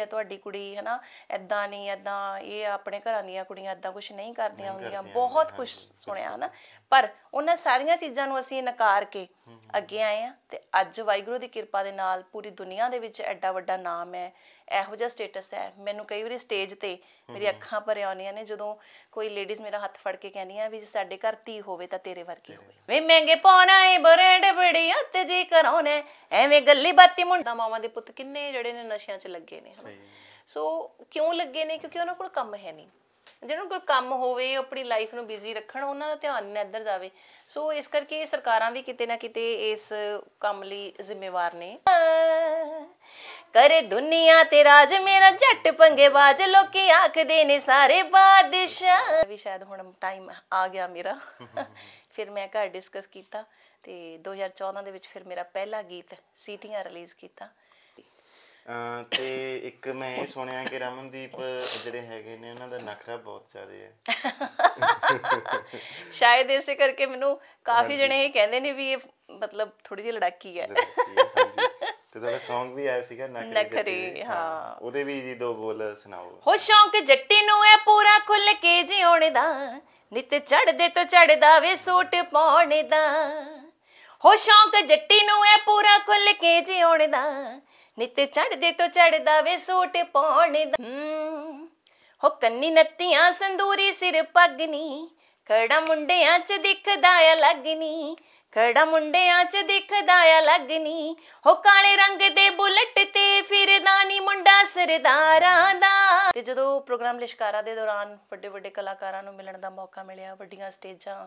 ਹੈ ਤੁਹਾਡੀ ਕੁੜੀ ਹਨਾ ਐਦਾਂ ਨਹੀਂ ਐਦਾਂ ਇਹ ਆਪਣੇ ਘਰਾਂ ਦੀਆਂ ਕੁੜੀਆਂ ਐਦਾਂ ਕੁਝ ਨਹੀਂ ਕਰਦੀਆਂ ਹੁੰਦੀਆਂ ਬਹੁਤ ਕੁਝ ਸੁਣਿਆ ਹਨਾ ਪਰ ਉਹਨਾਂ ਸਾਰੀਆਂ ਚੀਜ਼ਾਂ ਨੂੰ ਅਸੀਂ ਨਕਾਰ ਕੇ ਅੱਗੇ ਆਏ ਆ ਤੇ ਅੱਜ ਵਾਹਿਗੁਰੂ ਦੀ ਕਿਰਪਾ ਦੇ ਨਾਲ ਪੂਰੀ ਦੁਨੀਆ ਦੇ ਵਿੱਚ ਐਡਾ ਵੱਡਾ ਨਾਮ ਹੈ ਇਹੋ ਜਿਹਾ ਸਟੇਟਸ ਹੈ ਮੈਨੂੰ ਕਈ ਵਾਰੀ ਸਟੇਜ ਤੇ ਮੇਰੀ ਅੱਖਾਂ ਭਰ ਆਉਂਦੀਆਂ ਨੇ ਜਦੋਂ ਕੋਈ ਲੇਡੀਜ਼ ਮੇਰਾ ਹੱਥ ਫੜ ਕੇ ਕਹਿੰਦੀਆਂ ਵੀ ਜੇ ਸਾਡੇ ਘਰ ਧੀ ਹੋਵੇ ਤਾਂ ਤੇਰੇ ਵਰਗੀ ਹੋਵੇ ਵੇ ਮਹਿੰਗੇ ਪਾਉਣਾ ਏ ਬਰੈਂਡ ਬੜੀ ਹੱਥ ਜੀ ਕਰਾਉਣੇ ਐਵੇਂ ਗੱਲੀ ਬਾਤੀ ਮੁੰਡਾ ਮਾਮਾ ਦੇ ਪੁੱਤ ਕਿੰਨੇ ਜਿਹੜੇ ਨੇ ਨਸ਼ਿਆਂ 'ਚ ਲੱਗੇ ਨੇ ਹਨਾ ਸੋ ਕਿਉਂ ਲੱਗੇ ਨੇ ਕਿਉਂਕਿ ਉਹਨਾਂ ਕੋਲ ਕੰਮ ਹੈ ਨਹੀਂ ਜਿਹਨਾਂ ਨੂੰ ਕੋਈ ਕੰਮ ਹੋਵੇ ਆਪਣੀ ਲਾਈਫ ਨੂੰ ਬਿਜ਼ੀ ਰੱਖਣ ਉਹਨਾਂ ਦਾ ਧਿਆਨ ਨਾ ਇੱਧਰ ਜਾਵੇ ਸੋ ਇਸ ਕਰਕੇ ਸਰਕਾਰਾਂ ਵੀ ਕਿਤੇ ਨਾ ਕਿਤੇ ਇਸ ਕੰਮ ਲਈ ਜ਼ਿੰਮੇਵਾਰ ਨੇ ਕਰੇ ਦੁਨੀਆ ਤੇ ਰਾਜ ਮੇਰਾ ਜੱਟ ਪੰਗੇਬਾਜ਼ ਲੋਕੀ ਆਖਦੇ ਨੇ ਸਾਰੇ ਬਾਦਸ਼ਾਹ ਵੀ ਸ਼ਾਇਦ ਹੁਣ ਟਾਈਮ ਆ ਗਿਆ ਮੇਰਾ ਫਿਰ ਮੈਂ ਘਰ ਡਿਸਕਸ ਕੀਤਾ ਤੇ 2014 ਦੇ ਵਿੱਚ ਫਿਰ ਮੇਰਾ ਪਹਿਲਾ ਗੀਤ ਸੀਟੀਆਂ ਰਿਲੀਜ਼ ਕੀਤਾ ਤੇ ਇੱਕ ਮੈਂ ਇਹ ਸੁਣਿਆ ਕਿ ਰਮਨਦੀਪ ਜਿਹੜੇ ਹੈਗੇ ਨੇ ਉਹਨਾਂ ਦਾ ਨਖਰਾ ਬਹੁਤ ਜ਼ਿਆਦਾ ਹੈ ਸ਼ਾਇਦ ਇਸੇ ਕਰਕੇ ਮੈਨੂੰ ਕਾਫੀ ਜਣੇ ਇਹ ਕਹਿੰਦੇ ਨੇ ਵੀ ਇਹ ਮਤਲਬ ਥੋੜੀ ਜਿਹੀ ਲੜਾਕੀ ਹੈ ਤੇ ਤਾਂ ਸੌਂਗ ਵੀ ਆਇਆ ਸੀਗਾ ਨਖਰੀ ਹਾਂ ਉਹਦੇ ਵੀ ਜੀ ਦੋ ਬੋਲ ਸੁਣਾਓ ਹੋ ਸ਼ੌਂਕ ਜੱਟੀ ਨੂੰ ਐ ਪੂਰਾ ਖੁੱਲ ਕੇ ਜਿਉਣ ਦਾ ਨਿੱਤ ਚੜਦੇ ਤੋਂ ਚੜਦਾ ਵੇ ਸੂਟ ਪਾਉਣ ਦਾ ਹੋ ਸ਼ੌਂਕ ਜੱਟੀ ਨੂੰ ਐ ਪੂਰਾ ਖੁੱਲ ਕੇ ਜਿਉਣ ਦਾ ਨਿਤ ਚੜਦੇ ਤੋਂ ਚੜਦਾ ਵੇ ਸੂਟ ਪਾਉਣ ਦਾ ਹੋ ਕੰਨੀ ਨੱਤੀਆਂ ਸੰਦੂਰੀ ਸਿਰ ਪੱਗਨੀ ਖੜਾ ਮੁੰਡਿਆਂ 'ਚ ਦਿਖਦਾ ਆ ਲੱਗਨੀ ਖੜਾ ਮੁੰਡਿਆਂ 'ਚ ਦਿਖਦਾ ਆ ਲੱਗਨੀ ਹੋ ਕਾਲੇ ਰੰਗ ਦੇ ਬੁਲਟ ਤੇ ਫਿਰਦਾ ਨੀ ਮੁੰਡਾ ਸਰਦਾਰਾਂ ਦਾ ਤੇ ਜਦੋਂ ਪ੍ਰੋਗਰਾਮ ਲਿਸ਼ਕਾਰਾ ਦੇ ਦੌਰਾਨ ਵੱਡੇ ਵੱਡੇ ਕਲਾਕਾਰਾਂ ਨੂੰ ਮਿਲਣ ਦਾ ਮੌਕਾ ਮਿਲਿਆ ਵੱਡੀਆਂ ਸਟੇਜਾਂ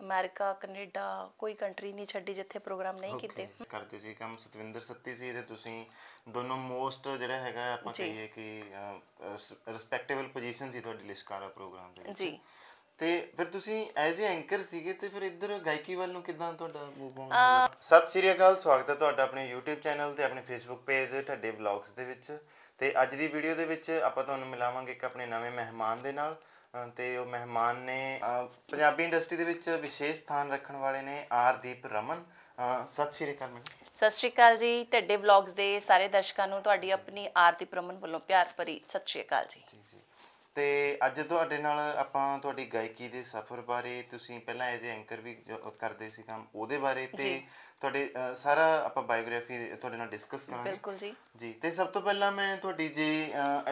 ਅਮਰੀਕਾ ਕੈਨੇਡਾ ਕੋਈ ਕੰਟਰੀ ਨਹੀਂ ਛੱਡੀ ਜਿੱਥੇ ਪ੍ਰੋਗਰਾਮ ਨਹੀਂ ਕੀਤੇ ਕਰਦੇ ਸੀ ਕੰਮ ਸਤਵਿੰਦਰ ਸੱਤੀ ਸੀ ਤੇ ਤੁਸੀਂ ਦੋਨੋਂ ਮੋਸਟ ਜਿਹੜਾ ਹੈਗਾ ਆਪਾਂ ਕਹੀਏ ਕਿ ਰਿਸਪੈਕਟੇਬਲ ਪੋਜੀਸ਼ਨ ਸੀ ਤੁਹਾਡੀ ਲਿਸ਼ਕਾਰਾ ਪ੍ਰੋਗਰਾਮ ਦੇ ਵਿੱਚ ਜੀ ਤੇ ਫਿਰ ਤੁਸੀਂ ਐਜ਼ ਅ ਐਂਕਰ ਸੀਗੇ ਤੇ ਫਿਰ ਇੱਧਰ ਗਾਇਕੀ ਵੱਲ ਨੂੰ ਕਿਦਾਂ ਤੁਹਾਡਾ ਮੂਵ ਹੋਇਆ? ਸਤਿ ਸ਼੍ਰੀ ਅਕਾਲ ਸਵਾਗਤ ਹੈ ਤੁਹਾਡਾ ਆਪਣੇ YouTube ਚੈਨਲ ਤੇ ਆਪਣੇ Facebook ਪੇਜ ਠੱਡੇ ਵਲੌਗਸ ਦੇ ਵਿੱਚ ਤੇ ਅੱਜ ਦੀ ਵੀਡੀਓ ਦੇ ਵਿੱਚ ਆਪਾਂ ਤੁਹਾਨੂੰ ਮਿਲਾਵਾਂਗੇ ਇੱਕ ਆਪਣੇ ਨਵੇਂ ਮਹਿਮਾਨ ਦੇ ਨਾਲ ਤੇ ਉਹ ਮਹਿਮਾਨ ਨੇ ਪੰਜਾਬੀ ਇੰਡਸਟਰੀ ਦੇ ਵਿੱਚ ਵਿਸ਼ੇਸ਼ ਸਥਾਨ ਰੱਖਣ ਵਾਲੇ ਨੇ ਆਰਦੀਪ ਰਮਨ ਸਤਿ ਸ਼੍ਰੀ ਅਕਾਲ ਮੈਂ ਸਤਿ ਸ਼੍ਰੀ ਅਕਾਲ ਜੀ ਟੱਡੇ ਵਲੌਗਸ ਦੇ ਸਾਰੇ ਦਰਸ਼ਕਾਂ ਨੂੰ ਤੁਹਾਡੀ ਆਪਣੀ ਆਰਦੀਪ ਰਮਨ ਵੱਲੋਂ ਪਿਆਰ ਭਰੀ ਸਤਿ ਸ਼੍ਰੀ ਅਕਾਲ ਜੀ ਜੀ ਜੀ ਤੇ ਅੱਜ ਤੁਹਾਡੇ ਨਾਲ ਆਪਾਂ ਤੁਹਾਡੀ ਗਾਇਕੀ ਦੇ ਸਫ਼ਰ ਬਾਰੇ ਤੁਸੀਂ ਪਹਿਲਾਂ ਐਜ਼ ਐਂਕਰ ਵੀ ਕਰਦੇ ਸੀ ਕੰਮ ਉਹਦੇ ਬਾਰੇ ਤੇ ਤੁਹਾਡੇ ਸਾਰਾ ਆਪਾਂ ਬਾਇਓਗ੍ਰਾਫੀ ਤੁਹਾਡੇ ਨਾਲ ਡਿਸਕਸ ਕਰਾਂਗੇ ਬਿਲਕੁਲ ਜੀ ਜੀ ਤੇ ਸਭ ਤੋਂ ਪਹਿਲਾਂ ਮੈਂ ਤੁਹਾਡੀ ਜੇ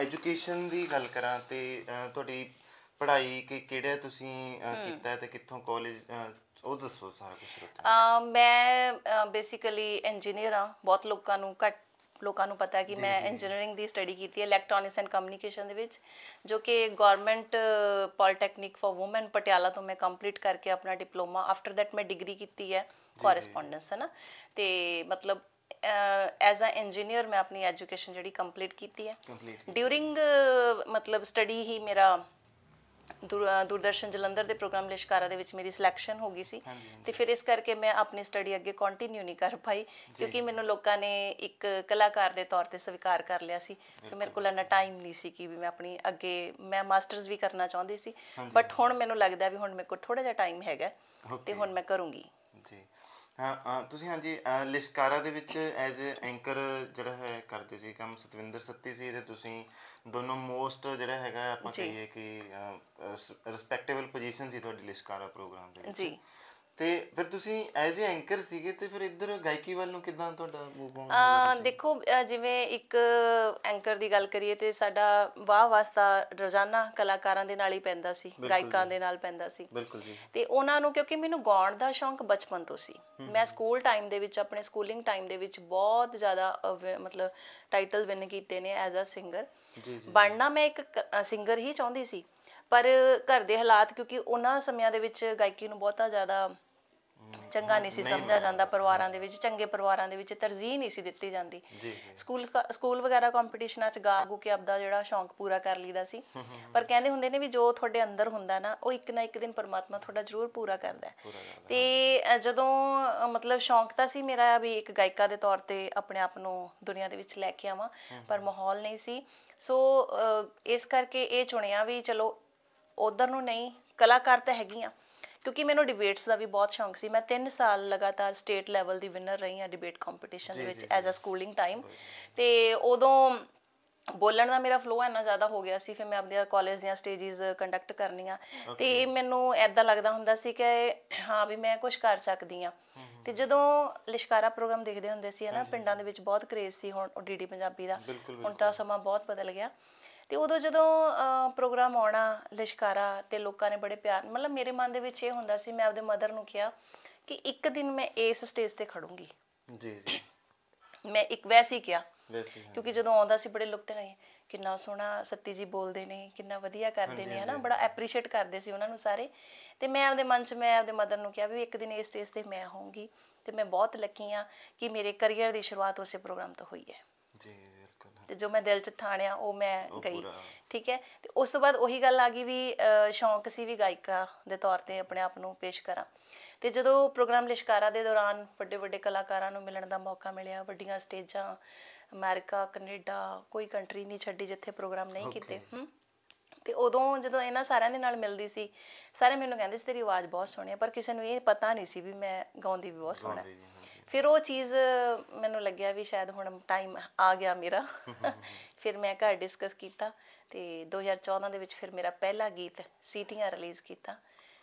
ਐਜੂਕੇਸ਼ਨ ਦੀ ਗੱਲ ਕਰਾਂ ਤੇ ਤੁਹਾਡੀ ਪੜ੍ਹਾਈ ਕਿ ਕਿਹੜੇ ਤੁਸੀਂ ਕੀਤਾ ਤੇ ਕਿੱਥੋਂ ਕਾਲਜ ਉਹ ਦੱਸੋ ਸਾਰਾ ਕੁਝ ਰੁੱਤ ਅਮ ਮੈਂ ਬੇਸਿਕਲੀ ਇੰਜੀਨੀਅਰ ਆ ਬਹੁਤ ਲੋਕਾਂ ਨੂੰ ਘੱਟ ਲੋਕਾਂ ਨੂੰ ਪਤਾ ਹੈ ਕਿ ਮੈਂ ਇੰਜੀਨੀਅਰਿੰਗ ਦੀ ਸਟੱਡੀ ਕੀਤੀ ਹੈ ਇਲੈਕਟ੍ਰੋਨਿਕਸ ਐਂਡ ਕਮਿਊਨੀਕੇਸ਼ਨ ਦੇ ਵਿੱਚ ਜੋ ਕਿ government polytechnic for women Patiala ਤੋਂ ਮੈਂ ਕੰਪਲੀਟ ਕਰਕੇ ਆਪਣਾ ਡਿਪਲੋਮਾ ਆਫਟਰ ਦੈਟ ਮੈਂ ਡਿਗਰੀ ਕੀਤੀ ਹੈ ਕੋਰਸਪੋਂਡੈਂਸ ਹੈ ਨਾ ਤੇ ਮਤਲਬ ਐਜ਼ ਅ ਇੰਜੀਨੀਅਰ ਮੈਂ ਆਪਣੀ ਐਜੂਕੇਸ਼ਨ ਜਿਹੜੀ ਕੰਪਲੀਟ ਕੀਤੀ ਹੈ ਡਿਊਰਿੰਗ ਮਤਲਬ ਸਟੱਡੀ ਹੀ ਮੇਰਾ ਦੂਰਦਰਸ਼ਨ ਜਲੰਧਰ ਦੇ ਪ੍ਰੋਗਰਾਮ ਲਿਸ਼ਕਾਰਾ ਦੇ ਵਿੱਚ ਮੇਰੀ ਸਿਲੈਕਸ਼ਨ ਹੋ ਗਈ ਸੀ ਤੇ ਫਿਰ ਇਸ ਕਰਕੇ ਮੈਂ ਆਪਣੀ ਸਟੱਡੀ ਅੱਗੇ ਕੰਟੀਨਿਊ ਨਹੀਂ ਕਰ ਪਾਈ ਕਿਉਂਕਿ ਮੈਨੂੰ ਲੋਕਾਂ ਨੇ ਇੱਕ ਕਲਾਕਾਰ ਦੇ ਤੌਰ ਤੇ ਸਵੀਕਾਰ ਕਰ ਲਿਆ ਸੀ ਕਿ ਮੇਰੇ ਕੋਲ ਇੰਨਾ ਟਾਈਮ ਨਹੀਂ ਸੀ ਕਿ ਵੀ ਮੈਂ ਆਪਣੀ ਅੱਗੇ ਮੈਂ ਮਾਸਟਰਸ ਵੀ ਕਰਨਾ ਚਾਹੁੰਦੀ ਸੀ ਬਟ ਹੁਣ ਮੈਨੂੰ ਲੱਗਦਾ ਵੀ ਹੁਣ ਮੇਰੇ ਕੋਲ ਥੋੜਾ ਜਿਹਾ ਟਾਈਮ ਹੈਗਾ ਤੇ ਹੁਣ ਮੈਂ ਕਰੂੰਗੀ ਜੀ ਹਾਂ ਤੁਸੀਂ ਹਾਂਜੀ ਲਿਸ਼ਕਾਰਾ ਦੇ ਵਿੱਚ ਐਜ਼ ਅ ਐਂਕਰ ਜਿਹੜਾ ਹੈ ਕਰਦੇ ਸੀ ਕੰਮ ਸਤਵਿੰਦਰ ਸੱਤੀ ਸੀ ਤੇ ਤੁਸੀਂ ਦੋਨੋਂ ਮੋਸਟ ਜਿਹੜਾ ਹੈਗਾ ਆਪਾਂ ਕਹੀਏ ਕਿ ਰਿਸਪੈਕਟੇਬਲ ਪੋਜੀਸ਼ਨ ਸੀ ਤੁਹਾਡੀ ਲਿਸ਼ਕਾਰਾ ਪ੍ਰੋਗਰਾਮ ਦੇ ਵਿੱਚ ਜੀ ਤੇ ਫਿਰ ਤੁਸੀਂ ਐਜ਼ ਅ ਐਂਕਰ ਸੀਗੇ ਤੇ ਫਿਰ ਇੱਧਰ ਗਾਇਕੀ ਵੱਲ ਨੂੰ ਕਿਦਾਂ ਤੁਹਾਡਾ ਮੂਵ ਆਨ ਆ ਦੇਖੋ ਜਿਵੇਂ ਇੱਕ ਐਂਕਰ ਦੀ ਗੱਲ ਕਰੀਏ ਤੇ ਸਾਡਾ ਵਾਹ ਵਾਸਤਾ ਰੋਜ਼ਾਨਾ ਕਲਾਕਾਰਾਂ ਦੇ ਨਾਲ ਹੀ ਪੈਂਦਾ ਸੀ ਗਾਇਕਾਂ ਦੇ ਨਾਲ ਪੈਂਦਾ ਸੀ ਬਿਲਕੁਲ ਜੀ ਤੇ ਉਹਨਾਂ ਨੂੰ ਕਿਉਂਕਿ ਮੈਨੂੰ ਗਾਉਣ ਦਾ ਸ਼ੌਂਕ ਬਚਪਨ ਤੋਂ ਸੀ ਮੈਂ ਸਕੂਲ ਟਾਈਮ ਦੇ ਵਿੱਚ ਆਪਣੇ ਸਕੂਲਿੰਗ ਟਾਈਮ ਦੇ ਵਿੱਚ ਬਹੁਤ ਜ਼ਿਆਦਾ ਮਤਲਬ ਟਾਈਟਲ ਵਿਨ ਕੀਤੇ ਨੇ ਐਜ਼ ਅ ਸਿੰਗਰ ਜੀ ਜੀ ਬਣਨਾ ਮੈਂ ਇੱਕ ਸਿੰਗਰ ਹੀ ਚਾਹੁੰਦੀ ਸੀ ਪਰ ਘਰ ਦੇ ਹਾਲਾਤ ਕਿਉਂਕਿ ਉਹਨਾਂ ਸਮਿਆਂ ਦੇ ਵਿੱਚ ਗਾਇਕੀ ਨੂੰ ਬਹੁਤਾ ਜ਼ਿਆਦਾ ਚੰਗਾ ਨਹੀਂ ਸੀ ਸਮਝਿਆ ਜਾਂਦਾ ਪਰਿਵਾਰਾਂ ਦੇ ਵਿੱਚ ਚੰਗੇ ਪਰਿਵਾਰਾਂ ਦੇ ਵਿੱਚ ਤਰਜੀਹ ਨਹੀਂ ਸੀ ਦਿੱਤੀ ਜਾਂਦੀ ਸਕੂਲ ਸਕੂਲ ਵਗੈਰਾ ਕੰਪੀਟੀਸ਼ਨਾਂ 'ਚ ਗਾ ਗੂ ਕੇ ਆਪਦਾ ਜਿਹੜਾ ਸ਼ੌਂਕ ਪੂਰਾ ਕਰ ਲੀਦਾ ਸੀ ਪਰ ਕਹਿੰਦੇ ਹੁੰਦੇ ਨੇ ਵੀ ਜੋ ਤੁਹਾਡੇ ਅੰਦਰ ਹੁੰਦਾ ਨਾ ਉਹ ਇੱਕ ਨਾ ਇੱਕ ਦਿਨ ਪਰਮਾਤਮਾ ਤੁਹਾਡਾ ਜ਼ਰੂਰ ਪੂਰਾ ਕਰਦਾ ਤੇ ਜਦੋਂ ਮਤਲਬ ਸ਼ੌਂਕ ਤਾਂ ਸੀ ਮੇਰਾ ਵੀ ਇੱਕ ਗਾਇਕਾ ਦੇ ਤੌਰ ਤੇ ਆਪਣੇ ਆਪ ਨੂੰ ਦੁਨੀਆ ਦੇ ਵਿੱਚ ਲੈ ਕੇ ਆਵਾਂ ਪਰ ਮਾਹੌਲ ਨਹੀਂ ਸੀ ਸੋ ਇਸ ਕਰਕੇ ਇਹ ਚੁਣਿਆ ਵੀ ਚਲੋ ਉਧਰ ਨੂੰ ਨਹੀਂ ਕਲਾਕਾਰ ਤਾਂ ਹੈਗੀਆਂ ਕਿਉਂਕਿ ਮੈਨੂੰ ਡਿਬੇਟਸ ਦਾ ਵੀ ਬਹੁਤ ਸ਼ੌਂਕ ਸੀ ਮੈਂ 3 ਸਾਲ ਲਗਾਤਾਰ ਸਟੇਟ ਲੈਵਲ ਦੀ ਵਿਨਰ ਰਹੀ ਹਾਂ ਡਿਬੇਟ ਕੰਪੀਟੀਸ਼ਨ ਦੇ ਵਿੱਚ ਐਜ਼ ਅ ਸਕੂਲਿੰਗ ਟਾਈਮ ਤੇ ਉਦੋਂ ਬੋਲਣ ਦਾ ਮੇਰਾ ਫਲੋ ਇੰਨਾ ਜ਼ਿਆਦਾ ਹੋ ਗਿਆ ਸੀ ਫਿਰ ਮੈਂ ਆਪਣੇ ਕਾਲਜ ਦੀਆਂ ਸਟੇਜਿਸ ਕੰਡਕਟ ਕਰਨੀਆਂ ਤੇ ਇਹ ਮੈਨੂੰ ਐਦਾਂ ਲੱਗਦਾ ਹੁੰਦਾ ਸੀ ਕਿ ਹਾਂ ਵੀ ਮੈਂ ਕੁਝ ਕਰ ਸਕਦੀ ਆ ਤੇ ਜਦੋਂ ਲਿਸ਼ਕਾਰਾ ਪ੍ਰੋਗਰਾਮ ਦੇਖਦੇ ਹੁੰਦੇ ਸੀ ਹਨਾ ਪਿੰਡਾਂ ਦੇ ਵਿੱਚ ਬਹੁਤ ਕਰੇਜ਼ ਸੀ ਹੁਣ ਡੀਡੀ ਪੰਜਾਬੀ ਦਾ ਹੁਣ ਤਾਂ ਸਮਾਂ ਬਹੁਤ ਬਦਲ ਗਿਆ ਤੇ ਉਦੋਂ ਜਦੋਂ ਪ੍ਰੋਗਰਾਮ ਆਉਣਾ ਲਿਸ਼ਕਾਰਾ ਤੇ ਲੋਕਾਂ ਨੇ ਬੜੇ ਪਿਆਰ ਮਤਲਬ ਮੇਰੇ ਮਨ ਦੇ ਵਿੱਚ ਇਹ ਹੁੰਦਾ ਸੀ ਮੈਂ ਆਪਦੇ ਮਦਰ ਨੂੰ ਕਿਹਾ ਕਿ ਇੱਕ ਦਿਨ ਮੈਂ ਇਸ ਸਟੇਜ ਤੇ ਖੜੂੰਗੀ ਜੀ ਜੀ ਮੈਂ ਇੱਕ ਵੈਸੀ ਕਿਹਾ ਵੈਸੀ ਕਿਉਂਕਿ ਜਦੋਂ ਆਉਂਦਾ ਸੀ ਬੜੇ ਲੋਕ ਤੇ ਨਹੀਂ ਕਿੰਨਾ ਸੋਹਣਾ ਸੱਤੀ ਜੀ ਬੋਲਦੇ ਨੇ ਕਿੰਨਾ ਵਧੀਆ ਕਰਦੇ ਨੇ ਹਨਾ ਬੜਾ ਐਪਰੀਸ਼ੀਏਟ ਕਰਦੇ ਸੀ ਉਹਨਾਂ ਨੂੰ ਸਾਰੇ ਤੇ ਮੈਂ ਆਪਦੇ ਮਨ 'ਚ ਮੈਂ ਆਪਦੇ ਮਦਰ ਨੂੰ ਕਿਹਾ ਵੀ ਇੱਕ ਦਿਨ ਇਸ ਸਟੇਜ ਤੇ ਮੈਂ ਹੋਊਂਗੀ ਤੇ ਮੈਂ ਬਹੁਤ ਲੱਕੀ ਆ ਕਿ ਮੇਰੇ ਕੈਰੀਅਰ ਦੀ ਸ਼ੁਰੂਆਤ ਉਸੇ ਪ੍ਰੋਗਰਾਮ ਤੋਂ ਹੋਈ ਹੈ ਜੀ ਤੇ ਜੋ ਮੈਂ ਦਿਲ ਚ ਥਾਣਿਆ ਉਹ ਮੈਂ ਗਈ ਠੀਕ ਹੈ ਤੇ ਉਸ ਤੋਂ ਬਾਅਦ ਉਹੀ ਗੱਲ ਆ ਗਈ ਵੀ ਸ਼ੌਂਕ ਸੀ ਵੀ ਗਾਇਕਾ ਦੇ ਤੌਰ ਤੇ ਆਪਣੇ ਆਪ ਨੂੰ ਪੇਸ਼ ਕਰਾਂ ਤੇ ਜਦੋਂ ਪ੍ਰੋਗਰਾਮ ਲਿਸ਼ਕਾਰਾ ਦੇ ਦੌਰਾਨ ਵੱਡੇ ਵੱਡੇ ਕਲਾਕਾਰਾਂ ਨੂੰ ਮਿਲਣ ਦਾ ਮੌਕਾ ਮਿਲਿਆ ਵੱਡੀਆਂ ਸਟੇਜਾਂ ਅਮਰੀਕਾ ਕੈਨੇਡਾ ਕੋਈ ਕੰਟਰੀ ਨਹੀਂ ਛੱਡੀ ਜਿੱਥੇ ਪ੍ਰੋਗਰਾਮ ਨਹੀਂ ਕੀਤੇ ਹੂੰ ਤੇ ਉਦੋਂ ਜਦੋਂ ਇਹਨਾਂ ਸਾਰਿਆਂ ਦੇ ਨਾਲ ਮਿਲਦੀ ਸੀ ਸਾਰੇ ਮੈਨੂੰ ਕਹਿੰਦੇ ਸੀ ਤੇਰੀ ਆਵਾਜ਼ ਬਹੁਤ ਸੋਹਣੀ ਹੈ ਪਰ ਕਿਸੇ ਨੂੰ ਇਹ ਪਤਾ ਨਹੀਂ ਸੀ ਵੀ ਮੈਂ ਗਾਉਂਦੀ ਵੀ ਬਹੁਤ ਸੋਹਣਾ ਫਿਰ ਉਹ ਚੀਜ਼ ਮੈਨੂੰ ਲੱਗਿਆ ਵੀ ਸ਼ਾਇਦ ਹੁਣ ਟਾਈਮ ਆ ਗਿਆ ਮੇਰਾ ਫਿਰ ਮੈਂ ਘਰ ਡਿਸਕਸ ਕੀਤਾ ਤੇ 2014 ਦੇ ਵਿੱਚ ਫਿਰ ਮੇਰਾ ਪਹਿਲਾ ਗੀਤ ਸੀਟੀਆਂ ਰਿਲੀਜ਼ ਕੀਤਾ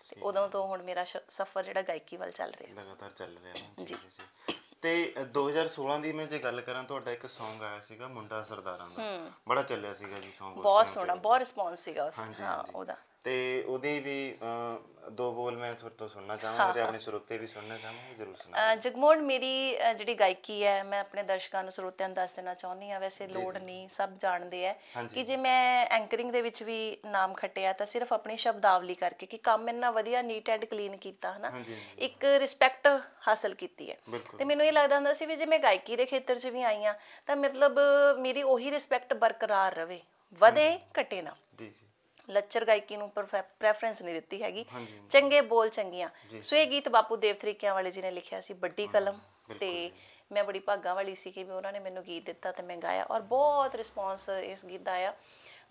ਤੇ ਉਦੋਂ ਤੋਂ ਹੁਣ ਮੇਰਾ ਸਫ਼ਰ ਜਿਹੜਾ ਗਾਇਕੀ ਵੱਲ ਚੱਲ ਰਿਹਾ ਲਗਾਤਾਰ ਚੱਲ ਰਿਹਾ ਜੀ ਜੀ ਤੇ 2016 ਦੀ ਮੈਂ ਜੇ ਗੱਲ ਕਰਾਂ ਤੁਹਾਡਾ ਇੱਕ Song ਆਇਆ ਸੀਗਾ ਮੁੰਡਾ ਸਰਦਾਰਾਂ ਦਾ ਬੜਾ ਚੱਲਿਆ ਸੀਗਾ ਜੀ Song ਬਹੁਤ ਸੋਹਣਾ ਬਹੁਤ ਰਿਸਪੌਂਸ ਸੀਗਾ ਉਸ ਹਾਂ ਉਹਦਾ ਤੇ ਉਹਦੇ ਵੀ ਦੋ ਮੈਂ ਤੁਹਾਡੇ ਤੋਂ ਸੁਣਨਾ ਚਾਹਾਂਗਾ ਤੇ ਆਪਣੇ ਸਰੋਤੇ ਵੀ ਸੁਣਨਾ ਚਾਹਾਂਗੇ ਜਰੂਰ ਸੁਣਾਓ ਜਗਮੋਹਨ ਮੇਰੀ ਜਿਹੜੀ ਗਾਇਕੀ ਹੈ ਮੈਂ ਆਪਣੇ ਦਰਸ਼ਕਾਂ ਨੂੰ ਸਰੋਤਿਆਂ ਨੂੰ ਦੱਸ ਦੇਣਾ ਚਾਹੁੰਦੀ ਆ ਵੈਸੇ ਲੋੜ ਨਹੀਂ ਸਭ ਜਾਣਦੇ ਆ ਕਿ ਜੇ ਮੈਂ ਐਂਕਰਿੰਗ ਦੇ ਵਿੱਚ ਵੀ ਨਾਮ ਖਟਿਆ ਤਾਂ ਸਿਰਫ ਆਪਣੀ ਸ਼ਬਦਾਵਲੀ ਕਰਕੇ ਕਿ ਕੰਮ ਇੰਨਾ ਵਧੀਆ ਨੀਟ ਐਂਡ ਕਲੀਨ ਕੀਤਾ ਹਨਾ ਇੱਕ ਰਿਸਪੈਕਟ ਹਾਸਲ ਕੀਤੀ ਹੈ ਤੇ ਮੈਨੂੰ ਇਹ ਲੱਗਦਾ ਹੁੰਦਾ ਸੀ ਵੀ ਜੇ ਮੈਂ ਗਾਇਕੀ ਦੇ ਖੇਤਰ 'ਚ ਵੀ ਆਈ ਆ ਤਾਂ ਮਤਲਬ ਮੇਰੀ ਉਹੀ ਰਿਸਪੈਕਟ ਬਰਕਰਾਰ ਰਵੇ ਵਧੇ ਘਟੇ ਨਾ ਜੀ ਜੀ ਲੱਚਰ ਗਾਇਕੀ ਨੂੰ ਪ੍ਰੈਫਰੈਂਸ ਨਹੀਂ ਦਿੱਤੀ ਹੈਗੀ ਚੰਗੇ ਬੋਲ ਚੰਗੀਆਂ ਸੋ ਇਹ ਗੀਤ ਬਾਪੂ ਦੇਵ ਤਰੀਕਿਆਂ ਵਾਲੇ ਜੀ ਨੇ ਲਿਖਿਆ ਸੀ ਵੱਡੀ ਕਲਮ ਤੇ ਮੈਂ ਬੜੀ ਭਾਗਾ ਵਾਲੀ ਸੀ ਕਿ ਵੀ ਉਹਨਾਂ ਨੇ ਮੈਨੂੰ ਗੀਤ ਦਿੱਤਾ ਤੇ ਮੈਂ ਗਾਇਆ ਔਰ ਬਹੁਤ ਰਿਸਪੌਂਸ ਇਸ ਗੀਤ ਦਾ ਆਇਆ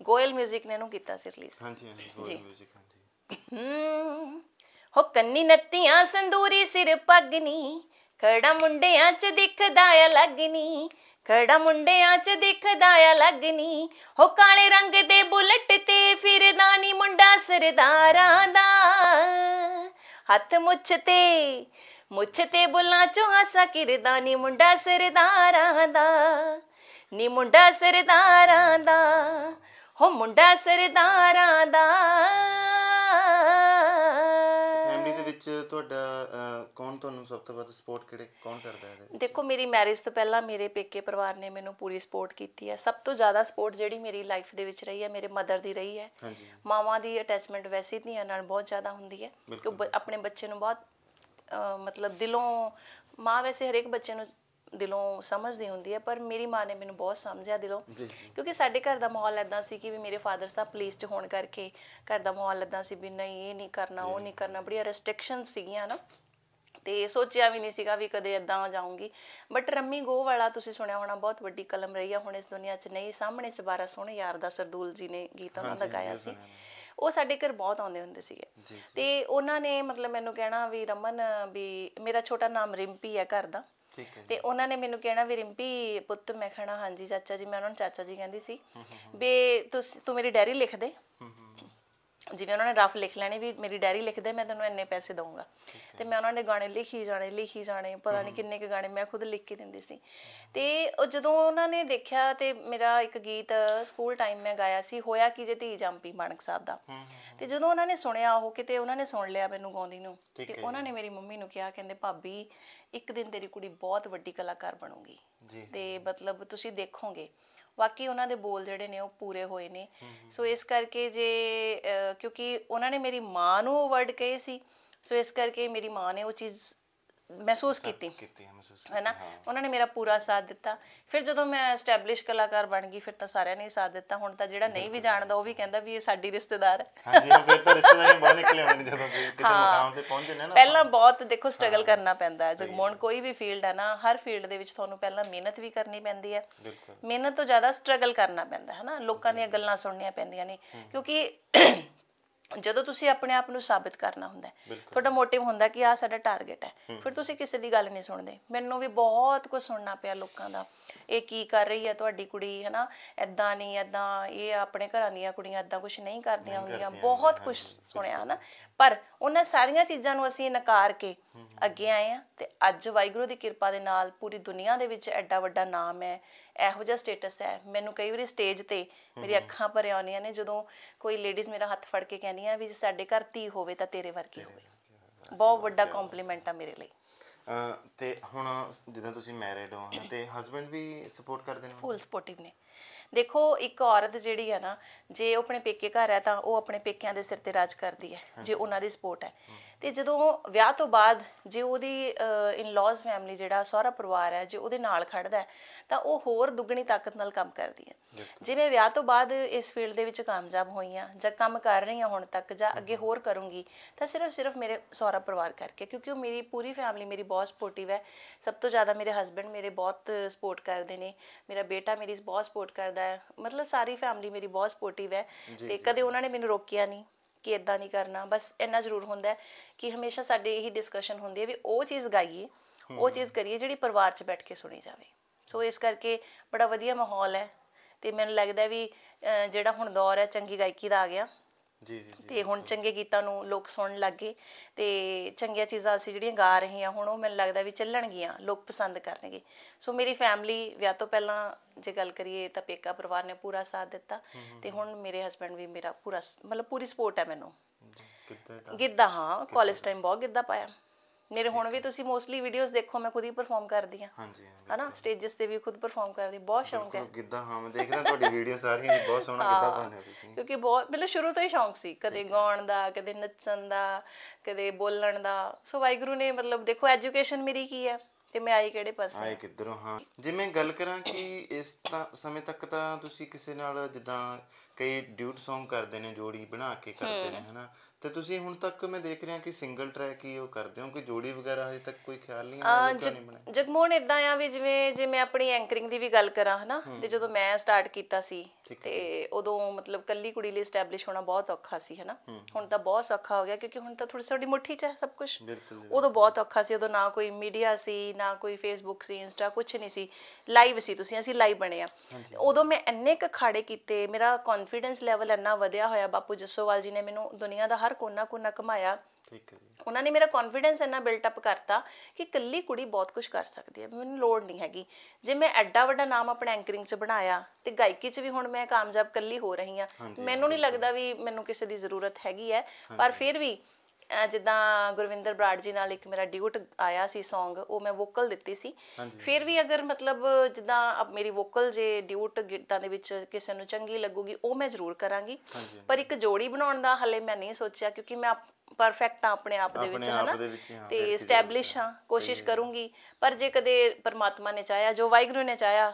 ਗੋਇਲ 뮤직 ਨੇ ਇਹਨੂੰ ਕੀਤਾ ਸੀ ਰਿਲੀਜ਼ ਹਾਂਜੀ ਹਾਂਜੀ ਗੋਇਲ 뮤직 ਹਾਂਜੀ ਹੋ ਕੰਨੀ ਨੱਤੀਆਂ ਸੰਦੂਰੀ ਸਿਰ ਪੱਗਨੀ ਖੜਾ ਮੁੰਡਿਆਂ ਚ ਦਿਖਦਾ ਆ ਲੱਗਨੀ ਖੜਾ ਮੁੰਡਿਆਂ 'ਚ ਦਿਖਦਾ ਆ ਲਗਨੀ ਹੋ ਕਾਲੇ ਰੰਗ ਦੇ ਬੁਲਟ ਤੇ ਫਿਰਦਾ ਨੀ ਮੁੰਡਾ ਸਰਦਾਰਾਂ ਦਾ ਹੱਥ ਮੁੱਛ ਤੇ ਮੁੱਛ ਤੇ ਬੁੱਲਾਂ 'ਚੋਂ ਹਸਾ ਕਿਰਦਾ ਨੀ ਮੁੰਡਾ ਸਰਦਾਰਾਂ ਦਾ ਨੀ ਮੁੰਡਾ ਸਰਦਾਰਾਂ ਦਾ ਹੋ ਮੁੰਡਾ ਸਰਦਾਰਾਂ ਦਾ ਵਿੱਚ ਤੁਹਾਡਾ ਕੌਣ ਤੁਹਾਨੂੰ ਸਭ ਤੋਂ ਵੱਧ ਸਪੋਰਟ ਕਿਹੜੇ ਕੌਣ ਕਰਦਾ ਹੈ ਦੇਖੋ ਮੇਰੀ ਮੈਰਿਜ ਤੋਂ ਪਹਿਲਾਂ ਮੇਰੇ ਪੇਕੇ ਪਰਿਵਾਰ ਨੇ ਮੈਨੂੰ ਪੂਰੀ ਸਪੋਰਟ ਕੀਤੀ ਹੈ ਸਭ ਤੋਂ ਜ਼ਿਆਦਾ ਸਪੋਰਟ ਜਿਹੜੀ ਮੇਰੀ ਲਾਈਫ ਦੇ ਵਿੱਚ ਰਹੀ ਹੈ ਮੇਰੇ ਮਦਰ ਦੀ ਰਹੀ ਹੈ ਮਾਵਾਂ ਦੀ ਅਟੈਚਮੈਂਟ ਵੈਸੇ ਧੀਆਂ ਨਾਲ ਬਹੁਤ ਜ਼ਿਆਦਾ ਹੁੰਦੀ ਹੈ ਕਿ ਆਪਣੇ ਬੱਚੇ ਨੂੰ ਬਹੁਤ ਮਤਲਬ ਦਿਲੋਂ ਮਾਂ ਵੈਸੇ ਹਰੇਕ ਬੱਚੇ ਨੂੰ ਦਿਲੋਂ ਸਮਝਦੀ ਹੁੰਦੀ ਹੈ ਪਰ ਮੇਰੀ ਮਾਂ ਨੇ ਮੈਨੂੰ ਬਹੁਤ ਸਮਝਿਆ ਦਿਲੋਂ ਕਿਉਂਕਿ ਸਾਡੇ ਘਰ ਦਾ ਮਾਹੌਲ ਐਦਾਂ ਸੀ ਕਿ ਵੀ ਮੇਰੇ ਫਾਦਰ ਸਾਹਿਬ ਪੁਲਿਸ 'ਚ ਹੋਣ ਕਰਕੇ ਘਰ ਦਾ ਮਾਹੌਲ ਐਦਾਂ ਸੀ ਵੀ ਨਹੀਂ ਇਹ ਨਹੀਂ ਕਰਨਾ ਉਹ ਨਹੀਂ ਕਰਨਾ ਬੜੀਆਂ ਰੈਸਟ੍ਰਿਕਸ਼ਨ ਸੀਗੀਆਂ ਨਾ ਤੇ ਸੋਚਿਆ ਵੀ ਨਹੀਂ ਸੀਗਾ ਵੀ ਕਦੇ ਇਦਾਂ ਜਾਊਂਗੀ ਬਟ ਰੰਮੀ ਗੋ ਵਾਲਾ ਤੁਸੀਂ ਸੁਣਿਆ ਹੋਣਾ ਬਹੁਤ ਵੱਡੀ ਕਲਮ ਰਹੀ ਆ ਹੁਣ ਇਸ ਦੁਨੀਆ 'ਚ ਨਹੀਂ ਸਾਹਮਣੇ ਸਬਾਰਾ ਸੋਹਣੇ ਯਾਰ ਦਾ ਸਰਦੂਲ ਜੀ ਨੇ ਗੀਤ ਉਹਨਾਂ ਦਾ ਗਾਇਆ ਸੀ ਉਹ ਸਾਡੇ ਘਰ ਬਹੁਤ ਆਉਂਦੇ ਹੁੰਦੇ ਸੀਗੇ ਤੇ ਉਹਨਾਂ ਨੇ ਮਤਲਬ ਮੈਨੂੰ ਕਹਿਣਾ ਵੀ ਰਮਨ ਵੀ ਮੇਰਾ ਛੋਟਾ ਨਾਮ ਰਿੰਪੀ ਹੈ ਘਰ ਦਾ ਠੀਕ ਹੈ ਤੇ ਉਹਨਾਂ ਨੇ ਮੈਨੂੰ ਕਹਿਣਾ ਵੀ ਰਿੰਪੀ ਪੁੱਤ ਮੈਂ ਖਣਾ ਹਾਂਜੀ ਚਾਚਾ ਜੀ ਮੈਂ ਉਹਨਾਂ ਨੂੰ ਚਾਚਾ ਜੀ ਕਹਿੰਦੀ ਸੀ ਵੀ ਤੂੰ ਮੇਰੀ ਡਾਇਰੀ ਲਿਖ ਦੇ ਜਿਵੇਂ ਉਹਨਾਂ ਨੇ ਰਫ ਲਿਖ ਲੈਣੇ ਵੀ ਮੇਰੀ ਡਾਇਰੀ ਲਿਖ ਦੇ ਮੈਂ ਤੈਨੂੰ ਇੰਨੇ ਪੈਸੇ ਦਊਂਗਾ ਤੇ ਮੈਂ ਉਹਨਾਂ ਦੇ ਗਾਣੇ ਲਿਖੀ ਜਾਣੇ ਲਿਖੀ ਜਾਣੇ ਪਤਾ ਨਹੀਂ ਕਿੰਨੇ ਕ ਗਾਣੇ ਮੈਂ ਖੁਦ ਲਿਖ ਕੇ ਦਿੰਦੀ ਸੀ ਤੇ ਉਹ ਜਦੋਂ ਉਹਨਾਂ ਨੇ ਦੇਖਿਆ ਤੇ ਮੇਰਾ ਇੱਕ ਗੀਤ ਸਕੂਲ ਟਾਈਮ ਮੈਂ ਗਾਇਆ ਸੀ ਹੋਇਆ ਕਿ ਜੇ ਧੀ ਜੰਪੀ ਮਾਨਕ ਸਾਹਿਬ ਦਾ ਤੇ ਜਦੋਂ ਉਹਨਾਂ ਨੇ ਸੁਣਿਆ ਉਹ ਕਿਤੇ ਉਹਨਾਂ ਨੇ ਸੁਣ ਲਿਆ ਮੈਨੂੰ ਗਾਉਂਦੀ ਨੂੰ ਤੇ ਉਹਨਾਂ ਨੇ ਮੇਰੀ ਮੰਮੀ ਨੂੰ ਕਿਹਾ ਕਹਿੰਦੇ ਭਾਬੀ ਇੱਕ ਦਿਨ ਤੇਰੀ ਕੁੜੀ ਬਹੁਤ ਵੱਡੀ ਕਲਾਕਾਰ ਬਣੂਗੀ ਤੇ ਮਤਲਬ ਤੁਸੀਂ ਦੇਖੋਗੇ ਵਾਕਈ ਉਹਨਾਂ ਦੇ ਬੋਲ ਜਿਹੜੇ ਨੇ ਉਹ ਪੂਰੇ ਹੋਏ ਨੇ ਸੋ ਇਸ ਕਰਕੇ ਜੇ ਕਿਉਂਕਿ ਉਹਨਾਂ ਨੇ ਮੇਰੀ ਮਾਂ ਨੂੰ ਵਰਡ ਕਹੇ ਸੀ ਸੋ ਇਸ ਕਰਕੇ ਮੇਰੀ ਮਾਂ ਨੇ ਉਹ ਚੀਜ਼ ਮਹਿਸੂਸ ਕੀਤੀ ਕੀਤੀ ਹੈ ਮਹਿਸੂਸ ਹੈ ਨਾ ਉਹਨਾਂ ਨੇ ਮੇਰਾ ਪੂਰਾ ਸਾਥ ਦਿੱਤਾ ਫਿਰ ਜਦੋਂ ਮੈਂ ਐਸਟੈਬਲਿਸ਼ ਕਲਾਕਾਰ ਬਣ ਗਈ ਫਿਰ ਤਾਂ ਸਾਰਿਆਂ ਨੇ ਸਾਥ ਦਿੱਤਾ ਹੁਣ ਤਾਂ ਜਿਹੜਾ ਨਹੀਂ ਵੀ ਜਾਣਦਾ ਉਹ ਵੀ ਕਹਿੰਦਾ ਵੀ ਇਹ ਸਾਡੀ ਰਿਸ਼ਤੇਦਾਰ ਹੈ ਹਾਂਜੀ ਫਿਰ ਤਾਂ ਰਿਸ਼ਤੇਦਾਰ ਬਹੁਤ ਨਿਕਲੇ ਹੁੰਦੇ ਜਦੋਂ ਕਿਸੇ ਮੁਕਾਮ ਤੇ ਪਹੁੰਚਦੇ ਨੇ ਨਾ ਪਹਿਲਾਂ ਬਹੁਤ ਦੇਖੋ ਸਟਰਗਲ ਕਰਨਾ ਪੈਂਦਾ ਹੈ ਜਗਮੋਹਨ ਕੋਈ ਵੀ ਫੀਲਡ ਹੈ ਨਾ ਹਰ ਫੀਲਡ ਦੇ ਵਿੱਚ ਤੁਹਾਨੂੰ ਪਹਿਲਾਂ ਮਿਹਨਤ ਵੀ ਕਰਨੀ ਪੈਂਦੀ ਹੈ ਬਿਲਕੁਲ ਮਿਹਨਤ ਤੋਂ ਜ਼ਿਆਦਾ ਸਟਰਗਲ ਕਰਨਾ ਪੈਂਦਾ ਹੈ ਨਾ ਲੋਕਾਂ ਦੀਆਂ ਗੱਲਾਂ ਸੁਣਨੀਆਂ ਪੈਂਦੀਆਂ ਨੇ ਕਿਉਂਕਿ ਜਦੋਂ ਤੁਸੀਂ ਆਪਣੇ ਆਪ ਨੂੰ ਸਾਬਿਤ ਕਰਨਾ ਹੁੰਦਾ ਹੈ ਤੁਹਾਡਾ ਮੋਟਿਵ ਹੁੰਦਾ ਕਿ ਆ ਸਾਡਾ ਟਾਰਗੇਟ ਹੈ ਫਿਰ ਤੁਸੀਂ ਕਿਸੇ ਦੀ ਗੱਲ ਨਹੀਂ ਸੁਣਦੇ ਮੈਨੂੰ ਵੀ ਬਹੁਤ ਕੁਝ ਸੁਣਨਾ ਪਿਆ ਲੋਕਾਂ ਦਾ ਇਹ ਕੀ ਕਰ ਰਹੀ ਹੈ ਤੁਹਾਡੀ ਕੁੜੀ ਹਨਾ ਐਦਾਂ ਨਹੀਂ ਐਦਾਂ ਇਹ ਆਪਣੇ ਘਰਾਂ ਦੀਆਂ ਕੁੜੀਆਂ ਐਦਾਂ ਕੁਝ ਨਹੀਂ ਕਰਦੀਆਂ ਹੁੰਦੀਆਂ ਬਹੁਤ ਕੁਝ ਸੁਣਿਆ ਹਨਾ ਪਰ ਉਹਨਾਂ ਸਾਰੀਆਂ ਚੀਜ਼ਾਂ ਨੂੰ ਅਸੀਂ ਨਕਾਰ ਕੇ ਅੱਗੇ ਆਏ ਆ ਤੇ ਅੱਜ ਵਾਹਿਗੁਰੂ ਦੀ ਕਿਰਪਾ ਦੇ ਨਾਲ ਪੂਰੀ ਦੁਨੀਆ ਦੇ ਵਿੱਚ ਐਡਾ ਵੱਡਾ ਨਾਮ ਹੈ ਇਹੋ ਜਿਹਾ ਸਟੇਟਸ ਹੈ ਮੈਨੂੰ ਕਈ ਵਾਰੀ ਸਟੇਜ ਤੇ ਮੇਰੀ ਅੱਖਾਂ ਭਰ ਆਉਂਦੀਆਂ ਨੇ ਜਦੋਂ ਕੋਈ ਲੇਡੀਜ਼ ਮੇਰਾ ਹੱਥ ਫੜ ਕੇ ਕਹਿੰਦੀਆਂ ਵੀ ਜੇ ਸਾਡੇ ਘਰ ਧੀ ਹੋਵੇ ਤਾਂ ਤੇਰੇ ਵਰਗੀ ਹੋਵੇ ਬਹੁਤ ਵੱਡਾ ਕੰਪਲੀਮੈਂਟ ਆ ਮੇਰੇ ਲਈ ਤੇ ਹੁਣ ਜਦੋਂ ਤੁਸੀਂ ਮੈਰਿਡ ਹੋ ਤੇ ਹਸਬੰਡ ਵੀ ਸਪੋਰਟ ਕਰਦੇ ਨੇ ਫੁੱਲ ਸਪੋਰਟਿਵ ਨੇ ਦੇਖੋ ਇੱਕ ਔਰਤ ਜਿਹੜੀ ਹੈ ਨਾ ਜੇ ਉਹ ਆਪਣੇ ਪੇਕੇ ਘਰ ਹੈ ਤਾਂ ਉਹ ਆਪਣੇ ਪੇਕਿਆਂ ਦੇ ਸਿਰ ਤੇ ਰਾਜ ਕਰਦੀ ਹੈ ਜੇ ਉਹਨਾਂ ਦੀ ਸਪੋਰਟ ਹੈ ਤੇ ਜਦੋਂ ਵਿਆਹ ਤੋਂ ਬਾਅਦ ਜੇ ਉਹਦੀ ਇਨ-ਲॉज ਫੈਮਿਲੀ ਜਿਹੜਾ ਸਾਰਾ ਪਰਿਵਾਰ ਹੈ ਜੇ ਉਹਦੇ ਨਾਲ ਖੜਦਾ ਹੈ ਤਾਂ ਉਹ ਹੋਰ ਦੁੱਗਣੀ ਤਾਕਤ ਨਾਲ ਕੰਮ ਕਰਦੀ ਹੈ ਜਿਵੇਂ ਵਿਆਹ ਤੋਂ ਬਾਅਦ ਇਸ ਫੀਲਡ ਦੇ ਵਿੱਚ ਕਾਮਯਾਬ ਹੋਈਆਂ ਜਾਂ ਕੰਮ ਕਰ ਰਹੀ ਆ ਹੁਣ ਤੱਕ ਜਾਂ ਅੱਗੇ ਹੋਰ ਕਰੂੰਗੀ ਤਾਂ ਸਿਰਫ ਸਿਰਫ ਮੇਰੇ ਸਾਰਾ ਪਰਿਵਾਰ ਕਰਕੇ ਕਿਉਂਕਿ ਉਹ ਮੇਰੀ ਪੂਰੀ ਫੈਮਿਲੀ ਮੇਰੀ ਬਹੁਤ ਸਪੋਰਟਿਵ ਹੈ ਸਭ ਤੋਂ ਜ਼ਿਆਦਾ ਮੇਰੇ ਹਸਬੰਡ ਮੇਰੇ ਬਹੁਤ ਸਪੋਰਟ ਕਰਦੇ ਨੇ ਮੇਰਾ ਬੇਟਾ ਮੇਰੀ ਬਹੁਤ ਸਪੋਰਟ ਕਰਦਾ ਹੈ ਮਤਲਬ ਸਾਰੀ ਫੈਮਿਲੀ ਮੇਰੀ ਬਹੁਤ ਸਪੋਰਟਿਵ ਹੈ ਤੇ ਕਦੇ ਉਹਨਾਂ ਨੇ ਮੈਨੂੰ ਰੋਕਿਆ ਨਹੀਂ ਕਿ ਇਦਾਂ ਨਹੀਂ ਕਰਨਾ ਬਸ ਇੰਨਾ ਜ਼ਰੂਰ ਹੁੰਦਾ ਕਿ ਹਮੇਸ਼ਾ ਸਾਡੇ ਇਹੀ ਡਿਸਕਸ਼ਨ ਹੁੰਦੀ ਹੈ ਵੀ ਉਹ ਚੀਜ਼ ਗਾਈਏ ਉਹ ਚੀਜ਼ ਕਰੀਏ ਜਿਹੜੀ ਪਰਿਵਾਰ 'ਚ ਬੈਠ ਕੇ ਸੁਣੀ ਜਾਵੇ ਸੋ ਇਸ ਕਰਕੇ ਬੜਾ ਵਧੀਆ ਮਾਹੌਲ ਹੈ ਤੇ ਮੈਨੂੰ ਲੱਗਦਾ ਵੀ ਜਿਹੜਾ ਹੁਣ ਦੌਰ ਹੈ ਚੰਗੀ ਗਾਇਕੀ ਦਾ ਆ ਗਿਆ ਜੀ ਜੀ ਤੇ ਹੁਣ ਚੰਗੇ ਗੀਤਾਂ ਨੂੰ ਲੋਕ ਸੁਣਨ ਲੱਗ ਗਏ ਤੇ ਚੰਗੀਆਂ ਚੀਜ਼ਾਂ ਅਸੀਂ ਜਿਹੜੀਆਂ ਗਾ ਰਹੇ ਹਾਂ ਹੁਣ ਉਹ ਮੈਨੂੰ ਲੱਗਦਾ ਵੀ ਚੱਲਣਗੀਆਂ ਲੋਕ ਪਸੰਦ ਕਰਨਗੇ ਸੋ ਮੇਰੀ ਫੈਮਿਲੀ ਵਿਆਹ ਤੋਂ ਪਹਿਲਾਂ ਜੇ ਗੱਲ ਕਰੀਏ ਤਾਂ ਪੇਕਾ ਪਰਿਵਾਰ ਨੇ ਪੂਰਾ ਸਾਥ ਦਿੱਤਾ ਤੇ ਹੁਣ ਮੇਰੇ ਹਸਬੰਡ ਵੀ ਮੇਰਾ ਪੂਰਾ ਮਤਲਬ ਪੂਰੀ ਸਪੋਰਟ ਹੈ ਮੈਨੂੰ ਗਿੱਧਾ ਹਾਂ ਕਾਲਜ ਟਾਈਮ ਬਹੁਤ ਗਿੱਧਾ ਪਾਇਆ ਮੇਰੇ ਹੁਣ ਵੀ ਤੁਸੀਂ ਮੋਸਟਲੀ ਵੀਡੀਓਜ਼ ਦੇਖੋ ਮੈਂ ਖੁਦ ਹੀ ਪਰਫਾਰਮ ਕਰਦੀ ਹਾਂ ਹਾਂਜੀ ਹਨਾ ਸਟੇਜਸ ਤੇ ਵੀ ਖੁਦ ਪਰਫਾਰਮ ਕਰਦੀ ਬਹੁਤ ਸ਼ੌਂਕ ਹੈ ਕਿਦਾਂ ਹਾਂ ਮੈਂ ਦੇਖਦਾ ਤੁਹਾਡੀ ਵੀਡੀਓ ਸਾਰੀਆਂ ਬਹੁਤ ਸੋਹਣਾ ਕਿਦਾਂ ਬਣਿਆ ਤੁਸੀਂ ਕਿਉਂਕਿ ਬਹੁਤ ਮੈਨੂੰ ਸ਼ੁਰੂ ਤੋਂ ਹੀ ਸ਼ੌਂਕ ਸੀ ਕਦੇ ਗਾਉਣ ਦਾ ਕਦੇ ਨੱਚਣ ਦਾ ਕਦੇ ਬੋਲਣ ਦਾ ਸੋ ਵਾਹਿਗੁਰੂ ਨੇ ਮਤਲਬ ਦੇਖੋ ਐਜੂਕੇਸ਼ਨ ਮੇਰੀ ਕੀ ਹੈ ਤੇ ਮੈਂ ਆਈ ਕਿਹੜੇ ਪਾਸੇ ਆਈ ਕਿੱਧਰੋਂ ਹਾਂ ਜੇ ਮੈਂ ਗੱਲ ਕਰਾਂ ਕਿ ਇਸ ਸਮੇਂ ਤੱਕ ਤਾਂ ਤੁਸੀਂ ਕਿਸੇ ਨਾਲ ਜਿੱਦਾਂ ਕਈ ਡਿਊਟ ਸੌਂਗ ਕਰਦੇ ਨੇ ਜੋੜੀ ਬਣਾ ਕੇ ਕਰਦੇ ਨੇ ਹਨਾ ਤੇ ਤੁਸੀਂ ਹੁਣ ਤੱਕ ਮੈਂ ਦੇਖ ਰਿਹਾ ਕਿ ਸਿੰਗਲ ਟਰੈਕ ਹੀ ਉਹ ਕਰਦੇ ਹੋ ਕਿ ਜੋੜੀ ਵਗੈਰਾ ਹਜੇ ਤੱਕ ਕੋਈ ਖਿਆਲ ਨਹੀਂ ਆਇਆ ਕਿਉਂ ਨਹੀਂ ਬਣਾਇਆ ਜਗਮੋਹਨ ਇਦਾਂ ਆ ਵੀ ਜਿਵੇਂ ਜੇ ਮੈਂ ਆਪਣੀ ਐਂਕਰਿੰਗ ਦੀ ਵੀ ਗੱਲ ਕਰਾਂ ਹਨਾ ਤੇ ਜਦੋਂ ਮੈਂ ਸਟਾਰਟ ਕੀਤਾ ਸੀ ਤੇ ਉਦੋਂ ਮਤਲਬ ਕੱਲੀ ਕੁੜੀ ਲਈ ਸਟੈਬਲਿਸ਼ ਹੋਣਾ ਬਹੁਤ ਔਖਾ ਸੀ ਹਨਾ ਹੁਣ ਤਾਂ ਬਹੁਤ ਸੌਖਾ ਹੋ ਗਿਆ ਕਿਉਂਕਿ ਹੁਣ ਤਾਂ ਥੋੜੀ ਥੋੜੀ ਮੁੱਠੀ 'ਚ ਹੈ ਸਭ ਕੁਝ ਉਦੋਂ ਬਹੁਤ ਔਖਾ ਸੀ ਉਦੋਂ ਨਾ ਕੋਈ ਮੀਡੀਆ ਸੀ ਨਾ ਕੋਈ ਫੇਸਬੁੱਕ ਸੀ ਇੰਸਟਾ ਕੁਝ ਨਹੀਂ ਸੀ ਲਾਈਵ ਸੀ ਤੁਸੀਂ ਅਸੀਂ ਲਾਈਵ ਬਣੇ ਆ ਉਦੋਂ ਮੈਂ ਇੰਨੇ ਕ ਖਾੜੇ ਕੀਤੇ ਮੇਰਾ ਕੌਨਫੀਡੈਂਸ ਲੈਵਲ ਇੰਨਾ ਵਧਿਆ ਹੋਇਆ ਬਾਪੂ ਜੱਸੋਵਾਲ ਜੀ ਨੇ ਮੈਨੂੰ ਦੁਨੀਆ ਦਾ ਹਰ ਕੋਨਾ ਕੋਨਾ ਕਮਾਇਆ ਠੀਕ ਹੈ ਜੀ ਉਹਨਾਂ ਨੇ ਮੇਰਾ ਕੌਨਫੀਡੈਂਸ ਇੰਨਾ ਬਿਲਟ ਅਪ ਕਰਤਾ ਕਿ ਇਕੱਲੀ ਕੁੜੀ ਬਹੁਤ ਕੁਝ ਕਰ ਸਕਦੀ ਹੈ ਮੈਨੂੰ ਲੋੜ ਨਹੀਂ ਹੈਗੀ ਜੇ ਮੈਂ ਐਡਾ ਵੱਡਾ ਨਾਮ ਆਪਣੇ ਐਂਕਰਿੰਗ 'ਚ ਬਣਾਇਆ ਤੇ ਗਾਇਕੀ 'ਚ ਵੀ ਹੁਣ ਮੈਂ ਕਾਮਯਾਬ ਕੱਲੀ ਹੋ ਰਹੀ ਹਾਂ ਮੈਨੂੰ ਨਹੀਂ ਲੱਗਦਾ ਵੀ ਮੈਨੂੰ ਕਿਸੇ ਦੀ ਜ਼ਰੂਰਤ ਹੈਗੀ ਹੈ ਪਰ ਫਿਰ ਵੀ ਜਿੱਦਾਂ ਗੁਰਵਿੰਦਰ ਬਰਾੜ ਜੀ ਨਾਲ ਇੱਕ ਮੇਰਾ ਡਿਊਟ ਆਇਆ ਸੀ Song ਉਹ ਮੈਂ ਵੋਕਲ ਦਿੱਤੀ ਸੀ ਫਿਰ ਵੀ ਅਗਰ ਮਤਲਬ ਜਿੱਦਾਂ ਅਬ ਮੇਰੀ ਵੋਕਲ ਜੇ ਡਿਊਟ ਗਿੱਟਾਂ ਦੇ ਵਿੱਚ ਕਿਸੇ ਨੂੰ ਚੰਗੀ ਲੱਗੂਗੀ ਉਹ ਮੈਂ ਜ਼ਰੂਰ ਕਰਾਂਗੀ ਪਰ ਇੱਕ ਜੋੜੀ ਬਣਾਉਣ ਦਾ ਹਲੇ ਮੈਂ ਨਹੀਂ ਸੋਚਿਆ ਕਿਉਂਕਿ ਮੈਂ ਪਰਫੈਕਟ ਆ ਆਪਣੇ ਆਪ ਦੇ ਵਿੱਚ ਹਨਾ ਤੇ ਸਟੈਬਲਿਸ਼ ਹਾਂ ਕੋਸ਼ਿਸ਼ ਕਰੂੰਗੀ ਪਰ ਜੇ ਕਦੇ ਪਰਮਾਤਮਾ ਨੇ ਚਾਹਿਆ ਜੋ ਵਾਹਿਗੁਰੂ ਨੇ ਚਾਹਿਆ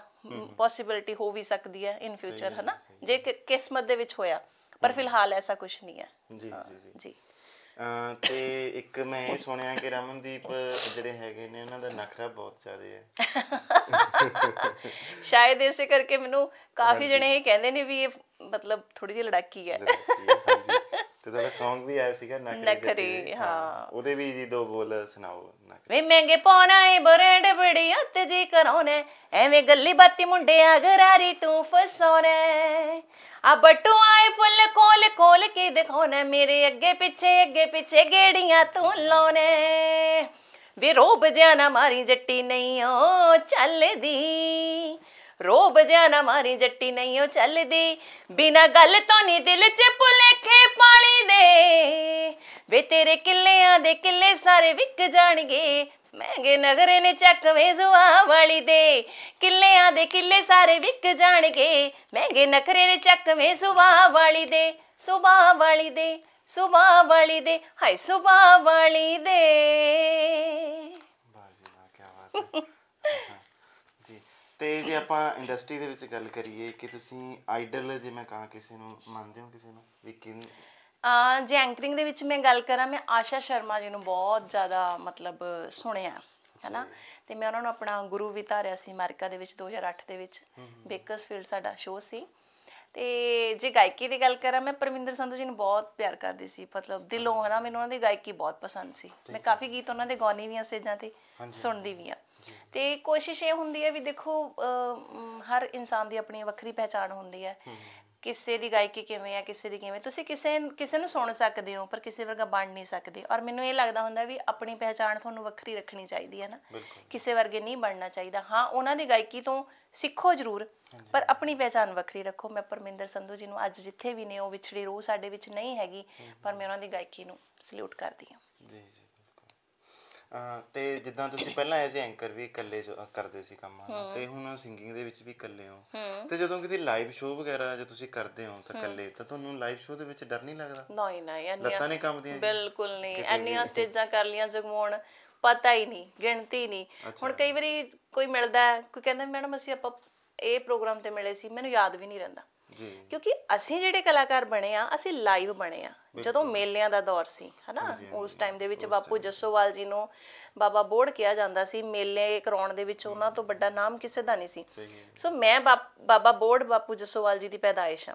ਪੋਸਿਬਿਲਟੀ ਹੋ ਵੀ ਸਕਦੀ ਹੈ ਇਨ ਫਿਊਚਰ ਹਨਾ ਜੇ ਕਿਸਮਤ ਦੇ ਵਿੱਚ ਹੋਇਆ ਪਰ ਫਿਲਹਾਲ ਐਸਾ ਕੁਝ ਨਹੀਂ ਹੈ ਜੀ ਜੀ ਜੀ ਤੇ ਇੱਕ ਮੈਂ ਇਹ ਸੁਣਿਆ ਕਿ ਰਮਨਦੀਪ ਜਿਹੜੇ ਹੈਗੇ ਨੇ ਉਹਨਾਂ ਦਾ ਨਖਰਾ ਬਹੁਤ ਜ਼ਿਆਦਾ ਹੈ ਸ਼ਾਇਦ ਇਸੇ ਕਰਕੇ ਮੈਨੂੰ ਕਾਫੀ ਜਣੇ ਇਹ ਕਹਿੰਦੇ ਨੇ ਵੀ ਇਹ ਮਤਲਬ ਥੋੜੀ ਜਿਹੀ ਲੜਾਕੀ ਹੈ ਤੇ ਤੁਹਾਡਾ Song ਵੀ ਆਇਆ ਸੀਗਾ ਨਕਰੀ ਨਕਰੀ ਹਾਂ ਉਹਦੇ ਵੀ ਜੀ ਦੋ ਬੋਲ ਸੁਣਾਓ ਵੇ ਮਹਿੰਗੇ ਪਾਉਣਾ ਏ ਬਰੈਂਡ ਬੜੀ ਹੱਤ ਜੀ ਕਰਾਉਣਾ ਐਵੇਂ ਗੱਲੀ ਬਾਤੀ ਮੁੰਡਿਆ ਗਰਾਰੀ ਤੂੰ ਫਸਾਉਣਾ ਆ ਬਟੂ ਆਏ ਫੁੱਲ ਕੋਲ ਕੋਲ ਕੇ ਦਿਖਾਉਣਾ ਮੇਰੇ ਅੱਗੇ ਪਿੱਛੇ ਅੱਗੇ ਪਿੱਛੇ ਗੇੜੀਆਂ ਤੂੰ ਲਾਉਣੇ ਵੇ ਰੋਬ ਜਿਆ ਨਾ ਮਾਰੀ ਜੱਟੀ ਨਹੀਂ ਓ ਚੱਲਦੀ ਰੋਬ ਜਿਆ ਨਾ ਮਾਰੀ ਜੱਟੀ ਨਹੀਂ ਉਹ ਚੱਲਦੀ ਬਿਨਾ ਗੱਲ ਤੋਂ ਨਹੀਂ ਦਿਲ 'ਚ ਭੁਲੇਖੇ ਪਾਲੀ ਦੇ ਵੇ ਤੇਰੇ ਕਿੱਲਿਆਂ ਦੇ ਕਿੱਲੇ ਸਾਰੇ ਵਿਕ ਜਾਣਗੇ ਮਹਿੰਗੇ ਨਗਰੇ ਨੇ ਚੱਕਵੇਂ ਜ਼ੁਆ ਵਾਲੀ ਦੇ ਕਿੱਲਿਆਂ ਦੇ ਕਿੱਲੇ ਸਾਰੇ ਵਿਕ ਜਾਣਗੇ ਮਹਿੰਗੇ ਨਖਰੇ ਨੇ ਚੱਕਵੇਂ ਜ਼ੁਆ ਵਾਲੀ ਦੇ ਸੁਬਾ ਵਾਲੀ ਦੇ ਸੁਬਾ ਵਾਲੀ ਦੇ ਹਾਏ ਸੁਬਾ ਵਾਲੀ ਦੇ ਬਾਜੀ ਨਾ ਕੀ ਬਾਤ ਹੈ ਤੇ ਜੇ ਆਪਾਂ ਇੰਡਸਟਰੀ ਦੇ ਵਿੱਚ ਗੱਲ ਕਰੀਏ ਕਿ ਤੁਸੀਂ ਆਈਡਲ ਜੇ ਮੈਂ ਕਹਾਂ ਕਿਸੇ ਨੂੰ ਮੰਨਦੇ ਹੋ ਕਿਸੇ ਨੂੰ ਵੀ ਕਿ ਆ ਜੇ ਐਂਕਰਿੰਗ ਦੇ ਵਿੱਚ ਮੈਂ ਗੱਲ ਕਰਾਂ ਮੈਂ ਆਸ਼ਾ ਸ਼ਰਮਾ ਜੀ ਨੂੰ ਬਹੁਤ ਜ਼ਿਆਦਾ ਮਤਲਬ ਸੁਣਿਆ ਹੈਨਾ ਤੇ ਮੈਂ ਉਹਨਾਂ ਨੂੰ ਆਪਣਾ ਗੁਰੂ ਵੀ ਧਾਰਿਆ ਸੀ ਅਮਰੀਕਾ ਦੇ ਵਿੱਚ 2008 ਦੇ ਵਿੱਚ ਫੀਲਡ ਸਾਡਾ ਸ਼ੋਅ ਸੀ ਤੇ ਜੇ ਗਾਇਕੀ ਦੀ ਗੱਲ ਕਰਾਂ ਮੈਂ ਪਰਮਿੰਦਰ ਸੰਧੂ ਜੀ ਨੂੰ ਬਹੁਤ ਪਿਆਰ ਕਰਦੀ ਸੀ ਮਤਲਬ ਦਿਲੋਂ ਹਨਾ ਮੈਨੂੰ ਉਹਨਾਂ ਦੀ ਗਾਇਕੀ ਬਹੁਤ ਪਸੰਦ ਸੀ ਮੈਂ ਕਾਫੀ ਗੀਤ ਉਹਨਾਂ ਦੇ ਗਾਉਣੀ ਵੀ ਆ ਸੇਜਾਂ ਤੇ ਸੁਣਦੀ ਵੀ ਆ ਤੇ ਕੋਸ਼ਿਸ਼ ਇਹ ਹੁੰਦੀ ਹੈ ਵੀ ਦੇਖੋ ਹਰ ਇਨਸਾਨ ਦੀ ਆਪਣੀ ਵੱਖਰੀ ਪਹਿਚਾਣ ਹੁੰਦੀ ਹੈ ਕਿਸੇ ਦੀ ਗਾਇਕੀ ਕਿਵੇਂ ਆ ਕਿਸੇ ਦੀ ਕਿਵੇਂ ਤੁਸੀਂ ਕਿਸੇ ਕਿਸੇ ਨੂੰ ਸੁਣ ਸਕਦੇ ਹੋ ਪਰ ਕਿਸੇ ਵਰਗਾ ਬਣ ਨਹੀਂ ਸਕਦੇ ਔਰ ਮੈਨੂੰ ਇਹ ਲੱਗਦਾ ਹੁੰਦਾ ਵੀ ਆਪਣੀ ਪਹਿਚਾਣ ਤੁਹਾਨੂੰ ਵੱਖਰੀ ਰੱਖਣੀ ਚਾਹੀਦੀ ਹੈ ਨਾ ਕਿਸੇ ਵਰਗੇ ਨਹੀਂ ਬਣਨਾ ਚਾਹੀਦਾ ਹਾਂ ਉਹਨਾਂ ਦੀ ਗਾਇਕੀ ਤੋਂ ਸਿੱਖੋ ਜ਼ਰੂਰ ਪਰ ਆਪਣੀ ਪਹਿਚਾਣ ਵੱਖਰੀ ਰੱਖੋ ਮੈਂ ਪਰਮਿੰਦਰ ਸੰਧੂ ਜੀ ਨੂੰ ਅੱਜ ਜਿੱਥੇ ਵੀ ਨੇ ਉਹ ਵਿਛੜੀ ਰੋਹ ਸਾਡੇ ਵਿੱਚ ਨਹੀਂ ਹੈਗੀ ਪਰ ਮੈਂ ਉਹਨਾਂ ਦੀ ਗਾਇਕੀ ਨੂੰ ਸਲੂਟ ਕਰਦੀ ਹਾਂ ਜੀ ਜੀ ਤੇ ਜਿੱਦਾਂ ਤੁਸੀਂ ਪਹਿਲਾਂ ਐਜ਼ ਐਂਕਰ ਵੀ ਇਕੱਲੇ ਕਰਦੇ ਸੀ ਕੰਮ ਤੇ ਹੁਣ ਸਿੰਗਿੰਗ ਦੇ ਵਿੱਚ ਵੀ ਇਕੱਲੇ ਹੋ ਤੇ ਜਦੋਂ ਕਿਤੇ ਲਾਈਵ ਸ਼ੋਅ ਵਗੈਰਾ ਜੇ ਤੁਸੀਂ ਕਰਦੇ ਹੋ ਤਾਂ ਇਕੱਲੇ ਤਾਂ ਤੁਹਾਨੂੰ ਲਾਈਵ ਸ਼ੋਅ ਦੇ ਵਿੱਚ ਡਰ ਨਹੀਂ ਲੱਗਦਾ ਨਹੀਂ ਨਹੀਂ ਐਨੀਆਂ ਨਹੀਂ ਕੰਮਦੀਆਂ ਬਿਲਕੁਲ ਨਹੀਂ ਐਨੀਆਂ ਸਟੇਜਾਂ ਕਰ ਲੀਆਂ ਜਗਮੋਣ ਪਤਾ ਹੀ ਨਹੀਂ ਗਿਣਤੀ ਨਹੀਂ ਹੁਣ ਕਈ ਵਾਰੀ ਕੋਈ ਮਿਲਦਾ ਕੋਈ ਕਹਿੰਦਾ ਮੈਡਮ ਅਸੀਂ ਆਪਾਂ ਇਹ ਪ੍ਰੋਗਰਾਮ ਤੇ ਮਿਲੇ ਸੀ ਮੈਨੂੰ ਯਾਦ ਵੀ ਨਹੀਂ ਰਹਿੰਦਾ ਜੀ ਕਿਉਂਕਿ ਅਸੀਂ ਜਿਹੜੇ ਕਲਾਕਾਰ ਬਣੇ ਆ ਅਸੀਂ ਲਾਈਵ ਬਣੇ ਆ ਜਦੋਂ ਮੇਲਿਆਂ ਦਾ ਦੌਰ ਸੀ ਹਨਾ ਉਸ ਟਾਈਮ ਦੇ ਵਿੱਚ ਬਾਪੂ ਜੱਸੋਵਾਲ ਜੀ ਨੂੰ ਬਾਬਾ ਬੋੜ ਕਿਹਾ ਜਾਂਦਾ ਸੀ ਮੇਲੇ ਕਰਾਉਣ ਦੇ ਵਿੱਚ ਉਹਨਾਂ ਤੋਂ ਵੱਡਾ ਨਾਮ ਕਿਸੇ ਦਾ ਨਹੀਂ ਸੀ ਸੋ ਮੈਂ ਬਾਬਾ ਬੋੜ ਬਾਪੂ ਜੱਸੋਵਾਲ ਜੀ ਦੀ ਪੈਦਾਇਸ਼ ਆ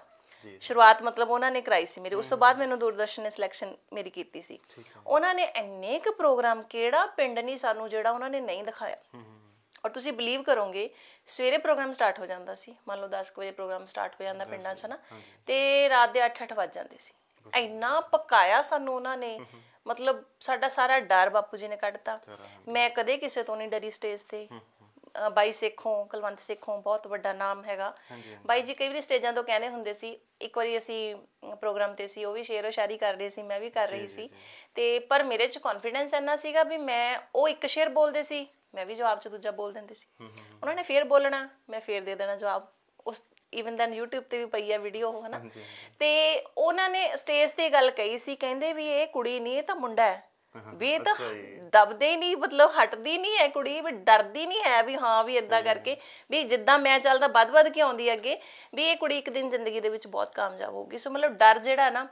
ਸ਼ੁਰੂਆਤ ਮਤਲਬ ਉਹਨਾਂ ਨੇ ਕਰਾਈ ਸੀ ਮੇਰੇ ਉਸ ਤੋਂ ਬਾਅਦ ਮੈਨੂੰ ਦੂਰਦਰਸ਼ਨ ਨੇ ਸਿਲੈਕਸ਼ਨ ਮੇਰੀ ਕੀਤੀ ਸੀ ਉਹਨਾਂ ਨੇ ਅਨੇਕ ਪ੍ਰੋਗਰਾਮ ਕਿਹੜਾ ਪਿੰਡ ਨਹੀਂ ਸਾਨੂੰ ਜਿਹੜਾ ਉਹਨਾਂ ਨੇ ਨਹੀਂ ਦਿਖਾਇਆ ਔਰ ਤੁਸੀਂ ਬਲੀਵ ਕਰੋਗੇ ਸਵੇਰੇ ਪ੍ਰੋਗਰਾਮ ਸਟਾਰਟ ਹੋ ਜਾਂਦਾ ਸੀ ਮੰਨ ਲਓ 10 ਵਜੇ ਪ੍ਰੋਗਰਾਮ ਸਟਾਰਟ ਹੋ ਜਾਂਦਾ ਪਿੰਡਾਂ 'ਚ ਨਾ ਤੇ ਰਾਤ ਦੇ 8-8 ਵੱਜ ਜਾਂਦੇ ਸੀ ਇੰਨਾ ਪਕਾਇਆ ਸਾਨੂੰ ਉਹਨਾਂ ਨੇ ਮਤਲਬ ਸਾਡਾ ਸਾਰਾ ਡਰ ਬਾਪੂ ਜੀ ਨੇ ਕੱਢਤਾ ਮੈਂ ਕਦੇ ਕਿਸੇ ਤੋਂ ਨਹੀਂ ਡਰੀ ਸਟੇਜ ਤੇ ਬਾਈ ਸੇਖੋਂ ਕਲਵੰਤ ਸੇਖੋਂ ਬਹੁਤ ਵੱਡਾ ਨਾਮ ਹੈਗਾ ਬਾਈ ਜੀ ਕਈ ਵਾਰੀ ਸਟੇਜਾਂ ਤੋਂ ਕਹਿੰਦੇ ਹੁੰਦੇ ਸੀ ਇੱਕ ਵਾਰੀ ਅਸੀਂ ਪ੍ਰੋਗਰਾਮ ਤੇ ਸੀ ਉਹ ਵੀ ਸ਼ੇਰੋ ਸ਼ਾਰੀ ਕਰ ਰਹੇ ਸੀ ਮੈਂ ਵੀ ਕਰ ਰਹੀ ਸੀ ਤੇ ਪਰ ਮੇਰੇ 'ਚ ਕੌਨਫੀਡੈਂਸ ਇੰਨਾ ਸੀਗਾ ਵੀ ਮੈਂ ਉਹ ਇੱਕ ਸ਼ੇਰ ਬੋਲਦੇ ਸੀ ਮੈਂ ਵੀ ਜਵਾਬ ਚ ਦੂਜਾ ਬੋਲ ਦਿੰਦੀ ਸੀ ਉਹਨਾਂ ਨੇ ਫੇਰ ਬੋਲਣਾ ਮੈਂ ਫੇਰ ਦੇ ਦੇਣਾ ਜਵਾਬ ਉਸ ਇਵਨ ਦੈਨ YouTube ਤੇ ਵੀ ਪਈ ਆ ਵੀਡੀਓ ਉਹ ਹਨਾ ਤੇ ਉਹਨਾਂ ਨੇ ਸਟੇਜ ਤੇ ਗੱਲ ਕਹੀ ਸੀ ਕਹਿੰਦੇ ਵੀ ਇਹ ਕੁੜੀ ਨਹੀਂ ਇਹ ਤਾਂ ਮੁੰਡਾ ਹੈ ਵੀ ਇਹ ਤਾਂ ਦਬਦੇ ਹੀ ਨਹੀਂ ਮਤਲਬ ਹਟਦੀ ਨਹੀਂ ਹੈ ਕੁੜੀ ਵੀ ਡਰਦੀ ਨਹੀਂ ਹੈ ਵੀ ਹਾਂ ਵੀ ਇਦਾਂ ਕਰਕੇ ਵੀ ਜਿੱਦਾਂ ਮੈਂ ਚੱਲਦਾ ਵੱਧ-ਵੱਧ ਕੇ ਆਉਂਦੀ ਅੱਗੇ ਵੀ ਇਹ ਕੁੜੀ ਇੱਕ ਦਿਨ ਜ਼ਿੰਦਗੀ ਦੇ ਵਿੱਚ ਬਹੁਤ ਕਾਮਯਾਬ ਹੋਊਗੀ ਸੋ ਮਤਲਬ ਡਰ ਜਿਹੜਾ ਨਾ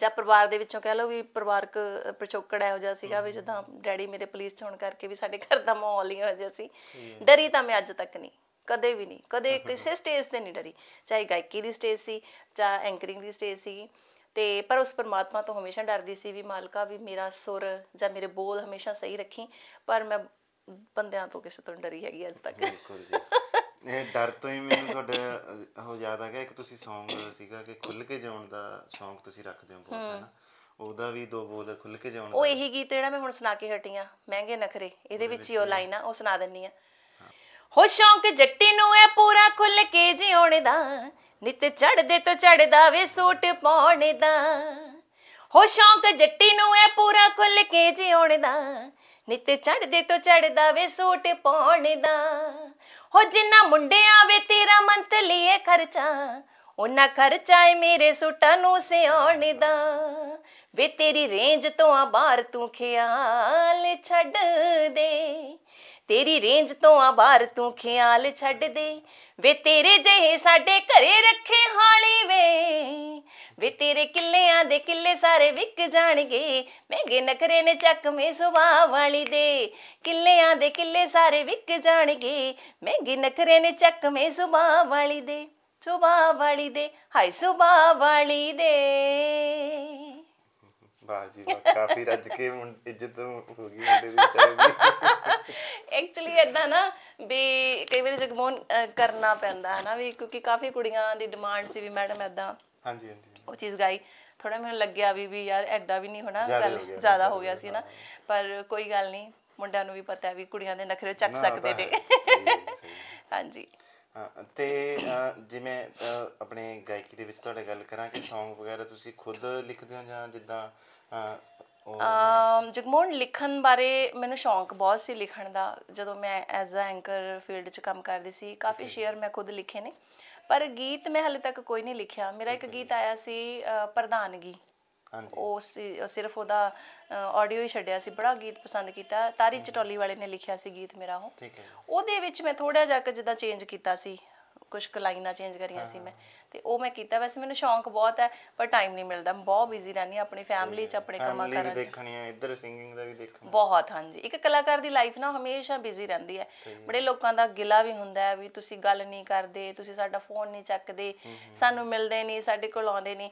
ਜਾ ਪਰਿਵਾਰ ਦੇ ਵਿੱਚੋਂ ਕਹਿ ਲਓ ਵੀ ਪਰਿਵਾਰਕ ਹੈ ਉਹ ਜਿਹਾ ਸੀਗਾ ਵੀ ਜਦੋਂ ਡੈਡੀ ਮੇਰੇ ਪੁਲਿਸ ਚੋਂ ਕਰਕੇ ਵੀ ਸਾਡੇ ਘਰ ਦਾ ਮਾਹੌਲ ਹੀ ਇਹੋ ਜਿਹਾ ਸੀ ਡਰੀ ਤਾਂ ਮੈਂ ਅੱਜ ਤੱਕ ਨਹੀਂ ਕਦੇ ਵੀ ਨਹੀਂ ਕਦੇ ਕਿਸੇ ਸਟੇਜ ਤੇ ਨਹੀਂ ਡਰੀ ਚਾਹੇ ਗਾਇਕੀ ਦੀ ਸਟੇਜ ਸੀ ਜਾਂ ਐਂਕਰਿੰਗ ਦੀ ਸਟੇਜ ਸੀ ਤੇ ਪਰ ਉਸ ਪਰਮਾਤਮਾ ਤੋਂ ਹਮੇਸ਼ਾ ਡਰਦੀ ਸੀ ਵੀ ਮਾਲਕਾ ਵੀ ਮੇਰਾ ਸੁਰ ਜਾਂ ਮੇਰੇ ਬੋਲ ਹਮੇਸ਼ਾ ਸਹੀ ਰੱਖੀ ਪਰ ਮੈਂ ਬੰਦਿਆਂ ਤੋਂ ਕਿਸੇ ਤੋਂ ਡਰੀ ਹੈਗੀ ਅੱਜ ਤੱਕ ਬਿਲਕੁਲ ਜੀ ਇਹ ਡਰ ਤੋਂ ਹੀ ਮੈਨੂੰ ਤੁਹਾਡੇ ਹੋ ਯਾਦ ਆ ਗਿਆ ਇੱਕ ਤੁਸੀਂ Song ਸੀਗਾ ਕਿ ਖੁੱਲ ਕੇ ਜਿਉਣ ਦਾ Song ਤੁਸੀਂ ਰੱਖਦੇ ਹੋ ਬਹੁਤ ਹਨਾ ਉਹਦਾ ਵੀ ਦੋ ਬੋਲ ਖੁੱਲ ਕੇ ਜਿਉਣ ਦਾ ਉਹ ਇਹੀ ਗੀਤ ਜਿਹੜਾ ਮੈਂ ਹੁਣ ਸੁਣਾ ਕੇ ਹਟੀ ਆ ਮਹਿੰਗੇ ਨਖਰੇ ਇਹਦੇ ਵਿੱਚ ਹੀ ਉਹ ਲਾਈਨ ਆ ਉਹ ਸੁਣਾ ਦਿੰਨੀ ਆ ਹੋ ਸ਼ੌਂਕ ਜੱਟੀ ਨੂੰ ਐ ਪੂਰਾ ਖੁੱਲ ਕੇ ਜਿਉਣ ਦਾ ਨਿੱਤ ਚੜਦੇ ਤੋਂ ਚੜਦਾ ਵੇ ਸੂਟ ਪਾਉਣ ਦਾ ਹੋ ਸ਼ੌਂਕ ਜੱਟੀ ਨੂੰ ਐ ਪੂਰਾ ਖੁੱਲ ਕੇ ਜਿਉਣ ਦਾ ਨਿੱਤ ਚੜਦੇ ਤੋਂ ਚੜਦਾ ਵੇ ਸੂਟ ਪਾਉਣ ਦਾ ਹੋ ਜਿੰਨਾ ਮੁੰਡਿਆਂ ਵੇ ਤੇਰਾ ਮੰਥਲੀ ਏ ਖਰਚਾ ਉਹਨਾਂ ਖਰਚਾ ਏ ਮੇਰੇ ਸੁਟਾਂ ਨੂੰ ਸਿਉਣ ਦਾ ਵੇ ਤੇਰੀ ਰੇਂਜ ਤੋਂ ਆ ਬਾਹਰ ਤੂੰ ਖਿਆਲ ਛੱਡ ਦੇ ਤੇਰੀ ਰੇਂਜ ਤੋਂ ਆ ਬਾਹਰ ਤੂੰ ਖਿਆਲ ਛੱਡ ਦੇ ਵੇ ਤੇਰੇ ਜਿਹੇ ਸਾਡੇ ਘਰੇ ਰੱਖੇ ਹਾਲੀ ਵੇ ਵੇ ਤੇਰੇ ਕਿੱਲਿਆਂ ਦੇ ਕਿੱਲੇ ਸਾਰੇ ਵਿਕ ਜਾਣਗੇ ਮਹਿੰਗੇ ਨਖਰੇ ਨੇ ਚੱਕ ਮੇ ਸੁਭਾ ਵਾਲੀ ਦੇ ਕਿੱਲਿਆਂ ਦੇ ਕਿੱਲੇ ਸਾਰੇ ਵਿਕ ਜਾਣਗੇ ਮਹਿੰਗੇ ਨਖਰੇ ਨੇ ਚੱਕ ਮੇ ਸੁਭਾ ਵਾਲੀ ਦੇ ਸੁਭਾ ਵਾਲੀ ਦੇ ਹਾਈ ਸੁਭਾ ਵਾਲੀ ਦੇ ਵਾਹ ਜੀ ਕਾਫੀ ਰੱਜ ਕੇ ਇੱਜ਼ਤ ਹੋ ਗਈ ਮੁੰਡੇ ਦੀ ਚਾਹੀਦੀ ਐਕਚੁਅਲੀ ਇਦਾਂ ਨਾ ਵੀ ਕਈ ਵਾਰੀ ਜਗਮੋਨ ਕਰਨਾ ਪੈਂਦਾ ਹੈ ਨਾ ਵੀ ਕਿਉਂਕਿ ਕਾਫੀ ਕੁੜੀਆਂ ਦੀ ਡਿਮਾਂਡ ਸੀ ਵੀ ਮੈਡਮ ਇਦਾਂ ਹਾਂਜੀ ਹਾਂਜੀ ਉਹ ਚੀਜ਼ ਗਾਈ ਥੋੜਾ ਮੈਨੂੰ ਲੱਗਿਆ ਵੀ ਵੀ ਯਾਰ ਐਡਾ ਵੀ ਨਹੀਂ ਹੋਣਾ ਜ਼ਿਆਦਾ ਹੋ ਗਿਆ ਸੀ ਨਾ ਪਰ ਕੋਈ ਗੱਲ ਨਹੀਂ ਮੁੰਡਿਆਂ ਨੂੰ ਵੀ ਪਤਾ ਹੈ ਵੀ ਕੁੜੀਆਂ ਦੇ ਨਖਰੇ ਚੱਕ ਸਕਦੇ ਨੇ ਹਾਂਜੀ ਤੇ ਜਿਵੇਂ ਆਪਣੇ ਗਾਇਕੀ ਦੇ ਵਿੱਚ ਤੁਹਾਡੇ ਗੱਲ ਕਰਾਂ ਕਿ Song ਵਗੈਰਾ ਤੁਸੀਂ ਖੁਦ ਲਿਖਦੇ ਹੋ ਜਾਂ ਜਿੱਦਾਂ ਜਗਮੋਹਨ ਲਿਖਣ ਬਾਰੇ ਮੈਨੂੰ ਸ਼ੌਂਕ ਬਹੁਤ ਸੀ ਲਿਖਣ ਦਾ ਜਦੋਂ ਮੈਂ ਐਜ਼ ਅ ਐਂਕਰ ਫੀਲਡ 'ਚ ਕੰਮ ਕਰਦੀ ਸੀ ਕਾਫੀ ਸ਼ੇਅਰ ਮੈਂ ਖੁਦ ਲਿਖੇ ਨੇ ਪਰ ਗੀਤ ਮੈਂ ਹਲੇ ਤੱਕ ਕੋਈ ਨਹੀਂ ਲਿਖਿਆ ਮੇਰਾ ਇੱਕ ਗੀਤ ਆਇਆ ਸੀ ਪ੍ਰਧਾਨਗੀ ਉਹ ਸਿਰਫ ਉਹਦਾ ਆਡੀਓ ਹੀ ਛੱਡਿਆ ਸੀ ਬੜਾ ਗੀਤ ਪਸੰਦ ਕੀਤਾ ਤਾਰੀ ਚਟੋਲੀ ਵਾਲੇ ਨੇ ਲਿਖਿਆ ਸੀ ਗੀਤ ਮੇਰਾ ਉਹ ਉਹਦੇ ਵਿੱਚ ਮੈਂ ਥੋੜਾ ਜਿਹਾ ਜਿੱਦਾਂ ਚੇਂਜ ਕੀਤਾ ਸੀ ਕੁਝ ਕੁ ਲਾਈਨਾਂ ਚੇਂਜ ਕਰੀਆਂ ਸੀ ਮੈਂ ਤੇ ਉਹ ਮੈਂ ਕੀਤਾ ਵੈਸੇ ਮੈਨੂੰ ਸ਼ੌਂਕ ਬਹੁਤ ਹੈ ਪਰ ਟਾਈਮ ਨਹੀਂ ਮਿਲਦਾ ਮੈਂ ਬਹੁਤ ਬਿਜ਼ੀ ਰਹਿੰਦੀ ਆ ਆਪਣੀ ਫੈਮਿਲੀ 'ਚ ਆਪਣੇ ਕੰਮਾਂ ਕਰਾਂ 'ਚ ਦੇਖਣੀ ਆ ਇੱਧਰ ਸਿੰਗਿੰਗ ਦਾ ਵੀ ਦੇਖਣਾ ਬਹੁਤ ਹਾਂਜੀ ਇੱਕ ਕਲਾਕਾਰ ਦੀ ਲਾਈਫ ਨਾ ਹਮੇਸ਼ਾ ਬਿਜ਼ੀ ਰਹਿੰਦੀ ਹੈ ਬੜੇ ਲੋਕਾਂ ਦਾ ਗਿਲਾ ਵੀ ਹੁੰਦਾ ਹੈ ਵੀ ਤੁਸੀਂ ਗੱਲ ਨਹੀਂ ਕਰਦੇ ਤੁਸੀਂ ਸਾਡਾ ਫੋਨ ਨਹੀਂ ਚੱਕਦੇ ਸਾਨੂੰ ਮਿਲਦੇ ਨਹੀਂ ਸਾਡੇ ਕੋਲ ਆਉਂਦੇ ਨਹੀਂ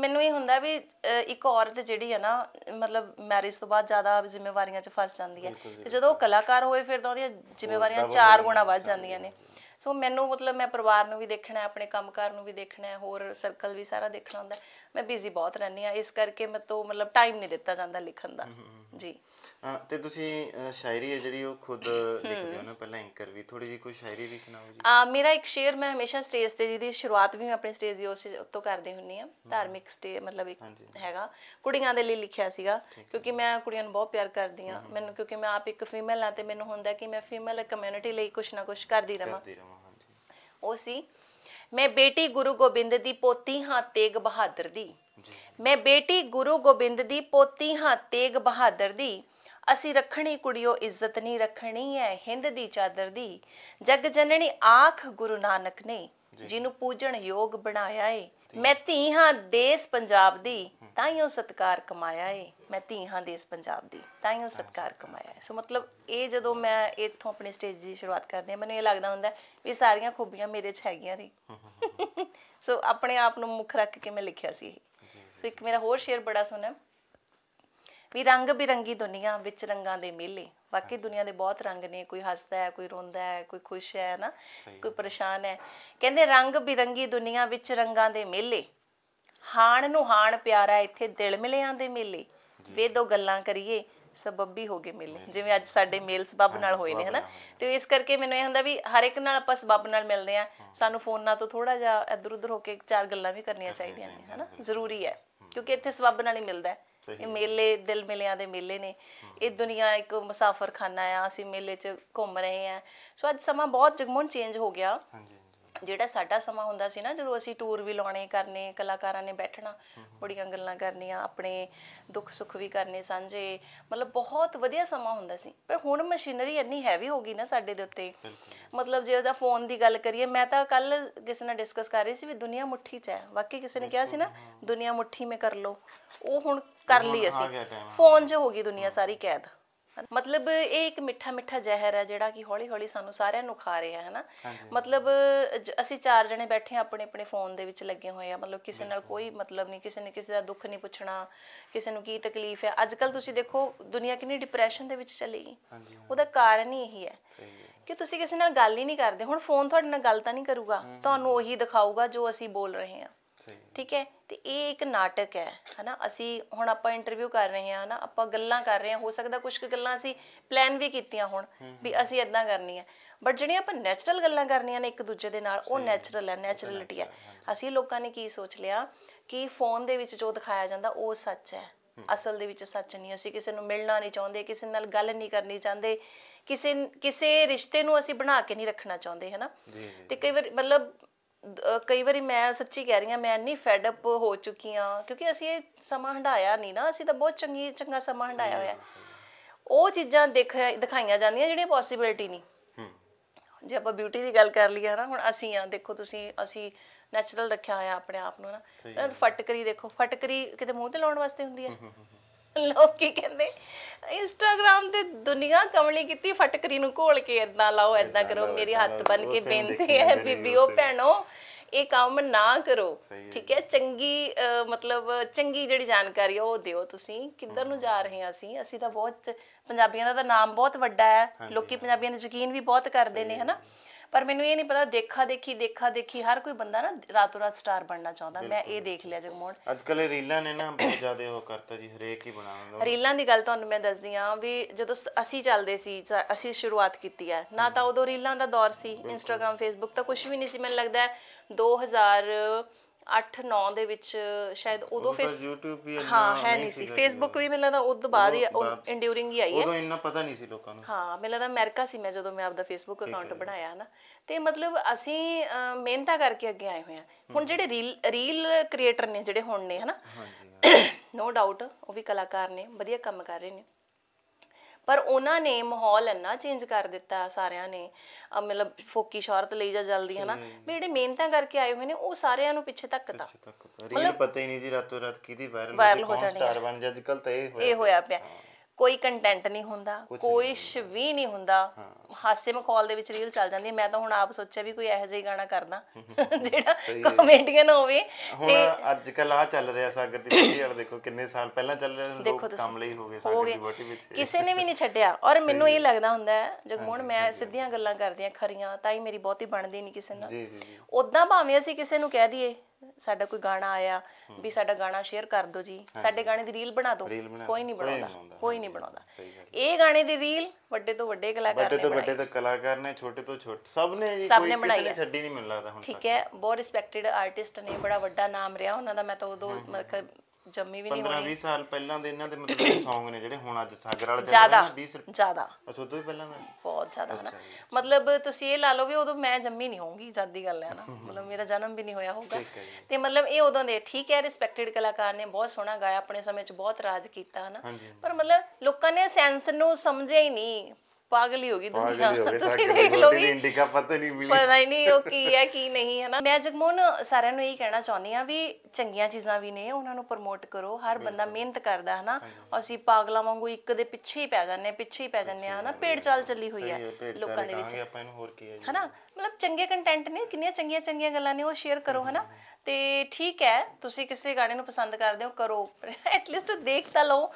ਮੈਨੂੰ ਇਹ ਹੁੰਦਾ ਵੀ ਇੱਕ ਔਰਤ ਜਿਹੜੀ ਹੈ ਨਾ ਮਤਲਬ ਮੈਰਿਜ ਤੋਂ ਬਾਅਦ ਜ਼ਿਆਦਾ ਜ਼ਿੰਮੇਵਾਰੀਆਂ 'ਚ ਫਸ ਜਾਂਦੀ ਹੈ ਤੇ ਜਦੋਂ ਉਹ ਕਲਾਕਾਰ ਹੋਏ ਫਿਰ ਤਾਂ ਉਹਦੀਆਂ ਜ਼ਿੰਮੇਵਾਰੀਆਂ ਚਾਰ ਗੁਣਾ ਵੱਧ ਜਾਂਦੀਆਂ ਨੇ ਸੋ ਮੈਨੂੰ ਮਤਲਬ ਮੈਂ ਪਰਿਵਾਰ ਨੂੰ ਵੀ ਦੇਖਣਾ ਆਪਣੇ ਕੰਮਕਾਰ ਨੂੰ ਵੀ ਦੇਖਣਾ ਹੋਰ ਸਰਕਲ ਵੀ ਸਾਰਾ ਦੇਖਣਾ ਹੁੰਦਾ ਮੈਂ ਬਿਜ਼ੀ ਬਹੁਤ ਰਹਿੰਦੀ ਆ ਇਸ ਕਰਕੇ ਮੈਂ ਤੋਂ ਮਤਲਬ ਟਾਈਮ ਨਹੀਂ ਦਿੱਤਾ ਜਾਂਦਾ ਲਿਖਣ ਦਾ ਜੀ ਤੇ ਤੁਸੀਂ ਸ਼ਾਇਰੀ ਹੈ ਜਿਹੜੀ ਉਹ ਖੁਦ ਲਿਖਦੇ ਹੋ ਨਾ ਪਹਿਲਾਂ ਐਂਕਰ ਵੀ ਥੋੜੀ ਜੀ ਕੋਈ ਸ਼ਾਇਰੀ ਵੀ ਸੁਣਾਓ ਜੀ ਆ ਮੇਰਾ ਇੱਕ ਸ਼ੇਰ ਮੈਂ ਹਮੇਸ਼ਾ ਸਟੇਜ ਤੇ ਜਿਹਦੀ ਸ਼ੁਰੂਆਤ ਵੀ ਮੈਂ ਆਪਣੇ ਸਟੇਜ ਦੀ ਉਸ ਤੋਂ ਕਰਦੀ ਹੁੰਨੀ ਆ ਧਾਰਮਿਕ ਸਟੇ ਮਤਲਬ ਇੱਕ ਹੈਗਾ ਕੁੜੀਆਂ ਦੇ ਲਈ ਲਿਖਿਆ ਸੀਗਾ ਕਿਉਂਕਿ ਮੈਂ ਕੁੜੀਆਂ ਨੂੰ ਬਹੁਤ ਪਿਆਰ ਕਰਦੀ ਆ ਮੈਨੂੰ ਕਿਉਂਕਿ ਮੈਂ ਆਪ ਇੱਕ ਫੀਮੇਲ ਆ ਤੇ ਮੈਨੂੰ ਹੁੰਦਾ ਕਿ ਮੈਂ ਫੀਮੇਲ ਕਮਿਊਨਿਟੀ ਲਈ ਕੁਝ ਨਾ ਕੁਝ ਕਰਦੀ ਰਹਾ ਕਰਦੀ ਹਾਂਜੀ ਉਹ ਸੀ ਮੈਂ ਬੇਟੀ ਗੁਰੂ ਗੋਬਿੰਦ ਦੀ ਪੋਤੀ ਹਾਂ ਤੇਗ ਬਹਾਦਰ ਦੀ ਮੈਂ ਬੇਟੀ ਗੁਰੂ ਗੋਬਿੰਦ ਦੀ ਪੋਤੀ ਹਾਂ ਤੇਗ ਬਹਾਦਰ ਦੀ ਅਸੀਂ ਰੱਖਣੀ ਕੁੜੀਓ ਇੱਜ਼ਤ ਨਹੀਂ ਰੱਖਣੀ ਹੈ ਹਿੰਦ ਦੀ ਚਾਦਰ ਦੀ ਜਗ ਜਨਣੀ ਆਖ ਗੁਰੂ ਨਾਨਕ ਨੇ ਜਿਹਨੂੰ ਪੂਜਣ ਯੋਗ ਬਣਾਇਆ ਏ ਮੈਂ ਧੀ ਹਾਂ ਦੇਸ਼ ਪੰਜਾਬ ਦੀ ਤਾਂ ਹੀ ਉਹ ਸਤਕਾਰ ਕਮਾਇਆ ਏ ਮੈਂ ਧੀ ਹਾਂ ਦੇਸ਼ ਪੰਜਾਬ ਦੀ ਤਾਂ ਹੀ ਉਹ ਸਤਕਾਰ ਕਮਾਇਆ ਸੋ ਮਤਲਬ ਇਹ ਜਦੋਂ ਮੈਂ ਇੱਥੋਂ ਆਪਣੀ ਸਟੇਜ ਦੀ ਸ਼ੁਰੂਆਤ ਹਾਂ ਮੈਨੂੰ ਇਹ ਲੱਗਦਾ ਹੁੰਦਾ ਵੀ ਸਾਰੀਆਂ ਖੂਬੀਆਂ ਮੇਰੇ 'ਚ ਹੈਗੀਆਂ ਨੇ ਸੋ ਆਪਣੇ ਆਪ ਨੂੰ ਮੁੱਖ ਰੱਖ ਕੇ ਮੈਂ ਲਿਖਿਆ ਸੀ ਇਹ ਸੋ ਇੱਕ ਮੇਰਾ ਹੋਰ ਸ਼ੇਅਰ ਬੜਾ ਸੋਹਣਾ ਵੀ ਰੰਗ ਬਿਰੰਗੀ ਦੁਨੀਆ ਵਿੱਚ ਰੰਗਾਂ ਦੇ ਮੇਲੇ ਬਾਕੀ ਦੁਨੀਆ ਦੇ ਬਹੁਤ ਰੰਗ ਨੇ ਕੋਈ ਹੱਸਦਾ ਹੈ ਕੋਈ ਰੋਂਦਾ ਹੈ ਕੋਈ ਖੁਸ਼ ਹੈ ਨਾ ਕੋਈ ਪਰੇਸ਼ਾਨ ਹੈ ਕਹਿੰਦੇ ਰੰਗ ਬਿਰੰਗੀ ਦੁਨੀਆ ਵਿੱਚ ਰੰਗਾਂ ਦੇ ਮੇਲੇ ਹਾਣ ਨੂੰ ਹਾਣ ਪਿਆਰਾ ਇੱਥੇ ਦਿਲ ਮਿਲਿਆਂ ਦੇ ਮੇਲੇ ਵੇ ਦੋ ਗੱਲਾਂ ਕਰੀਏ ਸਬੱਬੀ ਹੋ ਗਏ ਮਿਲੇ ਜਿਵੇਂ ਅੱਜ ਸਾਡੇ ਮੇਲ ਸਬੱਬ ਨਾਲ ਹੋਏ ਨੇ ਹਨਾ ਤੇ ਇਸ ਕਰਕੇ ਮੈਨੂੰ ਇਹ ਹੁੰਦਾ ਵੀ ਹਰ ਇੱਕ ਨਾਲ ਆਪਾਂ ਸਬੱਬ ਨਾਲ ਮਿਲਦੇ ਆ ਸਾਨੂੰ ਫੋਨਾਂ ਤੋਂ ਥੋੜਾ ਜਿਹਾ ਇਧਰ ਉਧਰ ਹੋ ਕੇ ਚਾਰ ਗੱਲਾਂ ਵੀ ਕਰਨੀਆਂ ਚਾਹੀਦੀਆਂ ਨੇ ਹਨਾ ਜ਼ਰੂਰੀ ਹੈ ਕਿਉਂਕਿ ਇੱਥੇ ਸਬੱਬ ਨਾਲ ਹੀ ਮਿਲਦਾ ਹੈ ਇਹ ਮੇਲੇ ਦਿਲ ਮਿਲਿਆਂ ਦੇ ਮੇਲੇ ਨੇ ਇਹ ਦੁਨੀਆ ਇੱਕ ਮੁਸਾਫਰਖਾਨਾ ਆ ਅਸੀਂ ਮੇਲੇ 'ਚ ਘੁੰਮ ਰਹੇ ਆ ਸੋ ਅੱਜ ਸਮਾਂ ਬਹੁਤ ਜਗਮੋਹਨ ਚੇਂਜ ਹੋ ਗਿਆ ਹਾਂਜੀ ਜਿਹੜਾ ਸਾਡਾ ਸਮਾਂ ਹੁੰਦਾ ਸੀ ਨਾ ਜਦੋਂ ਅਸੀਂ ਟੂਰ ਵੀ ਲਾਉਣੇ ਕਰਨੇ ਕਲਾਕਾਰਾਂ ਨੇ ਬੈਠਣਾ ਬੜੀਆਂ ਗੱਲਾਂ ਕਰਨੀਆਂ ਆਪਣੇ ਦੁੱਖ ਸੁੱਖ ਵੀ ਕਰਨੇ ਸਾਂਝੇ ਮਤਲਬ ਬਹੁਤ ਵਧੀਆ ਸਮਾਂ ਹੁੰਦਾ ਸੀ ਪਰ ਹੁਣ ਮਸ਼ੀਨਰੀ ਇੰਨੀ ਹੈਵੀ ਹੋ ਗਈ ਨਾ ਸਾਡੇ ਦੇ ਉੱਤੇ ਮਤਲਬ ਜੇ ਉਹਦਾ ਫੋਨ ਦੀ ਗੱਲ ਕਰੀਏ ਮੈਂ ਤਾਂ ਕੱਲ ਕਿਸੇ ਨਾਲ ਡਿਸਕਸ ਕਰ ਰਹੀ ਸੀ ਵੀ ਦੁਨੀਆ ਮੁੱਠੀ 'ਚ ਹੈ ਵਾਕਈ ਕਿਸੇ ਨੇ ਕਿਹਾ ਸੀ ਨਾ ਦੁਨੀਆ ਮੁੱਠੀ ਮੇ ਕਰ ਲੋ ਉਹ ਹੁਣ ਕਰ ਲਈ ਅਸੀਂ ਫੋਨ 'ਚ ਹੋ ਗਈ ਦੁਨੀਆ ਸਾਰੀ ਕੈਦ ਮਤਲਬ ਇਹ ਇੱਕ ਮਿੱਠਾ ਮਿੱਠਾ ਜ਼ਹਿਰ ਹੈ ਜਿਹੜਾ ਕਿ ਹੌਲੀ ਹੌਲੀ ਸਾਨੂੰ ਸਾਰਿਆਂ ਨੂੰ ਖਾ ਰਿਹਾ ਹੈ ਨਾ ਮਤਲਬ ਅਸੀਂ ਚਾਰ ਜਣੇ ਬੈਠੇ ਆ ਆਪਣੇ ਆਪਣੇ ਫੋਨ ਦੇ ਵਿੱਚ ਲੱਗੇ ਹੋਏ ਆ ਮਤਲਬ ਕਿਸੇ ਨਾਲ ਕੋਈ ਮਤਲਬ ਨਹੀਂ ਕਿਸੇ ਨੇ ਕਿਸੇ ਦਾ ਦੁੱਖ ਨਹੀਂ ਪੁੱਛਣਾ ਕਿਸੇ ਨੂੰ ਕੀ ਤਕਲੀਫ ਹੈ ਅੱਜ ਕੱਲ ਤੁਸੀਂ ਦੇਖੋ ਦੁਨੀਆ ਕਿੰਨੀ ਡਿਪਰੈਸ਼ਨ ਦੇ ਵਿੱਚ ਚਲੀ ਗਈ ਉਹਦਾ ਕਾਰਨ ਹੀ ਇਹੀ ਹੈ ਕਿ ਤੁਸੀਂ ਕਿਸੇ ਨਾਲ ਗੱਲ ਹੀ ਨਹੀਂ ਕਰਦੇ ਹੁਣ ਫੋਨ ਤੁਹਾਡੇ ਨਾਲ ਗੱਲ ਤਾਂ ਨਹੀਂ ਕਰੂਗਾ ਤੁਹਾਨੂੰ ਉਹੀ ਦਿਖਾਊਗਾ ਜੋ ਅਸੀਂ ਬੋਲ ਰਹੇ ਹਾਂ ਠੀਕ ਹੈ ਤੇ ਇਹ ਇੱਕ ਨਾਟਕ ਹੈ ਹਨਾ ਅਸੀਂ ਹੁਣ ਆਪਾਂ ਇੰਟਰਵਿਊ ਕਰ ਰਹੇ ਹਾਂ ਹਨਾ ਆਪਾਂ ਗੱਲਾਂ ਕਰ ਰਹੇ ਹਾਂ ਹੋ ਸਕਦਾ ਕੁਝ ਕੁ ਗੱਲਾਂ ਅਸੀਂ ਪਲਾਨ ਵੀ ਕੀਤੀਆਂ ਹੁਣ ਵੀ ਅਸੀਂ ਇਦਾਂ ਕਰਨੀ ਹੈ ਬਟ ਜਿਹੜੀਆਂ ਆਪਾਂ ਨੈਚੁਰਲ ਗੱਲਾਂ ਕਰਨੀਆਂ ਨੇ ਇੱਕ ਦੂਜੇ ਦੇ ਨਾਲ ਉਹ ਨੈਚੁਰਲ ਹੈ ਨੈਚੁਰਲਿਟੀ ਹੈ ਅਸੀਂ ਲੋਕਾਂ ਨੇ ਕੀ ਸੋਚ ਲਿਆ ਕਿ ਫੋਨ ਦੇ ਵਿੱਚ ਜੋ ਦਿਖਾਇਆ ਜਾਂਦਾ ਉਹ ਸੱਚ ਹੈ ਅਸਲ ਦੇ ਵਿੱਚ ਸੱਚ ਨਹੀਂ ਅਸੀਂ ਕਿਸੇ ਨੂੰ ਮਿਲਣਾ ਨਹੀਂ ਚਾਹੁੰਦੇ ਕਿਸੇ ਨਾਲ ਗੱਲ ਨਹੀਂ ਕਰਨੀ ਚਾਹੁੰਦੇ ਕਿਸੇ ਕਿਸੇ ਰਿਸ਼ਤੇ ਨੂੰ ਅਸੀਂ ਬਣਾ ਕੇ ਨਹੀਂ ਰੱਖਣਾ ਚਾਹੁੰਦੇ ਹਨਾ ਤੇ ਕਈ ਵਾਰ ਮਤਲਬ ਕਈ ਵਾਰੀ ਮੈਂ ਸੱਚੀ ਕਹਿ ਰਹੀ ਆ ਮੈਂ ਇੰਨੀ ਫੈਡ ਅਪ ਹੋ ਚੁੱਕੀ ਆ ਕਿਉਂਕਿ ਅਸੀਂ ਇਹ ਸਮਾਂ ਹੰਡਾਇਆ ਨਹੀਂ ਨਾ ਅਸੀਂ ਤਾਂ ਬਹੁਤ ਚੰਗੀ ਚੰਗਾ ਸਮਾਂ ਹੰਡਾਇਆ ਹੋਇਆ ਉਹ ਚੀਜ਼ਾਂ ਦਿਖਾਈਆਂ ਜਾਂਦੀਆਂ ਜਿਹੜੀਆਂ ਪੋਸਿਬਿਲਿਟੀ ਨਹੀਂ ਹੂੰ ਜੇ ਆਪਾਂ ਬਿਊਟੀ ਦੀ ਗੱਲ ਕਰ ਲਈ ਹੈ ਨਾ ਹੁਣ ਅਸੀਂ ਆ ਦੇਖੋ ਤੁਸੀਂ ਅਸੀਂ ਨੈਚੁਰਲ ਰੱਖਿਆ ਹੋਇਆ ਆਪਣੇ ਆਪ ਨੂੰ ਨਾ ਫਟਕਰੀ ਦੇਖੋ ਫਟਕਰੀ ਕਿਤੇ ਮੂੰਹ ਤੇ ਲਾਉਣ ਵਾਸਤੇ ਹੁੰਦੀ ਹੈ ਲੋਕ ਕੀ ਕਹਿੰਦੇ ਇੰਸਟਾਗ੍ਰam ਤੇ ਦੁਨੀਆ ਕਮਲੀ ਕੀਤੀ ਫਟਕਰੀ ਨੂੰ ਘੋਲ ਕੇ ਇਦਾਂ ਲਾਓ ਇਦਾਂ ਕਰੋ ਮੇਰੀ ਹੱਥ ਬੰਨ ਕੇ ਬੇਨਤੀ ਹੈ ਬੀਬੀ ਉਹ ਭੈਣੋ ਇਹ ਕੰਮ ਨਾ ਕਰੋ ਠੀਕ ਹੈ ਚੰਗੀ ਮਤਲਬ ਚੰਗੀ ਜਿਹੜੀ ਜਾਣਕਾਰੀ ਉਹ ਦਿਓ ਤੁਸੀਂ ਕਿੱਧਰ ਨੂੰ ਜਾ ਰਹੇ ਆ ਅਸੀਂ ਅਸੀਂ ਤਾਂ ਬਹੁਤ ਪੰਜਾਬੀਆਂ ਦਾ ਤਾਂ ਨਾਮ ਬਹੁਤ ਵੱਡਾ ਹੈ ਲੋਕੀ ਪੰਜਾਬੀਆਂ ਦੇ ਯਕੀਨ ਵੀ ਬਹੁਤ ਕਰਦੇ ਨੇ ਹਨਾ ਪਰ ਮੈਨੂੰ ਇਹ ਨਹੀਂ ਪਤਾ ਦੇਖਾ ਦੇਖੀ ਦੇਖਾ ਦੇਖੀ ਹਰ ਕੋਈ ਬੰਦਾ ਨਾ ਰਾਤੋਂ ਰਾਤ ਸਟਾਰ ਬਣਨਾ ਚਾਹੁੰਦਾ ਮੈਂ ਇਹ ਦੇਖ ਲਿਆ ਜਗਮੋਹਨ ਅੱਜ ਕੱਲ ਰੀਲਾਂ ਨੇ ਨਾ ਬਹੁਤ ਜ਼ਿਆਦਾ ਉਹ ਕਰਤਾ ਜੀ ਹਰੇਕ ਹੀ ਬਣਾਉਂਦਾ ਰੀਲਾਂ ਦੀ ਗੱਲ ਤੁਹਾਨੂੰ ਮੈਂ ਦੱਸਦੀ ਆ ਵੀ ਜਦੋਂ ਅਸੀਂ ਚੱਲਦੇ ਸੀ ਅਸੀਂ ਸ਼ੁਰੂਆਤ ਕੀਤੀ ਹੈ ਨਾ ਤਾਂ ਉਦੋਂ ਰੀਲਾਂ ਦਾ ਦੌਰ ਸੀ ਇੰਸਟਾਗ੍ਰam ਫੇਸਬੁੱਕ ਤਾਂ ਕੁਝ ਵੀ ਨਹੀਂ ਸੀ ਮੈਨੂੰ ਲੱਗਦਾ 2000 8-9 ਦੇ ਵਿੱਚ ਸ਼ਾਇਦ ਉਦੋਂ ਫੇਸ YouTube ਵੀ ਹਾਂ ਹੈ ਨਹੀਂ ਸੀ Facebook ਵੀ ਮੈਨੂੰ ਲੱਗਦਾ ਉਦੋਂ ਬਾਅਦ ਹੀ ਇੰਡਿਊਰਿੰਗ ਹੀ ਆਈ ਹੈ ਉਦੋਂ ਇੰਨਾ ਪਤਾ ਨਹੀਂ ਸੀ ਲੋਕਾਂ ਨੂੰ ਹਾਂ ਮੈਨੂੰ ਲੱਗਦਾ ਅਮਰੀਕਾ ਸੀ ਮੈਂ ਜਦੋਂ ਮੈਂ ਆਪਦਾ Facebook ਅਕਾਊਂਟ ਬਣਾਇਆ ਨਾ ਤੇ ਮਤਲਬ ਅਸੀਂ ਮਿਹਨਤਾਂ ਕਰਕੇ ਅੱਗੇ ਆਏ ਹੋਏ ਆ ਹੁਣ ਜਿਹੜੇ ਰੀਲ ਰੀਲ ਕ੍ਰੀਏਟਰ ਨੇ ਜਿਹੜੇ ਹੁਣ ਨੇ ਹਨਾ ਹਾਂਜੀ ਨੋ ਡਾਊਟ ਉਹ ਵੀ ਕਲਾਕਾਰ ਨੇ ਵਧੀਆ ਕੰਮ ਕਰ ਰਹੇ ਨੇ ਪਰ ਉਹਨਾਂ ਨੇ ਮਾਹੌਲ ਇੰਨਾ ਚੇਂਜ ਕਰ ਦਿੱਤਾ ਸਾਰਿਆਂ ਨੇ ਮਤਲਬ ਫੋਕੀ ਸ਼ੌਹਰਤ ਲਈ ਜਾ ਜਲਦੀ ਹਨਾ ਵੀ ਜਿਹੜੇ ਮਿਹਨਤਾਂ ਕਰਕੇ ਆਏ ਹੋਏ ਨੇ ਉਹ ਸਾਰਿਆਂ ਨੂੰ ਪਿੱਛੇ ਧੱਕਤਾ ਰੀਲ ਪਤਾ ਹੀ ਨਹੀਂ ਜੀ ਰਾਤੋ ਰਾਤ ਕਿਹਦੀ ਵਾਇਰਲ ਹੋ ਜਾਣੀ ਸਟਾਰ ਬਣ ਜਾ ਅੱਜਕੱਲ ਤਾਂ ਇਹ ਹੋਇਆ ਪਿਆ ਕੋਈ ਕੰਟੈਂਟ ਨਹੀਂ ਹੁੰਦਾ ਕੋਈ ਵੀ ਨਹੀਂ ਹੁੰਦਾ ਹਾਸੇ ਮਖੌਲ ਦੇ ਵਿੱਚ ਰੀਲ ਚੱਲ ਜਾਂਦੀ ਹੈ ਮੈਂ ਤਾਂ ਹੁਣ ਆਪ ਸੋਚਿਆ ਵੀ ਕੋਈ ਇਹੋ ਜਿਹਾ ਗਾਣਾ ਕਰਦਾ ਜਿਹੜਾ ਕਾਮੇਡੀਅਨ ਹੋਵੇ ਹੁਣ ਅੱਜ ਕੱਲ ਆ ਚੱਲ ਰਿਹਾ ਸਾਗਰ ਦੀ ਬੋਟੀ ਯਾਰ ਦੇਖੋ ਕਿੰਨੇ ਸਾਲ ਪਹਿਲਾਂ ਚੱਲ ਰਿਹਾ ਲੋਕ ਕੰਮ ਲਈ ਹੋ ਗਏ ਸਾਗਰ ਦੀ ਬੋਟੀ ਵਿੱਚ ਕਿਸੇ ਨੇ ਵੀ ਨਹੀਂ ਛੱਡਿਆ ਔਰ ਮੈਨੂੰ ਇਹ ਲੱਗਦਾ ਹੁੰਦਾ ਹੈ ਜਗਮੋਹਨ ਮੈਂ ਸਿੱਧੀਆਂ ਗੱਲਾਂ ਕਰਦੀਆਂ ਖਰੀਆਂ ਤਾਂ ਹੀ ਮੇਰੀ ਬਹੁਤੀ ਬਣਦੀ ਨਹੀਂ ਕਿਸੇ ਨਾਲ ਜੀ ਜੀ ਉਦਾਂ ਭਾਵੇਂ ਅਸੀਂ ਕਿਸੇ ਨੂੰ ਕਹਿ ਦਈਏ ਸਾਡਾ ਕੋਈ ਗਾਣਾ ਆਇਆ ਵੀ ਸਾਡਾ ਗਾਣਾ ਸ਼ੇਅਰ ਕਰ ਦਿਓ ਜੀ ਸਾਡੇ ਗਾਣੇ ਦੀ ਰੀਲ ਬਣਾ ਦਿਓ ਕੋਈ ਨਹੀਂ ਬਣਾਉਂਦਾ ਕੋਈ ਨਹੀਂ ਬਣਾਉਂਦਾ ਇਹ ਗਾਣੇ ਦੀ ਰੀਲ ਵੱਡੇ ਤੋਂ ਵੱਡੇ ਕਲਾਕਾਰ ਨੇ ਵੱਡੇ ਤੋਂ ਕਲਾਕਾਰ ਨੇ ਛੋਟੇ ਤੋਂ ਛੋਟ ਸਭ ਨੇ ਜੀ ਕੋਈ ਕਿਸੇ ਨੇ ਛੱਡੀ ਨਹੀਂ ਮਿਲ ਲੱਗਦਾ ਹੁਣ ਠੀਕ ਹੈ ਬਹੁਤ ਰਿਸਪੈਕਟਡ ਆਰਟਿਸਟ ਨੇ ਬੜਾ ਵੱਡਾ ਨਾਮ ਰਿਹਾ ਉਹਨਾਂ ਦਾ ਮੈਂ ਤਾਂ ਉਦੋਂ ਮਤਲਬ ਜੰਮੀ ਵੀ ਨਹੀਂ ਹੋਈ 15 20 ਸਾਲ ਪਹਿਲਾਂ ਦੇ ਇਹਨਾਂ ਦੇ ਮਤਲਬ ਸੌਂਗ ਨੇ ਜਿਹੜੇ ਹੁਣ ਅੱਜ ਸਾਗਰ ਵਾਲੇ ਚੱਲ ਰਿਹਾ 20 ਜਿਆਦਾ ਅੱਛਾ ਉਦੋਂ ਵੀ ਪਹਿਲਾਂ ਦਾ ਬਹੁਤ ਜ਼ਿਆਦਾ ਹਨਾ ਮਤਲਬ ਤੁਸੀਂ ਇਹ ਲਾ ਲਓ ਵੀ ਉਦੋਂ ਮੈਂ ਜੰਮੀ ਨਹੀਂ ਹੋਊਂਗੀ ਦੀ ਗੱਲ ਹੈ ਨਾ ਮਤਲਬ ਮੇਰਾ ਜਨਮ ਵੀ ਨਹੀਂ ਹੋਇਆ ਹੋਊਗਾ ਤੇ ਮਤਲਬ ਇਹ ਉਦੋਂ ਦੇ ਠੀਕ ਹੈ ਰਿਸਪੈਕਟਡ ਕਲਾਕਾਰ ਨੇ ਬਹੁਤ ਸੋਹਣਾ ਗਾਇਆ ਆਪਣੇ ਸਮੇਂ 'ਚ ਬਹੁਤ ਰਾਜ ਕੀਤਾ ਹਨਾ ਪਰ ਮਤਲਬ ਲੋਕਾਂ ਨੇ ਸੈਂਸ ਨੂੰ ਸਮਝਿਆ ਹੀ ਨਹੀਂ ਪਾਗਲ ਹੀ ਹੋ ਗਈ ਦੁਨੀਆ ਤੁਸੀਂ ਦੇਖ ਲਓ ਵੀ ਇੰਡੀਕਾ ਪਤਾ ਨਹੀਂ ਮਿਲੀ ਪਤਾ ਹੀ ਨਹੀਂ ਉਹ ਕੀ ਹੈ ਕੀ ਨਹੀਂ ਹੈ ਨਾ ਮੈਂ ਜਗਮੋਨ ਸਾਰਿਆਂ ਨੂੰ ਇਹ ਕਹਿਣਾ ਚਾਹੁੰਦੀ ਆ ਵੀ ਚੰਗੀਆਂ ਚੀਜ਼ਾਂ ਵੀ ਨੇ ਉਹਨਾਂ ਨੂੰ ਪ੍ਰਮੋਟ ਕਰੋ ਹਰ ਬੰਦਾ ਮਿਹਨਤ ਕਰਦਾ ਹੈ ਨਾ ਅਸੀਂ ਪਾਗਲਾਂ ਵਾਂਗੂ ਇੱਕ ਦੇ ਪਿੱਛੇ ਹੀ ਪੈ ਜਾਂਦੇ ਆ ਪਿੱਛੇ ਹੀ ਪੈ ਜਾਂਦੇ ਆ ਨਾ ਪੇੜ ਚਾਲ ਚੱਲੀ ਹੋਈ ਹੈ ਲੋਕਾਂ ਦੇ ਵਿੱਚ ਆਪਾਂ ਇਹਨੂੰ ਹੋਰ ਕੀ ਹੈ ਨਾ ਮਤਲਬ ਚੰਗੇ ਕੰਟੈਂਟ ਨੇ ਕਿੰਨੀਆਂ ਚੰਗੀਆਂ ਚੰਗੀਆਂ ਗੱਲਾਂ ਨੇ ਉਹ ਸ਼ੇਅਰ ਕਰੋ ਹੈ ਨਾ ਤੇ ਠੀਕ ਹੈ ਤੁਸੀਂ ਕਿਸੇ ਗਾਣੇ ਨੂੰ ਪਸੰਦ ਕਰਦੇ ਹੋ ਕਰੋ ਐਟਲੀਸਟ ਦੇਖ ਤਾਂ ਲਓ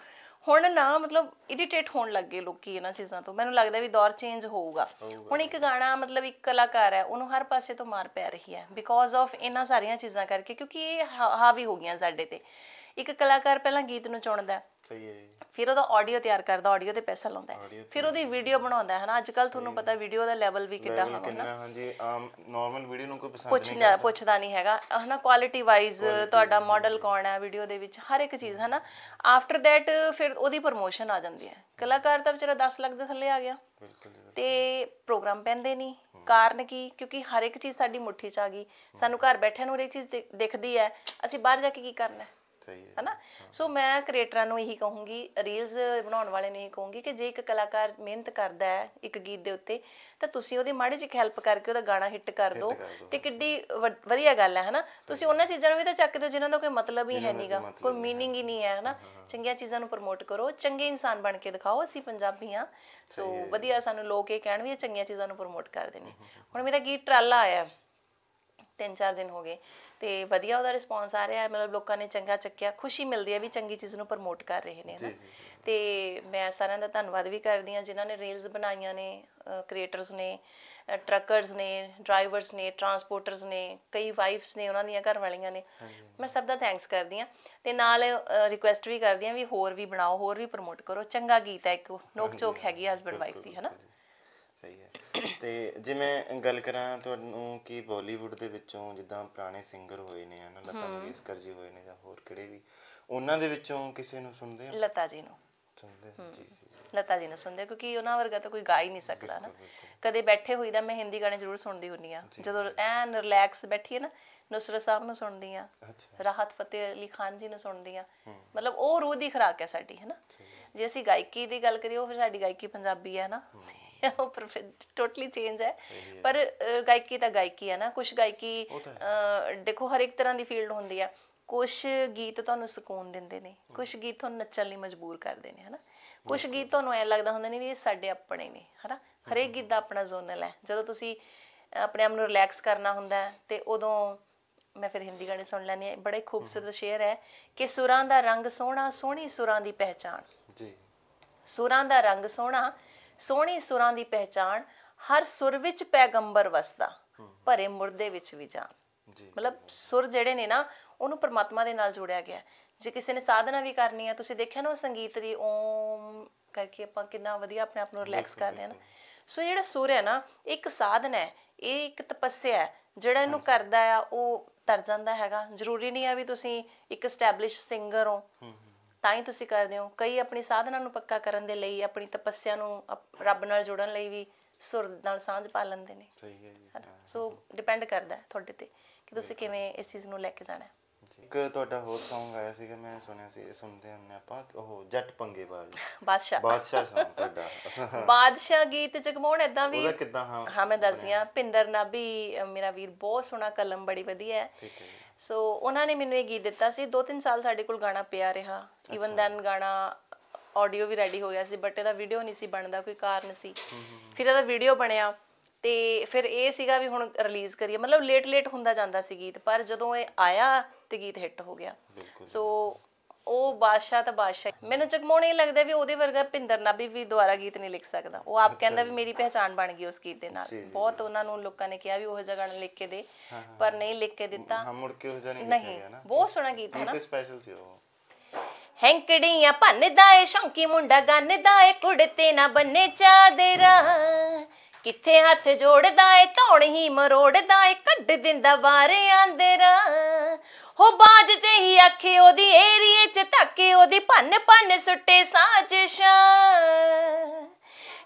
ਹੁਣ ਨਾ ਮਤਲਬ ਇਰੀਟੇਟ ਹੋਣ ਲੱਗੇ ਲੋਕੀ ਇਹਨਾਂ ਚੀਜ਼ਾਂ ਤੋਂ ਮੈਨੂੰ ਲੱਗਦਾ ਵੀ ਦੌਰ ਚੇਂਜ ਹੋਊਗਾ ਹੁਣ ਇੱਕ ਗਾਣਾ ਮਤਲਬ ਇੱਕ ਕਲਾਕਾਰ ਹੈ ਉਹਨੂੰ ਹਰ ਪਾਸੇ ਤੋਂ ਮਾਰ ਪੈ ਰਹੀ ਹੈ ਬਿਕੋਜ਼ ਆਫ ਇਹਨਾਂ ਸਾਰੀਆਂ ਚੀਜ਼ਾਂ ਕਰਕੇ ਕਿਉਂਕਿ ਇਹ ਹਾਵੀ ਹੋ ਗਈਆਂ ਸਾਡੇ ਤੇ ਇੱਕ ਕਲਾਕਾਰ ਪਹਿਲਾਂ ਗੀਤ ਨੂੰ ਚੁਣਦਾ ਸਹੀ ਹੈ ਫਿਰ ਉਹਦਾ ਆਡੀਓ ਤਿਆਰ ਕਰਦਾ ਆਡੀਓ ਤੇ ਪੈਸਾ ਲਾਉਂਦਾ ਫਿਰ ਉਹਦੀ ਵੀਡੀਓ ਬਣਾਉਂਦਾ ਹੈ ਨਾ ਅੱਜ ਕੱਲ ਤੁਹਾਨੂੰ ਪਤਾ ਵੀਡੀਓ ਦਾ ਲੈਵਲ ਵੀ ਕਿੱਡਾ ਹੋਣਾ ਹੈ ਹਾਂਜੀ ਆਮ ਨਾਰਮਲ ਵੀਡੀਓ ਨੂੰ ਕੋਈ ਪਸੰਦ ਨਹੀਂ ਕਰਦਾ ਪੁੱਛਦਾ ਨਹੀਂ ਹੈਗਾ ਹੈ ਨਾ ਕੁਆਲਿਟੀ ਵਾਈਜ਼ ਤੁਹਾਡਾ ਮਾਡਲ ਕੌਣ ਹੈ ਵੀਡੀਓ ਦੇ ਵਿੱਚ ਹਰ ਇੱਕ ਚੀਜ਼ ਹੈ ਨਾ ਆਫਟਰ ਥੈਟ ਫਿਰ ਉਹਦੀ ਪ੍ਰੋਮੋਸ਼ਨ ਆ ਜਾਂਦੀ ਹੈ ਕਲਾਕਾਰ ਤਾਂ ਵਿਚਾਰਾ 10 ਲੱਖ ਦੇ ਥੱਲੇ ਆ ਗਿਆ ਬਿਲਕੁਲ ਤੇ ਪ੍ਰੋਗਰਾਮ ਪੈਂਦੇ ਨਹੀਂ ਕਾਰਨ ਕੀ ਕਿਉਂਕਿ ਹਰ ਇੱਕ ਚੀਜ਼ ਸਾਡੀ ਮੁੱਠੀ 'ਚ ਆ ਗਈ ਸਾਨੂੰ ਘਰ ਬੈਠਿਆਂ ਨੂੰ ਇਹ ਚੀਜ਼ ਦਿਖਦੀ ਹੈ ਅਸੀਂ ਬਾਹਰ ਜਾ ਕੇ ਕੀ ਕਰਨਾ ਹੈ ਸਹੀ ਹੈ ਹੈਨਾ ਸੋ ਮੈਂ ਕ੍ਰੀਏਟਰਾਂ ਨੂੰ ਇਹੀ ਕਹੂੰਗੀ ਰੀਲਸ ਬਣਾਉਣ ਵਾਲੇ ਨੂੰ ਇਹੀ ਕਹੂੰਗੀ ਕਿ ਜੇ ਇੱਕ ਕਲਾਕਾਰ ਮਿਹਨਤ ਕਰਦਾ ਹੈ ਇੱਕ ਗੀਤ ਦੇ ਉੱਤੇ ਤਾਂ ਤੁਸੀਂ ਉਹਦੀ ਮਾੜੀ ਜਿਹੀ ਹੈਲਪ ਕਰਕੇ ਉਹਦਾ ਗਾਣਾ ਹਿੱਟ ਕਰ ਦਿਓ ਤੇ ਕਿੱਡੀ ਵਧੀਆ ਗੱਲ ਹੈ ਹੈਨਾ ਤੁਸੀਂ ਉਹਨਾਂ ਚੀਜ਼ਾਂ ਨੂੰ ਵੀ ਤਾਂ ਚੱਕਦੇ ਜਿਨ੍ਹਾਂ ਦਾ ਕੋਈ ਮਤਲਬ ਹੀ ਹੈ ਨਹੀਂਗਾ ਕੋਈ मीनिंग ਹੀ ਨਹੀਂ ਹੈ ਹੈਨਾ ਚੰਗੀਆਂ ਚੀਜ਼ਾਂ ਨੂੰ ਪ੍ਰਮੋਟ ਕਰੋ ਚੰਗੇ ਇਨਸਾਨ ਬਣ ਕੇ ਦਿਖਾਓ ਅਸੀਂ ਪੰਜਾਬੀ ਆ ਸੋ ਵਧੀਆ ਸਾਨੂੰ ਲੋਕ ਇਹ ਕਹਿਣ ਵੀ ਇਹ ਚੰਗੀਆਂ ਚੀਜ਼ਾਂ ਨੂੰ ਪ੍ਰਮੋਟ ਕਰਦੇ ਨੇ ਹੁਣ ਮੇਰਾ ਗੀਤ ਟਰਾਲਾ ਆਇਆ ਤਿੰਨ ਚਾਰ ਦਿਨ ਹੋ ਗਏ ਤੇ ਵਧੀਆ ਉਹਦਾ ਰਿਸਪੌਂਸ ਆ ਰਿਹਾ ਹੈ ਮਤਲਬ ਲੋਕਾਂ ਨੇ ਚੰਗਾ ਚੱਕਿਆ ਖੁਸ਼ੀ ਮਿਲਦੀ ਹੈ ਵੀ ਚੰਗੀ ਚੀਜ਼ ਨੂੰ ਪ੍ਰਮੋਟ ਕਰ ਰਹੇ ਨੇ ਨਾ ਤੇ ਮੈਂ ਸਾਰਿਆਂ ਦਾ ਧੰਨਵਾਦ ਵੀ ਕਰਦੀ ਹਾਂ ਜਿਨ੍ਹਾਂ ਨੇ ਰੀਲਸ ਬਣਾਈਆਂ ਨੇ ਕ੍ਰੀਏਟਰਸ ਨੇ ਟਰੱਕਰਸ ਨੇ ਡਰਾਈਵਰਸ ਨੇ ਟਰਾਂਸਪੋਰਟਰਸ ਨੇ ਕਈ ਵਾਈਫਸ ਨੇ ਉਹਨਾਂ ਦੀਆਂ ਘਰ ਵਾਲੀਆਂ ਨੇ ਮੈਂ ਸਭ ਦਾ ਥੈਂਕਸ ਕਰਦੀ ਹਾਂ ਤੇ ਨਾਲ ਰਿਕੁਐਸਟ ਵੀ ਕਰਦੀ ਹਾਂ ਵੀ ਹੋਰ ਵੀ ਬਣਾਓ ਹੋਰ ਵੀ ਪ੍ਰਮੋਟ ਕਰੋ ਚੰਗਾ ਗੀਤ ਹੈ ਇੱਕ ਨੋਕ ਚੋਕ ਹੈਗੀ ਹਸਬੰਡ ਵਾਈਫ ਦੀ ਹੈ ਨਾ ਸਹੀ ਹੈ ਤੇ ਜਿਵੇਂ ਗੱਲ ਕਰਾਂ ਤੁਹਾਨੂੰ ਕਿ ਬਾਲੀਵੁੱਡ ਦੇ ਵਿੱਚੋਂ ਜਿੱਦਾਂ ਪੁਰਾਣੇ ਸਿੰਗਰ ਹੋਏ ਨੇ ਹਨ ਲਤਾ ਮੰਗੇਸ਼ਕਰ ਜੀ ਹੋਏ ਨੇ ਜਾਂ ਹੋਰ ਕਿਹੜੇ ਵੀ ਉਹਨਾਂ ਦੇ ਵਿੱਚੋਂ ਕਿਸੇ ਨੂੰ ਸੁਣਦੇ ਹੋ ਲਤਾ ਜੀ ਨੂੰ ਸੁਣਦੇ ਜੀ ਜੀ ਲਤਾ ਜੀ ਨੂੰ ਸੁਣਦੇ ਕਿਉਂਕਿ ਉਹਨਾਂ ਵਰਗਾ ਤਾਂ ਕੋਈ ਗਾ ਹੀ ਨਹੀਂ ਸਕਦਾ ਨਾ ਕਦੇ ਬੈਠੇ ਹੋਈ ਦਾ ਮੈਂ ਹਿੰਦੀ ਗਾਣੇ ਜ਼ਰੂਰ ਸੁਣਦੀ ਹੁੰਨੀ ਆ ਜਦੋਂ ਐਨ ਰਿਲੈਕਸ ਬੈਠੀ ਹੈ ਨਾ ਨੁਸਰਤ ਸਾਹਿਬ ਨੂੰ ਸੁਣਦੀ ਆ ਰਾਹਤ ਫਤਿਹ ਅਲੀ ਖਾਨ ਜੀ ਨੂੰ ਸੁਣਦੀ ਆ ਮਤਲਬ ਉਹ ਰੂਹ ਦੀ ਖਰਾਕ ਹੈ ਸਾਡੀ ਹੈ ਨਾ ਜੇ ਅਸੀਂ ਗਾਇਕੀ ਦੀ ਗੱਲ ਕਰੀਏ ਉਹ ਫਿਰ ਸਾਡੀ ਗਾਇਕੀ ਪੰਜਾਬੀ ਹੈ ਨਾ ਹੈ ਉਹ ਟੋਟਲੀ ਚੇਂਜ ਹੈ ਪਰ ਗਾਇਕੀ ਤਾਂ ਗਾਇਕੀ ਹੈ ਨਾ ਕੁਝ ਗਾਇਕੀ ਦੇਖੋ ਹਰ ਇੱਕ ਤਰ੍ਹਾਂ ਦੀ ਫੀਲਡ ਹੁੰਦੀ ਆ ਕੁਝ ਗੀਤ ਤੁਹਾਨੂੰ ਸਕੂਨ ਦਿੰਦੇ ਨੇ ਕੁਝ ਗੀਤ ਤੁਹਾਨੂੰ ਨੱਚਣ ਲਈ ਮਜਬੂਰ ਕਰਦੇ ਨੇ ਹਨਾ ਕੁਝ ਗੀਤ ਤੁਹਾਨੂੰ ਐ ਲੱਗਦਾ ਹੁੰਦਾ ਨਹੀਂ ਵੀ ਇਹ ਸਾਡੇ ਆਪਣੇ ਨੇ ਹਨਾ ਹਰੇਕ ਗੀਤ ਦਾ ਆਪਣਾ ਜ਼ੋਨਲ ਹੈ ਜਦੋਂ ਤੁਸੀਂ ਆਪਣੇ ਆਪ ਨੂੰ ਰਿਲੈਕਸ ਕਰਨਾ ਹੁੰਦਾ ਤੇ ਉਦੋਂ ਮੈਂ ਫਿਰ ਹਿੰਦੀ ਗਾਣੇ ਸੁਣ ਲੈਣੀ ਹੈ ਬੜੇ ਖੂਬਸੂਰਤ ਸ਼ੇਅਰ ਹੈ ਕਿ ਸੁਰਾਂ ਦਾ ਰੰਗ ਸੋਹਣਾ ਸੋਹਣੀ ਸੁਰਾਂ ਦੀ ਪਹਿਚਾਨ ਜੀ ਸੁਰਾਂ ਦਾ ਰੰਗ ਸੋਹਣਾ ਸੋਹਣੀ ਸੁਰਾਂ ਦੀ ਪਹਿਚਾਣ ਹਰ ਸੁਰ ਵਿੱਚ ਪੈਗੰਬਰ ਵਸਦਾ ਭਰੇ ਮੁਰਦੇ ਵਿੱਚ ਵੀ ਜਾਨ ਮਤਲਬ ਸੁਰ ਜਿਹੜੇ ਨੇ ਨਾ ਉਹਨੂੰ ਪਰਮਾਤਮਾ ਦੇ ਨਾਲ ਜੋੜਿਆ ਗਿਆ ਜੇ ਕਿਸੇ ਨੇ ਸਾਧਨਾ ਵੀ ਕਰਨੀ ਹੈ ਤੁਸੀਂ ਦੇਖਿਆ ਨਾ ਸੰਗੀਤ ਦੀ ਓਮ ਕਰਕੇ ਆਪਾਂ ਕਿੰਨਾ ਵਧੀਆ ਆਪਣੇ ਆਪ ਨੂੰ ਰਿਲੈਕਸ ਕਰਦੇ ਆ ਨਾ ਸੋ ਜਿਹੜਾ ਸੁਰ ਹੈ ਨਾ ਇੱਕ ਸਾਧਨ ਹੈ ਇਹ ਇੱਕ ਤਪੱਸਿਆ ਹੈ ਜਿਹੜਾ ਇਹਨੂੰ ਕਰਦਾ ਆ ਉਹ ਤਰ ਜਾਂਦਾ ਹੈਗਾ ਜ਼ਰੂਰੀ ਨਹੀਂ ਆ ਵੀ ਤੁਸੀਂ ਇੱਕ ਐਸਟੈਬਲਿਸ਼ ਸਿੰਗਰ ਹੋ ਤਾਂ ਹੀ ਤੁਸੀਂ ਕਰਦੇ ਹੋ ਕਈ ਆਪਣੀ ਸਾਧਨਾ ਨੂੰ ਪੱਕਾ ਕਰਨ ਦੇ ਲਈ ਆਪਣੀ ਤਪੱਸਿਆ ਨੂੰ ਰੱਬ ਨਾਲ ਜੋੜਨ ਲਈ ਵੀ ਸੁਰ ਨਾਲ ਸਾਂਝ ਪਾ ਲੈਂਦੇ ਨੇ ਸਹੀ ਹੈ ਜੀ ਸੋ ਡਿਪੈਂਡ ਕਰਦਾ ਤੁਹਾਡੇ ਤੇ ਕਿ ਤੁਸੀਂ ਕਿਵੇਂ ਇਸ ਚੀਜ਼ ਨੂੰ ਲੈ ਕੇ ਜਾਣਾ ਇੱਕ ਤੁਹਾਡਾ ਹੋਰ Song ਆਇਆ ਸੀਗਾ ਮੈਂ ਸੁਣਿਆ ਸੀ ਸੁਣਦੇ ਹੁੰਨੇ ਆਪਾਂ ਉਹ ਜੱਟ ਪੰਗੇ ਬਾਜ ਬਾਦਸ਼ਾਹ ਬਾਦਸ਼ਾਹ Song ਤੁਹਾਡਾ ਬਾਦਸ਼ਾਹ ਗੀਤ ਜਗਮੋਹਣ ਇਦਾਂ ਵੀ ਉਹਦਾ ਕਿਦਾਂ ਹਾਂ ਹਾਂ ਮੈਂ ਦੱਸਦੀ ਆ ਪਿੰਦਰ ਨਾਭੀ ਮੇਰਾ ਵੀਰ ਬਹੁਤ ਸੋਹਣਾ ਕਲਮ ਬੜੀ ਵਧੀਆ ਹੈ ਠੀਕ ਹੈ ਸੋ ਉਹਨਾਂ ਨੇ ਮੈਨੂੰ ਇਹ ਗੀਤ ਦਿੱਤਾ ਸੀ 2-3 ਸਾਲ ਸਾਡੇ ਕੋਲ ਗਾਣਾ ਪਿਆ ਰਿਹਾ ਇਵਨ ਦੈਨ ਗਾਣਾ ਆਡੀਓ ਵੀ ਰੈਡੀ ਹੋ ਗਿਆ ਸੀ ਬਟ ਇਹਦਾ ਵੀਡੀਓ ਨਹੀਂ ਸੀ ਬਣਦਾ ਕੋਈ ਕਾਰਨ ਸੀ ਫਿਰ ਇਹਦਾ ਵੀਡੀਓ ਬਣਿਆ ਤੇ ਫਿਰ ਇਹ ਸੀਗਾ ਵੀ ਹੁਣ ਰਿਲੀਜ਼ ਕਰੀਏ ਮਤਲਬ ਲੇਟ ਲੇਟ ਹੁੰਦਾ ਜਾਂਦਾ ਸੀ ਗੀਤ ਪਰ ਜਦੋਂ ਇਹ ਆਇਆ ਤੇ ਗੀਤ ਹਿੱਟ ਹੋ ਗਿਆ ਸੋ ਉਹ ਬਾਦਸ਼ਾਹ ਤਾਂ ਬਾਦਸ਼ਾਹ ਮੈਨੂੰ ਜਗਮੋਣੇ ਲੱਗਦਾ ਵੀ ਉਹਦੇ ਵਰਗਾ ਭਿੰਦਰ ਨਾਭੀ ਵੀ ਦੁਆਰਾ ਗੀਤ ਨਹੀਂ ਲਿਖ ਸਕਦਾ ਉਹ ਆਪ ਕਹਿੰਦਾ ਵੀ ਮੇਰੀ ਪਹਿਚਾਨ ਬਣ ਗਈ ਉਸ ਗੀਤ ਦੇ ਨਾਲ ਬਹੁਤ ਉਹਨਾਂ ਨੂੰ ਲੋਕਾਂ ਨੇ ਕਿਹਾ ਵੀ ਉਹ ਜਗਣ ਲਿਖ ਕੇ ਦੇ ਪਰ ਨਹੀਂ ਲਿਖ ਕੇ ਦਿੱਤਾ ਹਾਂ ਮੁੜ ਕੇ ਉਹ ਜਾਨੀ ਨਹੀਂ ਬਹੁਤ ਸੋਹਣਾ ਗੀਤ ਹੈ ਨਾ ਸਪੈਸ਼ਲ ਸੀ ਉਹ ਹੈਂਕੜੀਆਂ ਭੰਨਦਾ ਏ ਸ਼ੌਂਕੀ ਮੁੰਡਾ ਗੰਨਦਾ ਏ ਕੁੜਤੇ ਨਾ ਬੰਨੇ ਚਾਦਰਾ ਕਿੱਥੇ ਹੱਥ ਜੋੜਦਾ ਏ ਧੌਣ ਹੀ ਮਰੋੜਦਾ ਏ ਕੱਢ ਦਿੰਦਾ ਬਾਹਰ ਆਂਦੇ ਰਾ ਹੋ ਬਾਜ ਜੇ ਹੀ ਅੱਖੇ ਉਹਦੀ ਏਰੀਏ ਚ ਧੱਕੇ ਉਹਦੀ ਭੰਨ ਭੰਨ ਸੁੱਟੇ ਸਾਜਿਸ਼ਾਂ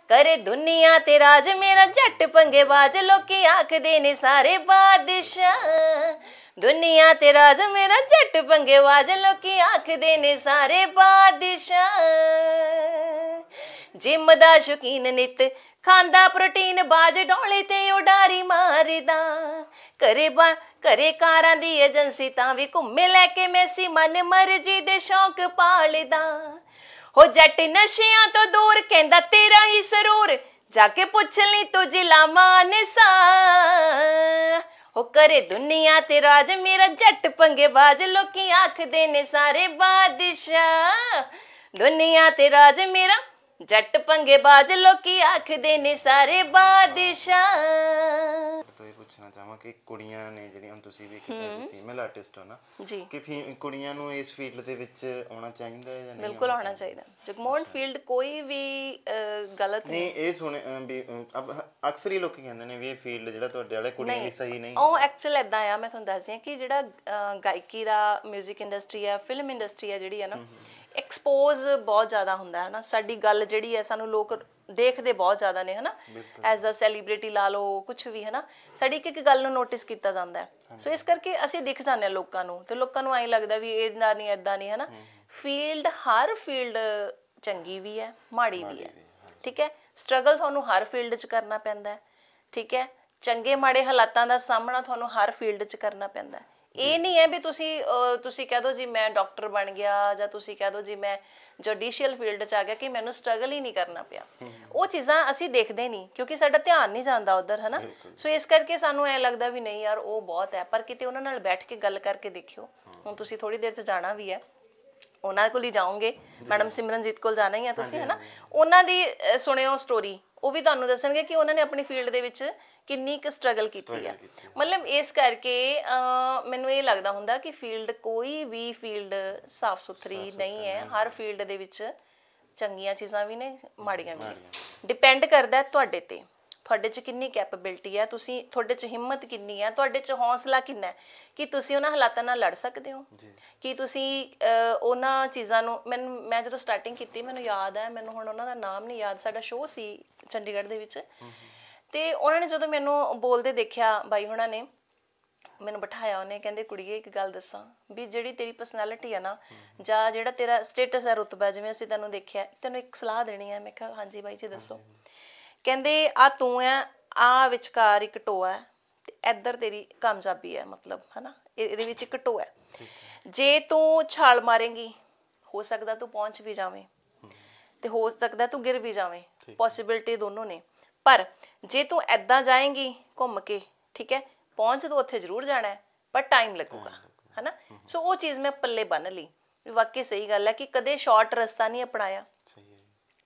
ਕਰੇ ਦੁਨੀਆ ਤੇ ਰਾਜ ਮੇਰਾ ਜੱਟ ਪੰਗੇ ਬਾਜ ਲੋਕੀ ਆਖਦੇ ਨੇ ਸਾਰੇ ਬਾਦਸ਼ਾਹ ਦੁਨੀਆ ਤੇ ਰਾਜ ਮੇਰਾ ਝੱਟ ਪੰਗੇ ਵਾਜ ਲੋਕੀ ਆਖਦੇ ਨੇ ਸਾਰੇ ਬਾਦਸ਼ਾਹ ਜਿਮ ਦਾ ਸ਼ੁਕੀਨ ਨਿਤ ਖਾਂਦਾ ਪ੍ਰੋਟੀਨ ਬਾਜ ਡੋਲੇ ਤੇ ਉਡਾਰੀ ਮਾਰਦਾ ਕਰੇ ਬਾ ਕਰੇ ਕਾਰਾਂ ਦੀ ਏਜੰਸੀ ਤਾਂ ਵੀ ਘੁੰਮੇ ਲੈ ਕੇ ਮੈਸੀ ਮਨ ਮਰਜੀ ਦੇ ਸ਼ੌਕ ਪਾਲਦਾ ਹੋ ਜੱਟ ਨਸ਼ਿਆਂ ਤੋਂ ਦੂਰ ਕਹਿੰਦਾ ਤੇਰਾ ਹੀ ਸਰੂਰ ਜਾ ਕੇ ਪੁੱਛ ਲਈ ਤੂੰ ਜਿਲਾ ਮਾਨਸਾ ਉਹ ਕਰੇ ਦੁਨੀਆ ਤੇ ਰਾਜ ਮੇਰਾ ਜੱਟ ਪੰਗੇ ਬਾਜ ਲੋਕੀ ਆਖਦੇ ਨੇ ਸਾਰੇ ਬਾਦਸ਼ਾਹ ਦੁਨੀਆ ਤੇ ਰਾਜ ਮੇਰਾ ਜੱਟ ਪੰਗੇ ਬਾਜ ਲੋਕੀ ਆਖਦੇ ਨੇ ਸਾਰੇ ਬਾਦਸ਼ਾਹ ਤੋਂ ਪੁੱਛਣਾ ਚਾਹਾਂ ਕਿ ਕੁੜੀਆਂ ਨੇ ਜਿਹੜੀਆਂ ਤੁਸੀਂ ਵੀ ਇੱਕ ਫੀਮੇਲ ਆਰਟਿਸਟ ਹੋ ਨਾ ਜੀ ਕਿ ਕੁੜੀਆਂ ਨੂੰ ਇਸ ਫੀਲਡ ਦੇ ਵਿੱਚ ਆਉਣਾ ਚਾਹੀਦਾ ਹੈ ਜਾਂ ਨਹੀਂ ਬਿਲਕੁਲ ਆਉਣਾ ਚਾਹੀਦਾ ਜਗਮੋਹਨ ਫੀਲਡ ਕੋਈ ਵੀ ਗਲਤ ਨਹੀਂ ਇਹ ਸੁਣ ਵੀ ਅਕਸਰ ਹੀ ਲੋਕੀ ਕਹਿੰਦੇ ਨੇ ਵੀ ਇਹ ਫੀਲਡ ਜਿਹੜਾ ਤੁਹਾਡੇ ਵਾਲੇ ਕੁੜੀਆਂ ਲਈ ਸਹੀ ਨਹੀਂ ਉਹ ਐਕਚੁਅਲ ਐਦਾਂ ਆ ਮੈਂ ਤੁਹਾਨੂੰ ਦੱਸਦੀ ਆ ਕਿ ਜਿਹੜਾ ਗਾਇਕੀ ਦਾ 뮤직 ਇੰਡਸਟਰੀ ਆ ਫਿਲਮ ਇੰਡਸਟਰੀ ਆ ਜਿਹੜੀ ਆ ਨਾ ਐਕਸਪੋਜ਼ ਬਹੁਤ ਜ਼ਿਆਦਾ ਹੁੰਦਾ ਹੈ ਨਾ ਸਾਡੀ ਗੱਲ ਜਿਹੜੀ ਹੈ ਸਾਨੂੰ ਲੋਕ ਦੇਖਦੇ ਬਹੁਤ ਜ਼ਿਆਦਾ ਨੇ ਹਨਾ ਐਜ਼ ਅ ਸੈਲੀਬ੍ਰਿਟੀ ਲਾ ਲਓ ਕੁਝ ਵੀ ਹਨਾ ਸਾਡੀ ਇੱਕ ਇੱਕ ਗੱਲ ਨੂੰ ਨੋਟਿਸ ਕੀਤਾ ਜਾਂਦਾ ਹੈ ਸੋ ਇਸ ਕਰਕੇ ਅਸੀਂ ਦਿਖ ਜਾਂਦੇ ਹਾਂ ਲੋਕਾਂ ਨੂੰ ਤੇ ਲੋਕਾਂ ਨੂੰ ਐਂ ਲੱਗਦਾ ਵੀ ਇਹ ਨਾ ਨਹੀਂ ਐਦਾਂ ਨਹੀਂ ਹਨਾ ਫੀਲਡ ਹਰ ਫੀਲਡ ਚੰਗੀ ਵੀ ਹੈ ਮਾੜੀ ਵੀ ਹੈ ਠੀਕ ਹੈ ਸਟਰਗਲ ਤੁਹਾਨੂੰ ਹਰ ਫੀਲਡ 'ਚ ਕਰਨਾ ਪੈਂਦਾ ਹੈ ਠੀਕ ਹੈ ਚੰਗੇ ਮਾੜੇ ਹਾਲਾਤਾਂ ਦਾ ਸਾਹਮਣਾ ਤੁਹਾਨੂੰ ਹਰ ਫੀਲਡ 'ਚ ਕਰਨਾ ਪੈਂਦਾ ਹੈ ਇਹ ਨਹੀਂ ਹੈ ਵੀ ਤੁਸੀਂ ਤੁਸੀਂ ਕਹਿ ਦੋ ਜੀ ਮੈਂ ਡਾਕਟਰ ਬਣ ਗਿਆ ਜਾਂ ਤੁਸੀਂ ਕਹਿ ਦੋ ਜੀ ਮੈਂ ਜੁਡੀਸ਼ੀਅਲ ਫੀਲਡ ਚ ਆ ਗਿਆ ਕਿ ਮੈਨੂੰ ਸਟਰਗਲ ਹੀ ਨਹੀਂ ਕਰਨਾ ਪਿਆ ਉਹ ਚੀਜ਼ਾਂ ਅਸੀਂ ਦੇਖਦੇ ਨਹੀਂ ਕਿਉਂਕਿ ਸਾਡਾ ਧਿਆਨ ਨਹੀਂ ਜਾਂਦਾ ਉਧਰ ਹਨਾ ਸੋ ਇਸ ਕਰਕੇ ਸਾਨੂੰ ਐ ਲੱਗਦਾ ਵੀ ਨਹੀਂ ਯਾਰ ਉਹ ਬਹੁਤ ਹੈ ਪਰ ਕਿਤੇ ਉਹਨਾਂ ਨਾਲ ਬੈਠ ਕੇ ਗੱਲ ਕਰਕੇ ਦੇਖਿਓ ਹੁਣ ਤੁਸੀਂ ਥੋੜੀ ਦੇਰ ਚ ਜਾਣਾ ਵੀ ਹੈ ਉਹਨਾਂ ਕੋਲ ਹੀ ਜਾਓਗੇ ਮੈਡਮ ਸਿਮਰਨਜੀਤ ਕੋਲ ਜਾਣਾ ਹੀ ਆ ਤੁਸੀਂ ਹਨਾ ਉਹਨਾਂ ਦੀ ਸੁਣਿਓ ਸਟੋਰੀ ਉਹ ਵੀ ਤੁਹਾਨੂੰ ਦੱਸਣਗੇ ਕਿ ਉਹਨਾਂ ਨੇ ਆਪਣੀ ਫੀਲਡ ਦੇ ਵਿੱਚ ਕਿੰਨੀ ਕੁ ਸਟਰਗਲ ਕੀਤੀ ਆ ਮਤਲਬ ਇਸ ਕਰਕੇ ਮੈਨੂੰ ਇਹ ਲੱਗਦਾ ਹੁੰਦਾ ਕਿ ਫੀਲਡ ਕੋਈ ਵੀ ਫੀਲਡ ਸਾਫ਼ ਸੁਥਰੀ ਨਹੀਂ ਹੈ ਹਰ ਫੀਲਡ ਦੇ ਵਿੱਚ ਚੰਗੀਆਂ ਚੀਜ਼ਾਂ ਵੀ ਨੇ ਮਾੜੀਆਂ ਵੀ ਡਿਪੈਂਡ ਕਰਦਾ ਤੁਹਾਡੇ ਤੇ ਤੁਹਾਡੇ 'ਚ ਕਿੰਨੀ ਕੈਪੇਬਿਲਟੀ ਹੈ ਤੁਸੀਂ ਤੁਹਾਡੇ 'ਚ ਹਿੰਮਤ ਕਿੰਨੀ ਹੈ ਤੁਹਾਡੇ 'ਚ ਹੌਸਲਾ ਕਿੰਨਾ ਹੈ ਕਿ ਤੁਸੀਂ ਉਹਨਾਂ ਹਾਲਾਤਾਂ ਨਾਲ ਲੜ ਸਕਦੇ ਹੋ ਜੀ ਕਿ ਤੁਸੀਂ ਉਹਨਾਂ ਚੀਜ਼ਾਂ ਨੂੰ ਮੈਂ ਮੈਂ ਜਦੋਂ ਸਟਾਰਟਿੰਗ ਕੀਤੀ ਮੈਨੂੰ ਯਾਦ ਹੈ ਮੈਨੂੰ ਹੁਣ ਉਹਨਾਂ ਦਾ ਨਾਮ ਨਹੀਂ ਯਾਦ ਸਾਡਾ ਸ਼ੋਅ ਸੀ ਚੰਡੀਗੜ੍ਹ ਦੇ ਵਿੱਚ ਤੇ ਉਹਨਾਂ ਨੇ ਜਦੋਂ ਮੈਨੂੰ ਬੋਲਦੇ ਦੇਖਿਆ ਬਾਈ ਹੁਣਾਂ ਨੇ ਮੈਨੂੰ ਬਿਠਾਇਆ ਉਹਨੇ ਕਹਿੰਦੇ ਕੁੜੀਏ ਇੱਕ ਗੱਲ ਦੱਸਾਂ ਵੀ ਜਿਹੜੀ ਤੇਰੀ ਪਰਸਨੈਲਿਟੀ ਆ ਨਾ ਜਾਂ ਜਿਹੜਾ ਤੇਰਾ ਸਟੇਟਸ ਹੈ ਰੁਤਬਾ ਜਿਵੇਂ ਅਸੀਂ ਤੈਨੂੰ ਦੇਖਿਆ ਤੈਨੂੰ ਇੱਕ ਸਲਾਹ ਦੇਣੀ ਹੈ ਮੈਂ ਕਿਹਾ ਹਾਂਜੀ ਬਾਈ ਜੀ ਦੱਸੋ ਕਹਿੰਦੇ ਆ ਤੂੰ ਆ ਆ ਵਿਚਕਾਰ ਇੱਕ ਟੋਆ ਹੈ ਤੇ ਇੱਧਰ ਤੇਰੀ ਕਾਮਯਾਬੀ ਹੈ ਮਤਲਬ ਹਨਾ ਇਹਦੇ ਵਿੱਚ ਇੱਕ ਟੋਆ ਹੈ ਜੇ ਤੂੰ ਛਾਲ ਮਾਰੇਂਗੀ ਹੋ ਸਕਦਾ ਤੂੰ ਪਹੁੰਚ ਵੀ ਜਾਵੇਂ ਤੇ ਹੋ ਸਕਦਾ ਤੂੰ ਗਿਰ ਵੀ ਜਾਵੇਂ ਪੋਸਿਬਿਲਟੀ ਦੋਨੋਂ ਨੇ ਪਰ ਜੇ ਤੂੰ ਐਦਾਂ ਜਾਏਂਗੀ ਘੁੰਮ ਕੇ ਠੀਕ ਹੈ ਪਹੁੰਚ ਤੂੰ ਉੱਥੇ ਜ਼ਰੂਰ ਜਾਣਾ ਪਰ ਟਾਈਮ ਲੱਗੂਗਾ ਹਨਾ ਸੋ ਉਹ ਚੀਜ਼ ਮੈਂ ਪੱਲੇ ਬੰਨ ਲਈ ਵਾਕਈ ਸਹੀ ਗੱਲ ਹੈ ਕਿ ਕਦੇ ਸ਼ਾਰਟ ਰਸਤਾ ਨਹੀਂ ਅਪਣਾਇਆ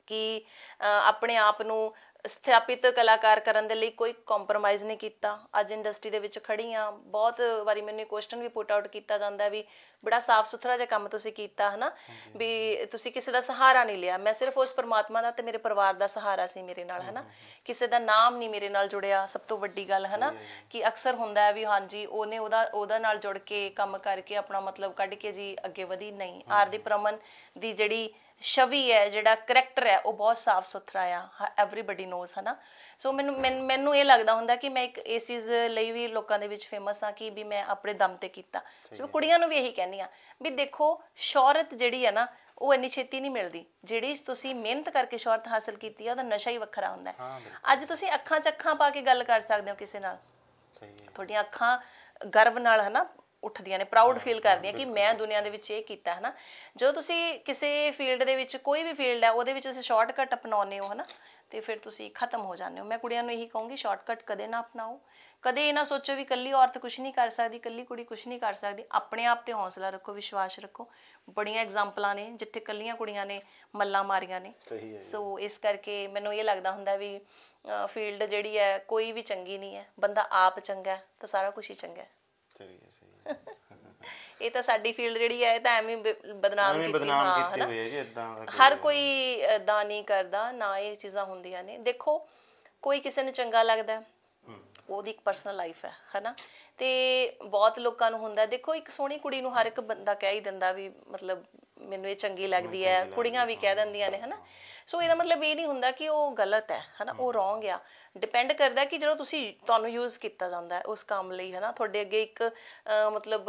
ਕਿ ਆਪਣੇ ਆਪ ਨੂੰ ਸਥਾਪਿਤ ਕਲਾਕਾਰ ਕਰਨ ਦੇ ਲਈ ਕੋਈ ਕੰਪਰੋਮਾਈਜ਼ ਨਹੀਂ ਕੀਤਾ ਅੱਜ ਇੰਡਸਟਰੀ ਦੇ ਵਿੱਚ ਖੜੀ ਆ ਬਹੁਤ ਵਾਰੀ ਮੈਨੂੰ ਇਹ ਕੁਐਸਚਨ ਵੀ ਪੁੱਟ ਆਊਟ ਕੀਤਾ ਜਾਂਦਾ ਵੀ ਬੜਾ ਸਾਫ਼ ਸੁਥਰਾ ਜਿਹਾ ਕੰਮ ਤੁਸੀਂ ਕੀਤਾ ਹਨਾ ਵੀ ਤੁਸੀਂ ਕਿਸੇ ਦਾ ਸਹਾਰਾ ਨਹੀਂ ਲਿਆ ਮੈਂ ਸਿਰਫ ਉਸ ਪਰਮਾਤਮਾ ਦਾ ਤੇ ਮੇਰੇ ਪਰਿਵਾਰ ਦਾ ਸਹਾਰਾ ਸੀ ਮੇਰੇ ਨਾਲ ਹਨਾ ਕਿਸੇ ਦਾ ਨਾਮ ਨਹੀਂ ਮੇਰੇ ਨਾਲ ਜੁੜਿਆ ਸਭ ਤੋਂ ਵੱਡੀ ਗੱਲ ਹਨਾ ਕਿ ਅਕਸਰ ਹੁੰਦਾ ਹੈ ਵੀ ਹਾਂਜੀ ਉਹਨੇ ਉਹਦਾ ਉਹਦਾ ਨਾਲ ਜੁੜ ਕੇ ਕੰਮ ਕਰਕੇ ਆਪਣਾ ਮਤਲਬ ਕੱਢ ਕੇ ਜੀ ਅੱਗੇ ਵਧੀ ਨਹੀਂ ਆਰ ਦੀ ਪ੍ਰਮਨ ਦੀ ਜਿਹੜੀ ਸ਼ਵੀ ਹੈ ਜਿਹੜਾ ਕੈਰੈਕਟਰ ਹੈ ਉਹ ਬਹੁਤ ਸਾਫ਼ ਸੁਥਰਾ ਆ ਐਵਰੀਬਾਡੀ ਨੋਜ਼ ਹਨਾ ਸੋ ਮੈਨੂੰ ਮੈਨੂੰ ਇਹ ਲੱਗਦਾ ਹੁੰਦਾ ਕਿ ਮੈਂ ਇੱਕ ਏਸੀਸ ਲਈ ਵੀ ਲੋਕਾਂ ਦੇ ਵਿੱਚ ਫੇਮਸ ਆ ਕਿ ਵੀ ਮੈਂ ਆਪਣੇ ਦਮ ਤੇ ਕੀਤਾ ਸੋ ਕੁੜੀਆਂ ਨੂੰ ਵੀ ਇਹੀ ਕਹਿੰਦੀ ਆ ਵੀ ਦੇਖੋ ਸ਼ੌਹਰਤ ਜਿਹੜੀ ਹੈ ਨਾ ਉਹ ਇੰਨੀ ਛੇਤੀ ਨਹੀਂ ਮਿਲਦੀ ਜਿਹੜੀ ਤੁਸੀਂ ਮਿਹਨਤ ਕਰਕੇ ਸ਼ੌਹਰਤ ਹਾਸਲ ਕੀਤੀ ਆ ਉਹਦਾ ਨਸ਼ਾ ਹੀ ਵੱਖਰਾ ਹੁੰਦਾ ਅੱਜ ਤੁਸੀਂ ਅੱਖਾਂ ਚੱਖਾਂ ਪਾ ਕੇ ਗੱਲ ਕਰ ਸਕਦੇ ਹੋ ਕਿਸੇ ਨਾਲ ਤੁਹਾਡੀਆਂ ਅੱਖਾਂ ਗਰਵ ਨਾਲ ਹਨਾ ਉੱਠਦੀਆਂ ਨੇ ਪ੍ਰਾਊਡ ਫੀਲ ਕਰਦੀਆਂ ਕਿ ਮੈਂ ਦੁਨੀਆ ਦੇ ਵਿੱਚ ਇਹ ਕੀਤਾ ਹਨਾ ਜਦੋਂ ਤੁਸੀਂ ਕਿਸੇ ਫੀਲਡ ਦੇ ਵਿੱਚ ਕੋਈ ਵੀ ਫੀਲਡ ਹੈ ਉਹਦੇ ਵਿੱਚ ਤੁਸੀਂ ਸ਼ਾਰਟਕਟ ਅਪਣਾਉਨੇ ਹੋ ਹਨਾ ਤੇ ਫਿਰ ਤੁਸੀਂ ਖਤਮ ਹੋ ਜਾਂਦੇ ਹੋ ਮੈਂ ਕੁੜੀਆਂ ਨੂੰ ਇਹੀ ਕਹੂੰਗੀ ਸ਼ਾਰਟਕਟ ਕਦੇ ਨਾ ਅਪਣਾਓ ਕਦੇ ਇਹ ਨਾ ਸੋਚੋ ਵੀ ਇਕੱਲੀ ਔਰਤ ਕੁਝ ਨਹੀਂ ਕਰ ਸਕਦੀ ਇਕੱਲੀ ਕੁੜੀ ਕੁਝ ਨਹੀਂ ਕਰ ਸਕਦੀ ਆਪਣੇ ਆਪ ਤੇ ਹੌਸਲਾ ਰੱਖੋ ਵਿਸ਼ਵਾਸ ਰੱਖੋ ਬੜੀਆਂ ਐਗਜ਼ਾਮਪਲਾਂ ਨੇ ਜਿੱਥੇ ਇਕੱਲੀਆਂ ਕੁੜੀਆਂ ਨੇ ਮੱਲਾ ਮਾਰੀਆਂ ਨੇ ਸੋ ਇਸ ਕਰਕੇ ਮੈਨੂੰ ਇਹ ਲੱਗਦਾ ਹੁੰਦਾ ਵੀ ਫੀਲਡ ਜਿਹੜੀ ਹੈ ਕੋਈ ਵੀ ਚੰਗੀ ਨਹੀਂ ਹੈ ਬੰਦਾ ਆਪ ਚੰਗਾ ਹੈ ਤਾਂ ਸਾਰਾ ਕੁਝ ਹੀ ਚੰਗਾ ਹੈ ਚਲੀ ਸਹੀ ਇਹ ਤਾਂ ਸਾਡੀ ਫੀਲਡ ਜਿਹੜੀ ਹੈ ਇਹ ਤਾਂ ਐਵੇਂ ਬਦਨਾਮ ਕੀਤੀ ਬਦਨਾਮ ਕੀਤੀ ਹੋਈ ਹੈ ਜੀ ਇਦਾਂ ਹਰ ਕੋਈ ਦਾਨੀ ਨਹੀਂ ਕਰਦਾ ਨਾ ਇਹ ਚੀਜ਼ਾਂ ਹੁੰਦੀਆਂ ਨੇ ਦੇਖੋ ਕੋਈ ਕਿਸੇ ਨੂੰ ਚੰਗਾ ਲੱਗਦਾ ਉਹਦੀ ਇੱਕ ਪਰਸਨਲ ਲਾਈਫ ਹੈ ਹਨਾ ਤੇ ਬਹੁਤ ਲੋਕਾਂ ਨੂੰ ਹੁੰਦਾ ਦੇਖੋ ਇੱਕ ਸੋਹਣੀ ਕੁੜੀ ਨੂੰ ਹਰ ਇੱਕ ਬੰਦਾ ਕਹਿ ਹੀ ਦਿੰਦਾ ਵੀ ਮਤਲਬ ਮੈਨੂੰ ਇਹ ਚੰਗੀ ਲੱਗਦੀ ਹੈ ਕੁੜੀਆਂ ਵੀ ਕਹਿ ਦਿੰਦੀਆਂ ਨੇ ਹਨਾ ਸੋ ਇਹਦਾ ਮਤਲਬ ਇਹ ਨਹੀਂ ਹੁੰਦਾ ਕਿ ਉਹ ਗਲਤ ਹੈ ਹਨਾ ਉਹ ਰੋਂਗ ਆ ਡਿਪੈਂਡ ਕਰਦਾ ਕਿ ਜਦੋਂ ਤੁਸੀਂ ਤੁਹਾਨੂੰ ਯੂਜ਼ ਕੀਤਾ ਜਾਂਦਾ ਉਸ ਕੰਮ ਲਈ ਹਨਾ ਤੁਹਾਡੇ ਅੱਗੇ ਇੱਕ ਮਤਲਬ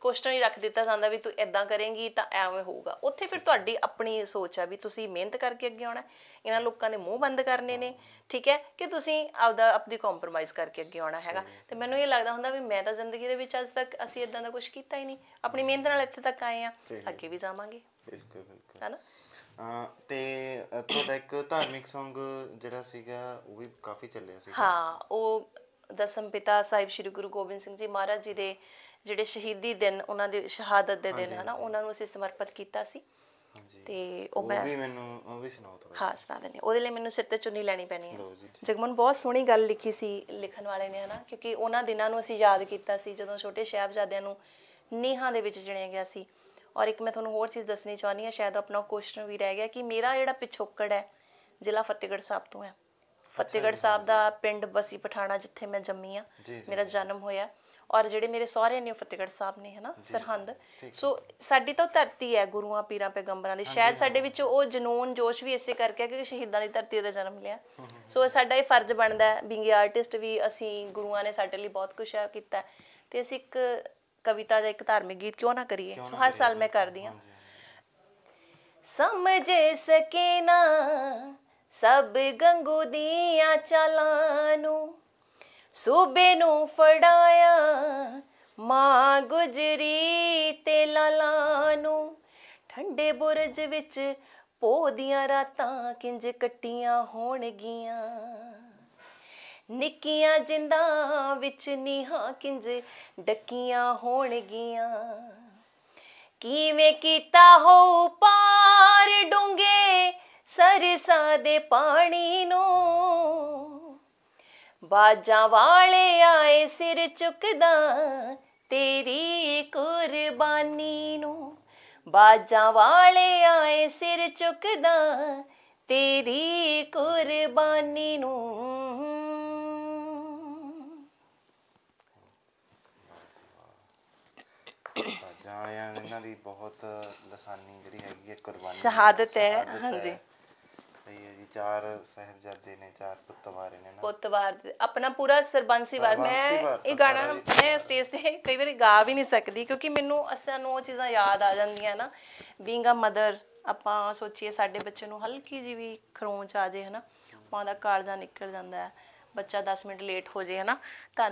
ਕੁਐਸਚਨ ਹੀ ਰੱਖ ਦਿੱਤਾ ਜਾਂਦਾ ਵੀ ਤੂੰ ਇਦਾਂ ਕਰੇਂਗੀ ਤਾਂ ਐਵੇਂ ਹੋਊਗਾ ਉੱਥੇ ਫਿਰ ਤੁਹਾਡੀ ਆਪਣੀ ਸੋਚ ਆ ਵੀ ਤੁਸੀਂ ਮਿਹਨਤ ਕਰਕੇ ਅੱਗੇ ਆਉਣਾ ਇਹਨਾਂ ਲੋਕਾਂ ਦੇ ਮੂੰਹ ਬੰਦ ਕਰਨੇ ਨੇ ਠੀਕ ਹੈ ਕਿ ਤੁਸੀਂ ਆਪਦਾ ਆਪਦੀ ਕੰਪਰੋਮਾਈਜ਼ ਕਰਕੇ ਅੱਗੇ ਆਉਣਾ ਹੈਗਾ ਤੇ ਮੈਨੂੰ ਇਹ ਲੱਗਦਾ ਹੁੰਦਾ ਵੀ ਮੈਂ ਤਾਂ ਜ਼ਿੰਦਗੀ ਦੇ ਵਿੱਚ ਅੱਜ ਤੱਕ ਅਸੀਂ ਇਦਾਂ ਦਾ ਕੁਝ ਕੀਤਾ ਹੀ ਨਹੀਂ ਆਪਣੀ ਮਿਹਨਤ ਨਾਲ ਇੱਥੇ ਤੱਕ ਆਏ ਆ ਅੱਗੇ ਵੀ ਜਾਵਾਂਗੇ ਬਿਲਕੁਲ ਬਿਲਕੁਲ ਹੈਨਾ ਤੇ ਤੁਹਾਡਾ ਇੱਕ ਧਾਰਮਿਕ Song ਜਿਹੜਾ ਸੀਗਾ ਉਹ ਵੀ ਕਾਫੀ ਚੱਲਿਆ ਸੀ ਹਾਂ ਉਹ ਦਸਮ ਪਿਤਾ ਸਾਹਿਬ ਸ੍ਰੀ ਗੁਰੂ ਗੋਬਿੰਦ ਸਿੰਘ ਜੀ ਮਹਾਰਾਜ ਜੀ ਦੇ ਜਿਹੜੇ ਸ਼ਹੀਦੀ ਦਿਨ ਉਹਨਾਂ ਦੇ ਸ਼ਹਾਦਤ ਦੇ ਦਿਨ ਹਨਾ ਉਹਨਾਂ ਨੂੰ ਅਸੀਂ ਸਮਰਪਿਤ ਕੀਤਾ ਸੀ ਤੇ ਉਹ ਮੈਂ ਵੀ ਮੈਨੂੰ ਉਹ ਵੀ ਸੁਣਾਉ ਤਾ ਹਾਂ ਸੁਣਾ ਦਿੰਦੇ ਉਹਦੇ ਲਈ ਮੈਨੂੰ ਸਿਰ ਤੇ ਚੁੰਨੀ ਲੈਣੀ ਪੈਣੀ ਹੈ ਜਗਮਨ ਬਹੁਤ ਸੋਹਣੀ ਗੱਲ ਲਿਖੀ ਸੀ ਲਿਖਣ ਵਾਲੇ ਨੇ ਹਨਾ ਕਿਉਂਕਿ ਉਹਨਾਂ ਦਿਨਾਂ ਨੂੰ ਅਸੀਂ ਯਾਦ ਕੀਤਾ ਸੀ ਜਦੋਂ ਛੋਟੇ ਸ਼ਹਿਬਜ਼ਾਦਿਆਂ ਨੂੰ ਨੀਹਾਂ ਦੇ ਵਿੱਚ ਜਣਿਆ ਗਿਆ ਸੀ ਔਰ ਇੱਕ ਮੈਂ ਤੁਹਾਨੂੰ ਹੋਰ ਚੀਜ਼ ਦੱਸਣੀ ਚਾਹਨੀ ਆ ਸ਼ਾਇਦ ਆਪਣਾ ਕੁਐਸਚਨ ਵੀ ਰਹਿ ਗਿਆ ਕਿ ਮੇਰਾ ਜਿਹੜਾ ਪਿਛੋਕੜ ਹੈ ਜ਼ਿਲ੍ਹਾ ਫਤਿਹਗੜ੍ਹ ਸਾਹਿਬ ਤੋਂ ਹੈ ਫਤਿਹਗੜ੍ਹ ਸਾਹਿਬ ਦਾ ਪਿੰਡ ਬਸੀ ਪਠਾਣਾ ਜਿੱਥੇ ਮੈਂ ਜੰਮੀ ਆ ਮੇਰਾ ਜਨਮ ਹੋਇਆ ਔਰ ਜਿਹੜੇ ਮੇਰੇ ਸਹੁਰੇ ਨੇ ਫਤਿਹਗੜ੍ਹ ਸਾਹਿਬ ਨੇ ਹਨਾ ਸਰਹੰਦ ਸੋ ਸਾਡੀ ਤਾਂ ਧਰਤੀ ਹੈ ਗੁਰੂਆਂ ਪੀਰਾਂ ਪੈਗੰਬਰਾਂ ਦੀ ਸ਼ਾਇਦ ਸਾਡੇ ਵਿੱਚ ਉਹ ਜਨੂਨ ਜੋਸ਼ ਵੀ ਇਸੇ ਕਰਕੇ ਕਿ ਸ਼ਹੀਦਾਂ ਦੀ ਧਰਤੀ ਤੇ ਜਨਮ ਲਿਆ ਸੋ ਸਾਡਾ ਇਹ ਫਰਜ਼ ਬਣਦਾ ਹੈ ਬੀਂਗ ਆਰਟਿਸਟ ਵੀ ਅਸੀਂ ਗੁਰੂਆਂ ਨੇ ਸਾਡੇ ਲਈ ਬਹੁਤ ਕੁਝ ਕੀਤਾ ਤੇ ਅਸੀਂ ਇੱਕ ਕਵਿਤਾ ਜਾਂ ਇੱਕ ਧਾਰਮਿਕ ਗੀਤ ਕਿਉਂ ਨਾ ਕਰੀਏ ਸੋ ਹਰ ਸਾਲ ਮੈਂ ਕਰਦੀ ਹਾਂ ਸਮਝ ਸਕੇ ਨਾ ਸਭ ਗੰਗੂ ਦੀਆਂ ਚਾਲਾਂ ਨੂੰ ਸੂਬੇ ਨੂੰ ਫੜਾਇਆ ਮਾਂ ਗੁਜਰੀ ਤੇ ਲਾਲਾ ਨੂੰ ਠੰਡੇ ਬੁਰਜ ਵਿੱਚ ਪੋਦੀਆਂ ਦੀਆਂ ਰਾਤਾਂ ਕਿੰਜ ਕੱਟੀਆਂ ਹੋਣਗੀਆਂ ਨਿੱਕੀਆਂ ਜਿੰਦਾ ਵਿੱਚ ਨੀਹਾਂ ਕਿੰਜ ਡੱਕੀਆਂ ਹੋਣਗੀਆਂ ਕਿਵੇਂ ਕੀਤਾ ਹੋ ਪਾਰ ਡੂੰਗੇ ਸਰਸਾ ਦੇ ਪਾਣੀ ਨੂੰ ਬਾਜਾਂ ਵਾਲੇ ਆਏ ਸਿਰ ਚੁੱਕਦਾ ਤੇਰੀ ਕੁਰਬਾਨੀ ਨੂੰ ਬਾਜਾਂ ਵਾਲੇ ਆਏ ਸਿਰ ਚੁੱਕਦਾ ਤੇਰੀ ਕੁਰਬਾਨੀ ਨੂੰ ਬਾਜਾਂ ਵਾਲਿਆਂ ਇਹਨਾਂ ਦੀ ਬਹੁਤ ਲਸਾਨੀ ਜਿਹੜੀ ਹੈਗੀ ਹੈ ਕੁਰਬਾਨੀ ਸ਼ਹਾਦਤ ਹੈ ਹਾਂਜੀ ਸਹੀ ਹੈ ਜੀ ਚਾਰ ਸਹਿਬਜ਼ਾਦੇ ਨੇ ਚਾਰ ਪੁੱਤਵਾਰੇ ਨੇ ਨਾ ਪੁੱਤਵਾਰ ਆਪਣਾ ਪੂਰਾ ਸਰਬੰਸੀ ਵਾਰ ਮੈਂ ਇਹ ਗਾਣਾ ਮੈਂ ਸਟੇਜ ਤੇ ਕਈ ਵਾਰੀ ਗਾ ਵੀ ਨਹੀਂ ਸਕਦੀ ਕਿਉਂਕਿ ਮੈਨੂੰ ਅਸਾਂ ਨੂੰ ਉਹ ਚੀਜ਼ਾਂ ਯਾਦ ਆ ਜਾਂਦੀਆਂ ਨਾ ਬੀਇੰਗ ਅ ਮਦਰ ਆਪਾਂ ਸੋਚੀਏ ਸਾਡੇ ਬੱਚੇ ਨੂੰ ਹਲਕੀ ਜੀ ਵੀ ਖਰੋਂਚ ਆ ਜੇ ਹਨਾ ਮਾਂ ਦਾ ਕਾਰਜਾ ਨਿਕਲ ਜਾਂਦਾ ਹੈ ਬੱਚਾ 10 ਮਿੰਟ ਲੇਟ ਹੋ ਜੇ ਹਨਾ ਤਾਂ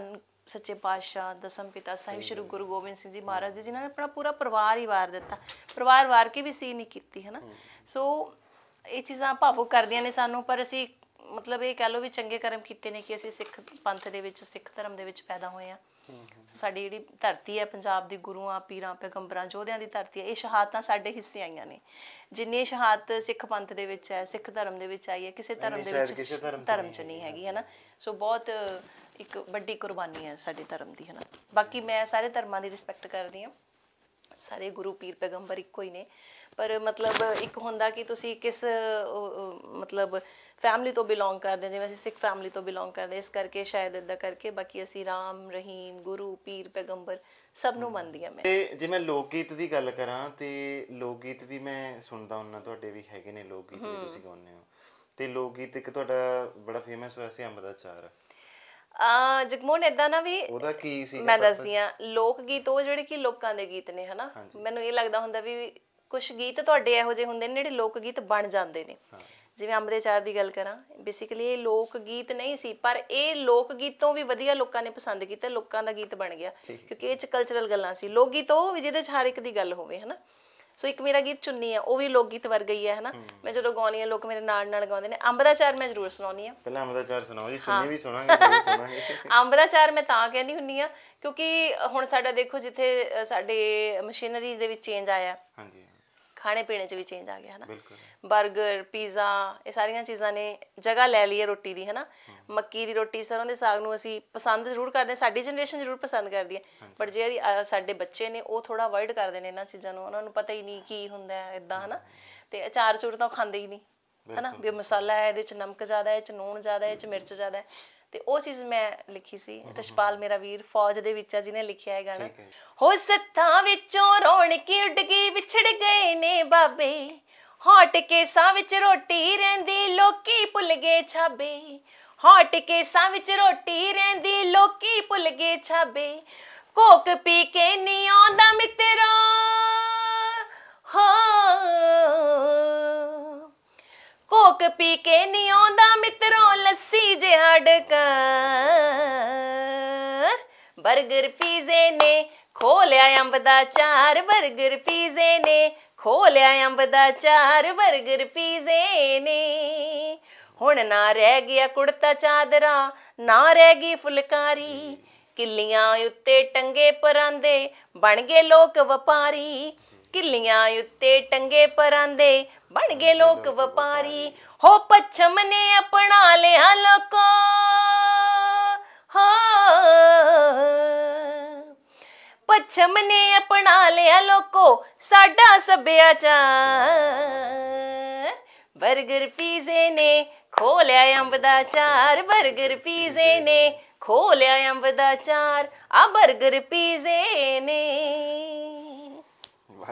ਸੱਚੇ ਪਾਤਸ਼ਾਹ ਦਸਮ ਪਿਤਾ ਸਾਹਿਬ ਸ਼੍ਰੀ ਗੁਰੂ ਗੋਬਿੰਦ ਸਿੰਘ ਜੀ ਮਹਾਰਾਜ ਜੀ ਜਿਨ੍ਹਾਂ ਨੇ ਆਪਣਾ ਪੂਰਾ ਪਰਿਵਾਰ ਹੀ ਵਾਰ ਦਿੱਤਾ ਪਰਿਵਾਰ ਵਾਰ ਕੇ ਵੀ ਸੀ ਨਹੀਂ ਕੀਤੀ ਹਨਾ ਸੋ ਇਹ ਚੀਜ਼ਾਂ ਭਾਵੁਕ ਕਰਦੀਆਂ ਨੇ ਸਾਨੂੰ ਪਰ ਅਸੀਂ ਮਤਲਬ ਇਹ ਕਹਿ ਲੋ ਵੀ ਚੰਗੇ ਕਰਮ ਕੀਤੇ ਨੇ ਕਿ ਅਸੀਂ ਸਿੱਖ ਪੰਥ ਦੇ ਵਿੱਚ ਸਿੱਖ ਧਰਮ ਦੇ ਵਿੱਚ ਪੈਦਾ ਹੋਏ ਆ ਸਾਡੀ ਜਿਹੜੀ ਧਰਤੀ ਹੈ ਪੰਜਾਬ ਦੀ ਗੁਰੂਆਂ ਪੀਰਾਂ ਪੈਗੰਬਰਾਂ ਜੋਧਿਆਂ ਦੀ ਧਰਤੀ ਹੈ ਇਹ ਸ਼ਹਾਦਤਾਂ ਸਾਡੇ ਹਿੱਸੇ ਆਈਆਂ ਨੇ ਜਿੰਨੀ ਸ਼ਹਾਦਤ ਸਿੱਖ ਪੰਥ ਦੇ ਵਿੱਚ ਹੈ ਸਿੱਖ ਧਰਮ ਦੇ ਵਿੱਚ ਆਈ ਹੈ ਕਿਸੇ ਧਰਮ ਦੇ ਵਿੱਚ ਧਰਮ ਚ ਨਹੀਂ ਹੈਗੀ ਹੈ ਨਾ ਸੋ ਬਹੁਤ ਇੱਕ ਵੱਡੀ ਕੁਰਬਾਨੀ ਹੈ ਸਾਡੇ ਧਰਮ ਦੀ ਹੈ ਨਾ ਬਾਕੀ ਮੈਂ ਸਾਰੇ ਧਰਮਾਂ ਦੀ ਰਿਸਪੈਕਟ ਕਰਦੀ ਹਾਂ ਸਾਰੇ ਗੁਰੂ ਪੀਰ ਪੈਗੰਬਰ ਇੱਕੋ ਹੀ ਨੇ ਪਰ ਮਤਲਬ ਇੱਕ ਹੁੰਦਾ ਕਿ ਤੁਸੀਂ ਕਿਸ ਮਤਲਬ ਫੈਮਿਲੀ ਤੋਂ ਬਿਲੋਂਗ ਕਰਦੇ ਜਿਵੇਂ ਅਸੀਂ ਸਿੱਖ ਫੈਮਿਲੀ ਤੋਂ ਬਿਲੋਂਗ ਕਰਦੇ ਇਸ ਕਰਕੇ ਸ਼ਾਇਦ ਇਦਾਂ ਕਰਕੇ ਬਾਕੀ ਅਸੀਂ ਰਾਮ ਰਹੀਮ ਗੁਰੂ ਪੀਰ ਪੈਗੰਬਰ ਸਭ ਨੂੰ ਮੰਨਦੀ ਆ ਮੈਂ ਤੇ ਜਿਵੇਂ ਲੋਕ ਗੀਤ ਦੀ ਗੱਲ ਕਰਾਂ ਤੇ ਲੋਕ ਗੀਤ ਵੀ ਮੈਂ ਸੁਣਦਾ ਹੁੰਨਾ ਤੁਹਾਡੇ ਵੀ ਹੈਗੇ ਨੇ ਲੋਕ ਗੀਤ ਵੀ ਤੁਸੀਂ ਗਾਉਂਦੇ ਹੋ ਤੇ ਲੋਕ ਗੀਤ ਇੱਕ ਤੁਹਾਡਾ ਬੜਾ ਫੇਮਸ ਹੋਇਆ ਸੀ ਅੰਬ ਦਾ ਚਾਰ ਆ ਜਗਮੋਹਨ ਇਦਾਂ ਨਾ ਵੀ ਉਹਦਾ ਕੀ ਸੀ ਮੈਂ ਦੱਸਦੀ ਆ ਲੋਕ ਗੀਤ ਉਹ ਜਿਹੜੇ ਕਿ ਲੋਕਾਂ ਦੇ ਗੀਤ ਨੇ ਹਨਾ ਮੈਨੂੰ ਇਹ ਲੱਗਦਾ ਹੁੰਦਾ ਵੀ ਕੁਝ ਗੀਤ ਤੁਹਾਡੇ ਇਹੋ ਜਿਹੇ ਹੁੰਦੇ ਨੇ ਜਿਹੜੇ ਲੋਕ ਗੀਤ ਬਣ ਜਾਂਦੇ ਨੇ ਜਿਵੇਂ ਅੰਬ ਚਾਰ ਦੀ ਗੱਲ ਕਰਾਂ ਬੇਸਿਕਲੀ ਇਹ ਲੋਕ ਗੀਤ ਨਹੀਂ ਸੀ ਪਰ ਇਹ ਲੋਕ ਗੀਤ ਤੋਂ ਵੀ ਵਧੀਆ ਲੋਕਾਂ ਨੇ ਪਸੰਦ ਕੀਤਾ ਲੋਕਾਂ ਦਾ ਗੀਤ ਬਣ ਗਿਆ ਕਿਉਂਕਿ ਇਹ ਚ ਕਲਚਰਲ ਗੱਲਾਂ ਸੀ ਲੋਕ ਗੀਤ ਉਹ ਵੀ ਜਿਹਦੇ ਚ ਹਰ ਇੱਕ ਦੀ ਗੱਲ ਹੋਵੇ ਹਨਾ ਸੋ ਇੱਕ ਮੇਰਾ ਗੀਤ ਚੁੰਨੀ ਆ ਉਹ ਵੀ ਲੋਕ ਗੀਤ ਵਰਗਾ ਹੀ ਹੈ ਹਨਾ ਮੈਂ ਜਦੋਂ ਗਾਉਣੀ ਆ ਲੋਕ ਮੇਰੇ ਨਾਲ ਨਾਲ ਗਾਉਂਦੇ ਨੇ ਅੰਬ ਚਾਰ ਮੈਂ ਜ਼ਰੂਰ ਸੁਣਾਉਣੀ ਆ ਪਹਿਲਾਂ ਅੰਬ ਚਾਰ ਸੁਣਾਓ ਜੀ ਚੁੰਨੀ ਵੀ ਸੁਣਾਂਗੇ ਜ਼ਰੂਰ ਚਾਰ ਮੈਂ ਤਾਂ ਕਹਿੰਦੀ ਹੁੰਨੀ ਆ ਕਿਉਂਕਿ ਹੁਣ ਸਾਡਾ ਦੇਖੋ ਜਿੱਥੇ ਸਾਡੇ ਮਸ਼ੀਨਰੀ ਦੇ ਵਿੱਚ ਚੇਂਜ ਆਇਆ ਹਾਂਜੀ ਖਾਣੇ ਪੀਣੇ 'ਚ ਵੀ ਚੇਂਜ ਆ ਗਿਆ ਹਨਾ ਬਰਗਰ ਪੀਜ਼ਾ ਇਹ ਸਾਰੀਆਂ ਚੀਜ਼ਾਂ ਨੇ ਜਗ੍ਹਾ ਲੈ ਲਈ ਹੈ ਰੋਟੀ ਦੀ ਹਨਾ ਮੱਕੀ ਦੀ ਰੋਟੀ ਸਰੋਂ ਦੇ ਸਾਗ ਨੂੰ ਅਸੀਂ ਪਸੰਦ ਜ਼ਰੂਰ ਕਰਦੇ ਹਾਂ ਸਾਡੀ ਜਨਰੇਸ਼ਨ ਜ਼ਰੂਰ ਪਸੰਦ ਕਰਦੀ ਹੈ ਬਟ ਜਿਹੜੀ ਸਾਡੇ ਬੱਚੇ ਨੇ ਉਹ ਥੋੜਾ ਵਾਇਡ ਕਰਦੇ ਨੇ ਇਹਨਾਂ ਚੀਜ਼ਾਂ ਨੂੰ ਉਹਨਾਂ ਨੂੰ ਪਤਾ ਹੀ ਨਹੀਂ ਕੀ ਹੁੰਦਾ ਹੈ ਇਦਾਂ ਹਨਾ ਤੇ ਅਚਾਰ ਚੂਰ ਤਾਂ ਖਾਂਦੇ ਹੀ ਨਹੀਂ ਹਨਾ ਵੀ ਮਸਾਲਾ ਹੈ ਇਹਦੇ 'ਚ ਨਮਕ ਜ਼ਿਆਦਾ ਹੈ ਇਹ 'ਚ ਨੂਣ ਜ਼ਿਆਦਾ ਹੈ ਇਹ 'ਚ ਮਿਰਚ ਜ਼ਿਆਦਾ ਹੈ ਤੇ ਉਹ ਚੀਜ਼ ਮੈਂ ਲਿਖੀ ਸੀ ਤਸ਼ਪਾਲ ਮੇਰਾ ਵੀਰ ਫੌਜ ਦੇ ਵਿੱਚ ਆ ਜਿਹਨੇ ਲਿਖਿਆ ਹੈ ਗਾਣਾ ਹੋ ਸੱਥਾਂ ਵਿੱਚੋਂ ਰੌਣਕੀ ਉੱਡ ਗਈ ਵਿਛੜ ਗਏ ਨੇ ਬਾਬੇ ਹੌਟ ਸਾਂ ਵਿੱਚ ਰੋਟੀ ਰਹਿੰਦੀ ਲੋਕੀ ਭੁੱਲ ਗਏ ਛਾਬੇ ਹੌਟ ਸਾਂ ਵਿੱਚ ਰੋਟੀ ਰਹਿੰਦੀ ਲੋਕੀ ਭੁੱਲ ਗਏ ਛਾਬੇ ਕੋਕ ਪੀ ਕੇ ਨਹੀਂ ਆਉਂਦਾ ਮਿੱਤਰਾ ਹੋ ਕੋਕ ਪੀ ਕੇ ਨਹੀਂ ਆਉਂਦਾ ਮਿੱਤਰੋਂ ਲੱਸੀ ਜੇ ਹੜਕਾ 버ਗਰ ਪੀਜ਼ੇ ਨੇ ਖੋਲਿਆ ਅੰਬ ਦਾ ਚਾਰ 버ਗਰ ਪੀਜ਼ੇ ਨੇ ਖੋਲਿਆ ਅੰਬ ਦਾ ਚਾਰ 버ਗਰ ਪੀਜ਼ੇ ਨੇ ਹੁਣ ਨਾ ਰਹਿ ਗਿਆ ਕੁੜਤਾ ਚਾਦਰਾ ਨਾ ਰਹਿ ਗਈ ਫੁਲਕਾਰੀ ਕਿੱਲੀਆਂ ਉੱਤੇ ਟੰਗੇ ਪਰਾਂਦੇ ਬਣ ਗਏ ਲੋਕ ਵਪਾਰੀ ਕਿੱਲੀਆਂ ਉੱਤੇ ਟੰਗੇ ਪਰਾਂਦੇ ਬਣ ਗਏ ਲੋਕ ਵਪਾਰੀ ਹੋ ਪੱਛਮ ਨੇ ਅਪਣਾ ਲਿਆ ਲੋਕੋ ਹੋ ਪੱਛਮ ਨੇ ਅਪਣਾ ਲਿਆ ਲੋਕੋ ਸਾਡਾ ਸੱਭਿਆਚਾਰ ਬਰਗਰ ਪੀਜ਼ੇ ਨੇ ਖੋਲਿਆ ਅੰਬ ਦਾ ਚਾਰ ਬਰਗਰ ਪੀਜ਼ੇ ਨੇ ਖੋਲਿਆ ਅੰਬ ਦਾ ਚਾਰ ਆ ਬਰਗਰ ਪੀਜ਼ੇ ਨੇ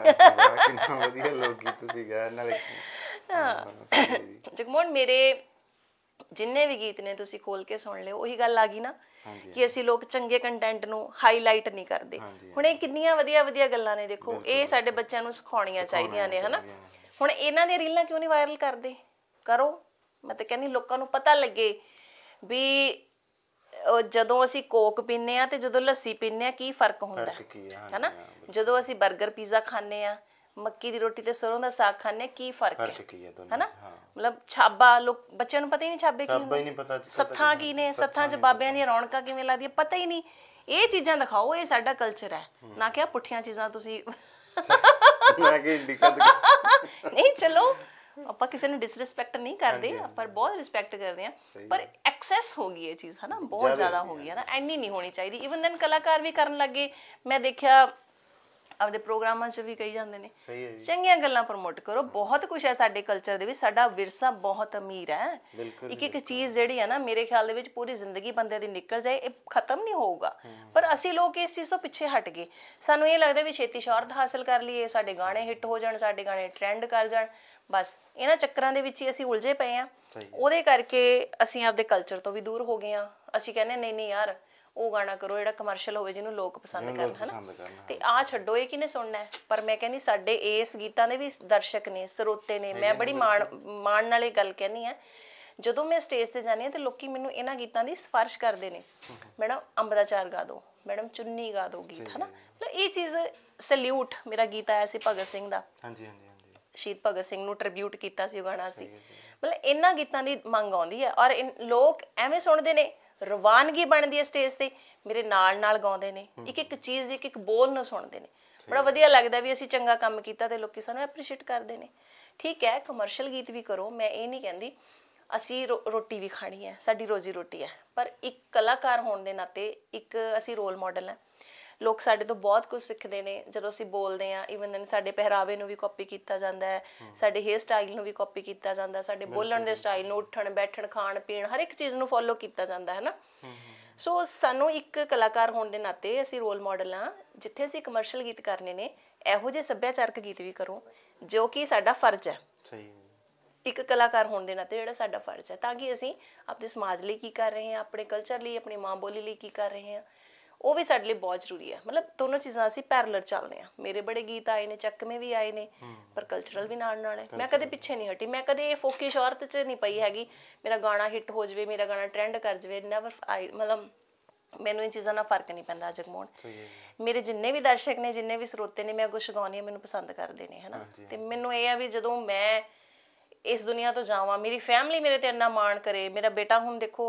ਕਿੰਨਾ ਵਧੀਆ ਲੋਕੀ ਤੁਸੀਂ ਗਾਇਆ ਨਾਲੇ ਜਗਮੋਹਨ ਮੇਰੇ ਜਿੰਨੇ ਵੀ ਗੀਤ ਨੇ ਤੁਸੀਂ ਖੋਲ ਕੇ ਸੁਣ ਲਿਓ ਉਹੀ ਗੱਲ ਆ ਗਈ ਨਾ ਕਿ ਅਸੀਂ ਲੋਕ ਚੰਗੇ ਕੰਟੈਂਟ ਨੂੰ ਹਾਈਲਾਈਟ ਨਹੀਂ ਕਰਦੇ ਹੁਣ ਇਹ ਕਿੰਨੀਆਂ ਵਧੀਆ ਵਧੀਆ ਗੱਲਾਂ ਨੇ ਦੇਖੋ ਇਹ ਸਾਡੇ ਬੱਚਿਆਂ ਨੂੰ ਸਿਖਾਉਣੀਆਂ ਚਾਹੀਦੀਆਂ ਨੇ ਹਨਾ ਹੁਣ ਇਹਨਾਂ ਦੀਆਂ ਰੀਲਾਂ ਕਿਉਂ ਨਹੀਂ ਵਾਇਰਲ ਕਰਦੇ ਕਰੋ ਮੈਂ ਤਾਂ ਕਹਿੰਦੀ ਲੋਕਾਂ ਨੂੰ ਪਤਾ ਲੱਗੇ ਵੀ ਜਦੋਂ ਅਸੀਂ ਕੋਕ ਪੀਨੇ ਆ ਤੇ ਜਦੋਂ ਲੱਸੀ ਪੀਨੇ ਆ ਕੀ ਫਰਕ ਹੁੰਦਾ ਹੈ ਹੈਨਾ ਜਦੋਂ ਅਸੀਂ 버ਗਰ ਪੀਜ਼ਾ ਖਾਣੇ ਆ ਮੱਕੀ ਦੀ ਰੋਟੀ ਤੇ ਸਰੋਂ ਦਾ ਸਾਗ ਖਾਣੇ ਕੀ ਫਰਕ ਹੈ ਹੈ ਹੈਨਾ ਮਤਲਬ ਛਾਬਾ ਲੋਕ ਬੱਚਿਆਂ ਨੂੰ ਪਤਾ ਹੀ ਨਹੀਂ ਛਾਬੇ ਕੀ ਹੁੰਦੇ ਸੱਥਾਂ ਕੀ ਨੇ ਸੱਥਾਂ 'ਚ ਬਾਬਿਆਂ ਦੀਆਂ ਰੌਣਕਾਂ ਕਿਵੇਂ ਲੱਗਦੀਆਂ ਪਤਾ ਹੀ ਨਹੀਂ ਇਹ ਚੀਜ਼ਾਂ ਦਿਖਾਓ ਇਹ ਸਾਡਾ ਕਲਚਰ ਹੈ ਨਾ ਕਿ ਆ ਪੁੱਠੀਆਂ ਚੀਜ਼ਾਂ ਤੁਸੀਂ ਨਾ ਕਿ ਇੰਡੀਕਾ ਨਹੀਂ ਚਲੋ ਆਪਾਂ ਕਿਸੇ ਨੂੰ ਡਿਸਰੈਸਪੈਕਟ ਨਹੀਂ ਕਰਦੇ ਪਰ ਬਹੁਤ ਰਿਸਪੈਕਟ ਕਰਦੇ ਆ ਪਰ ਐਕਸੈਸ ਹੋ ਗਈ ਇਹ ਚੀਜ਼ ਹਨਾ ਬਹੁਤ ਜ਼ਿਆਦਾ ਹੋ ਗਈ ਹੈ ਨਾ ਐਨੀ ਨਹੀਂ ਹੋਣੀ ਚਾਹੀਦੀ ਇਵਨ ਦੈਨ ਕਲਾਕਾਰ ਵੀ ਕਰਨ ਲੱਗੇ ਮੈਂ ਦੇਖਿਆ ਆਪਦੇ ਪ੍ਰੋਗਰਾਮਾਂ 'ਚ ਵੀ ਕਹੀ ਜਾਂਦੇ ਨੇ ਚੰਗੀਆਂ ਗੱਲਾਂ ਪ੍ਰਮੋਟ ਕਰੋ ਬਹੁਤ ਕੁਝ ਹੈ ਸਾਡੇ ਕਲਚਰ ਦੇ ਵਿੱਚ ਸਾਡਾ ਵਿਰਸਾ ਬਹੁਤ ਅਮੀਰ ਹੈ ਇੱਕ ਇੱਕ ਚੀਜ਼ ਜਿਹੜੀ ਹੈ ਨਾ ਮੇਰੇ ਖਿਆਲ ਦੇ ਵਿੱਚ ਪੂਰੀ ਜ਼ਿੰਦਗੀ ਬੰਦੇ ਦੀ ਨਿਕਲ ਜਾਏ ਇਹ ਖਤਮ ਨਹੀਂ ਹੋਊਗਾ ਪਰ ਅਸੀਂ ਲੋਕ ਇਸ ਚੀਜ਼ ਤੋਂ ਪਿੱਛੇ ਹਟ ਗਏ ਸਾਨੂੰ ਇਹ ਲੱਗਦਾ ਵੀ ਛੇਤੀ ਸ਼ੌਹਰਤ ਹਾਸਲ ਕਰ ਲਈਏ ਸਾਡੇ ਗਾਣੇ ਹਿੱਟ ਹੋ ਜਾਣ ਸਾਡੇ ਗਾਣੇ ਟ੍ਰੈਂਡ ਕਰ ਜਾਣ ਬਸ ਇਹਨਾਂ ਚੱਕਰਾਂ ਦੇ ਵਿੱਚ ਹੀ ਅਸੀਂ ਉਲਝੇ ਪਏ ਆ ਉਹਦੇ ਕਰਕੇ ਅਸੀਂ ਆਪਦੇ ਕਲਚਰ ਤੋਂ ਵੀ ਦੂਰ ਹੋ ਗਏ ਆ ਅਸੀਂ ਕਹਿੰਦੇ ਨਹੀਂ ਨਹੀਂ ਯਾਰ ਉਹ ਗਾਣਾ ਕਰੋ ਜਿਹੜਾ ਕਮਰਸ਼ੀਅਲ ਹੋਵੇ ਜਿਹਨੂੰ ਲੋਕ ਪਸੰਦ ਕਰਨ ਹਨ ਤੇ ਆ ਛੱਡੋ ਇਹ ਕਿਨੇ ਸੁਣਨਾ ਪਰ ਮੈਂ ਕਹਿੰਦੀ ਸਾਡੇ ਇਸ ਗੀਤਾਂ ਦੇ ਵੀ ਦਰਸ਼ਕ ਨੇ ਸਰੋਤੇ ਨੇ ਮੈਂ ਬੜੀ ਮਾਣ ਮਾਣ ਨਾਲੇ ਗੱਲ ਕਹਿੰਨੀ ਆ ਜਦੋਂ ਮੈਂ ਸਟੇਜ ਤੇ ਜਾਂਦੀ ਆ ਤੇ ਲੋਕੀ ਮੈਨੂੰ ਇਹਨਾਂ ਗੀਤਾਂ ਦੀ ਸਿਫਾਰਿਸ਼ ਕਰਦੇ ਨੇ ਮੈਡਮ ਅੰਬ ਦਾ ਚਾਰ ਗਾ ਦੋ ਮੈਡਮ ਚੁੰਨੀ ਗਾ ਦੋ ਗੀਤ ਹਨਾ ਮਤਲਬ ਇਹ ਚੀਜ਼ ਸਲੂਟ ਮੇਰਾ ਗੀਤ ਆਇਆ ਸੀ ਭਗਤ ਸਿੰਘ ਦਾ ਹਾਂਜੀ ਹਾਂਜੀ ਸ਼ਹੀਦ ਭਗਤ ਸਿੰਘ ਨੂੰ ਟ੍ਰਿਬਿਊਟ ਕੀਤਾ ਸੀ ਗਾਣਾ ਸੀ ਮਤਲਬ ਇੰਨਾ ਗੀਤਾਂ ਦੀ ਮੰਗ ਆਉਂਦੀ ਹੈ ਔਰ ਲੋਕ ਐਵੇਂ ਸੁਣਦੇ ਨੇ ਰਵਾਨਗੀ ਬਣਦੀ ਹੈ ਸਟੇਜ ਤੇ ਮੇਰੇ ਨਾਲ ਨਾਲ ਗਾਉਂਦੇ ਨੇ ਇੱਕ ਇੱਕ ਚੀਜ਼ ਦੀ ਇੱਕ ਇੱਕ ਬੋਲ ਨੂੰ ਸੁਣਦੇ ਨੇ ਬੜਾ ਵਧੀਆ ਲੱਗਦਾ ਵੀ ਅਸੀਂ ਚੰਗਾ ਕੰਮ ਕੀਤਾ ਤੇ ਲੋਕੀ ਸਾਨੂੰ ਐਪਰੀਸ਼ੀਏਟ ਕਰਦੇ ਨੇ ਠੀਕ ਹੈ ਕਮਰਸ਼ੀਅਲ ਗੀਤ ਵੀ ਕਰੋ ਮੈਂ ਇਹ ਨਹੀਂ ਕਹਿੰਦੀ ਅਸੀਂ ਰੋਟੀ ਵੀ ਖਾਣੀ ਹੈ ਸਾਡੀ ਰੋਜ਼ੀ ਰੋਟੀ ਹੈ ਪਰ ਇੱਕ ਕਲਾਕਾਰ ਹੋਣ ਦੇ ਨਾਤੇ ਇੱਕ ਅਸੀਂ ਰੋਲ ਮਾਡਲ ਹੈ ਲੋਕ ਸਾਡੇ ਤੋਂ ਬਹੁਤ ਕੁਝ ਸਿੱਖਦੇ ਨੇ ਜਦੋਂ ਅਸੀਂ ਬੋਲਦੇ ਆ ਇਵਨ ਦਨ ਸਾਡੇ ਪਹਿਰਾਵੇ ਨੂੰ ਵੀ ਕਾਪੀ ਕੀਤਾ ਜਾਂਦਾ ਹੈ ਸਾਡੇ ਹੇਅਰ ਸਟਾਈਲ ਨੂੰ ਵੀ ਕਾਪੀ ਕੀਤਾ ਜਾਂਦਾ ਸਾਡੇ ਬੋਲਣ ਦੇ ਸਟਾਈਲ ਨੂੰ ਉੱਠਣ ਬੈਠਣ ਖਾਣ ਪੀਣ ਹਰ ਇੱਕ ਚੀਜ਼ ਨੂੰ ਫੋਲੋ ਕੀਤਾ ਜਾਂਦਾ ਹੈ ਨਾ ਸੋ ਸਾਨੂੰ ਇੱਕ ਕਲਾਕਾਰ ਹੋਣ ਦੇ ਨਾਤੇ ਅਸੀਂ ਰੋਲ ਮਾਡਲ ਆ ਜਿੱਥੇ ਅਸੀਂ ਕਮਰਸ਼ੀਅਲ ਗੀਤ ਕਰਨੇ ਨੇ ਇਹੋ ਜਿਹੇ ਸੱਭਿਆਚਾਰਕ ਗੀਤ ਵੀ ਕਰੋ ਜੋ ਕਿ ਸਾਡਾ ਫਰਜ਼ ਹੈ ਸਹੀ ਇੱਕ ਕਲਾਕਾਰ ਹੋਣ ਦੇ ਨਾਤੇ ਜਿਹੜਾ ਸਾਡਾ ਫਰਜ਼ ਹੈ ਤਾਂ ਕਿ ਅਸੀਂ ਆਪਣੇ ਸਮਾਜ ਲਈ ਕੀ ਕਰ ਰਹੇ ਹਾਂ ਆਪਣੇ ਕਲਚਰ ਲਈ ਆਪਣੀ ਮਾਂ ਬੋਲੀ ਲਈ ਕੀ ਕਰ ਰਹੇ ਹਾਂ ਉਹ ਵੀ ਸਾਡੇ ਲਈ ਬਹੁਤ ਜ਼ਰੂਰੀ ਹੈ ਮਤਲਬ ਦੋਨੋਂ ਚੀਜ਼ਾਂ ਅਸੀਂ ਪੈਰਲਲ ਚੱਲਦੇ ਆ ਮੇਰੇ ਬੜੇ ਗੀਤ ਆਏ ਨੇ ਚੱਕਵੇਂ ਵੀ ਆਏ ਨੇ ਪਰ ਕਲਚਰਲ ਵੀ ਨਾਲ ਨਾਲ ਹੈ ਮੈਂ ਕਦੇ ਪਿੱਛੇ ਨਹੀਂ ਹਟੀ ਮੈਂ ਕਦੇ ਫੋਕੀ ਸ਼ੌਹਰਤ 'ਚ ਨਹੀਂ ਪਈ ਹੈਗੀ ਮੇਰਾ ਗਾਣਾ ਹਿੱਟ ਹੋ ਜਵੇ ਮੇਰਾ ਗਾਣਾ ਟ੍ਰੈਂਡ ਕਰ ਜਵੇ ਨੈਵਰ ਆਈ ਮਤਲਬ ਮੈਨੂੰ ਇਹ ਚੀਜ਼ਾਂ ਨਾਲ ਫਰਕ ਨਹੀਂ ਪੈਂਦਾ ਜਗਮੋਹਨ ਮੇਰੇ ਜਿੰਨੇ ਵੀ ਦਰਸ਼ਕ ਨੇ ਜਿੰਨੇ ਵੀ ਸਰੋਤੇ ਨੇ ਮੈਂ ਕੁਝ ਗਾਉਣੀ ਮੈਨੂੰ ਪਸੰਦ ਕਰਦੇ ਨੇ ਹਨਾ ਤੇ ਮੈਨੂੰ ਇਹ ਆ ਵੀ ਜਦੋਂ ਮੈਂ ਇਸ ਦੁਨੀਆ ਤੋਂ ਜਾਵਾਂ ਮੇਰੀ ਫੈਮਲੀ ਮੇਰੇ ਤੇ ਇੰਨਾ ਮਾਣ ਕਰੇ ਮੇਰਾ ਬੇਟਾ ਹੁਣ ਦੇਖੋ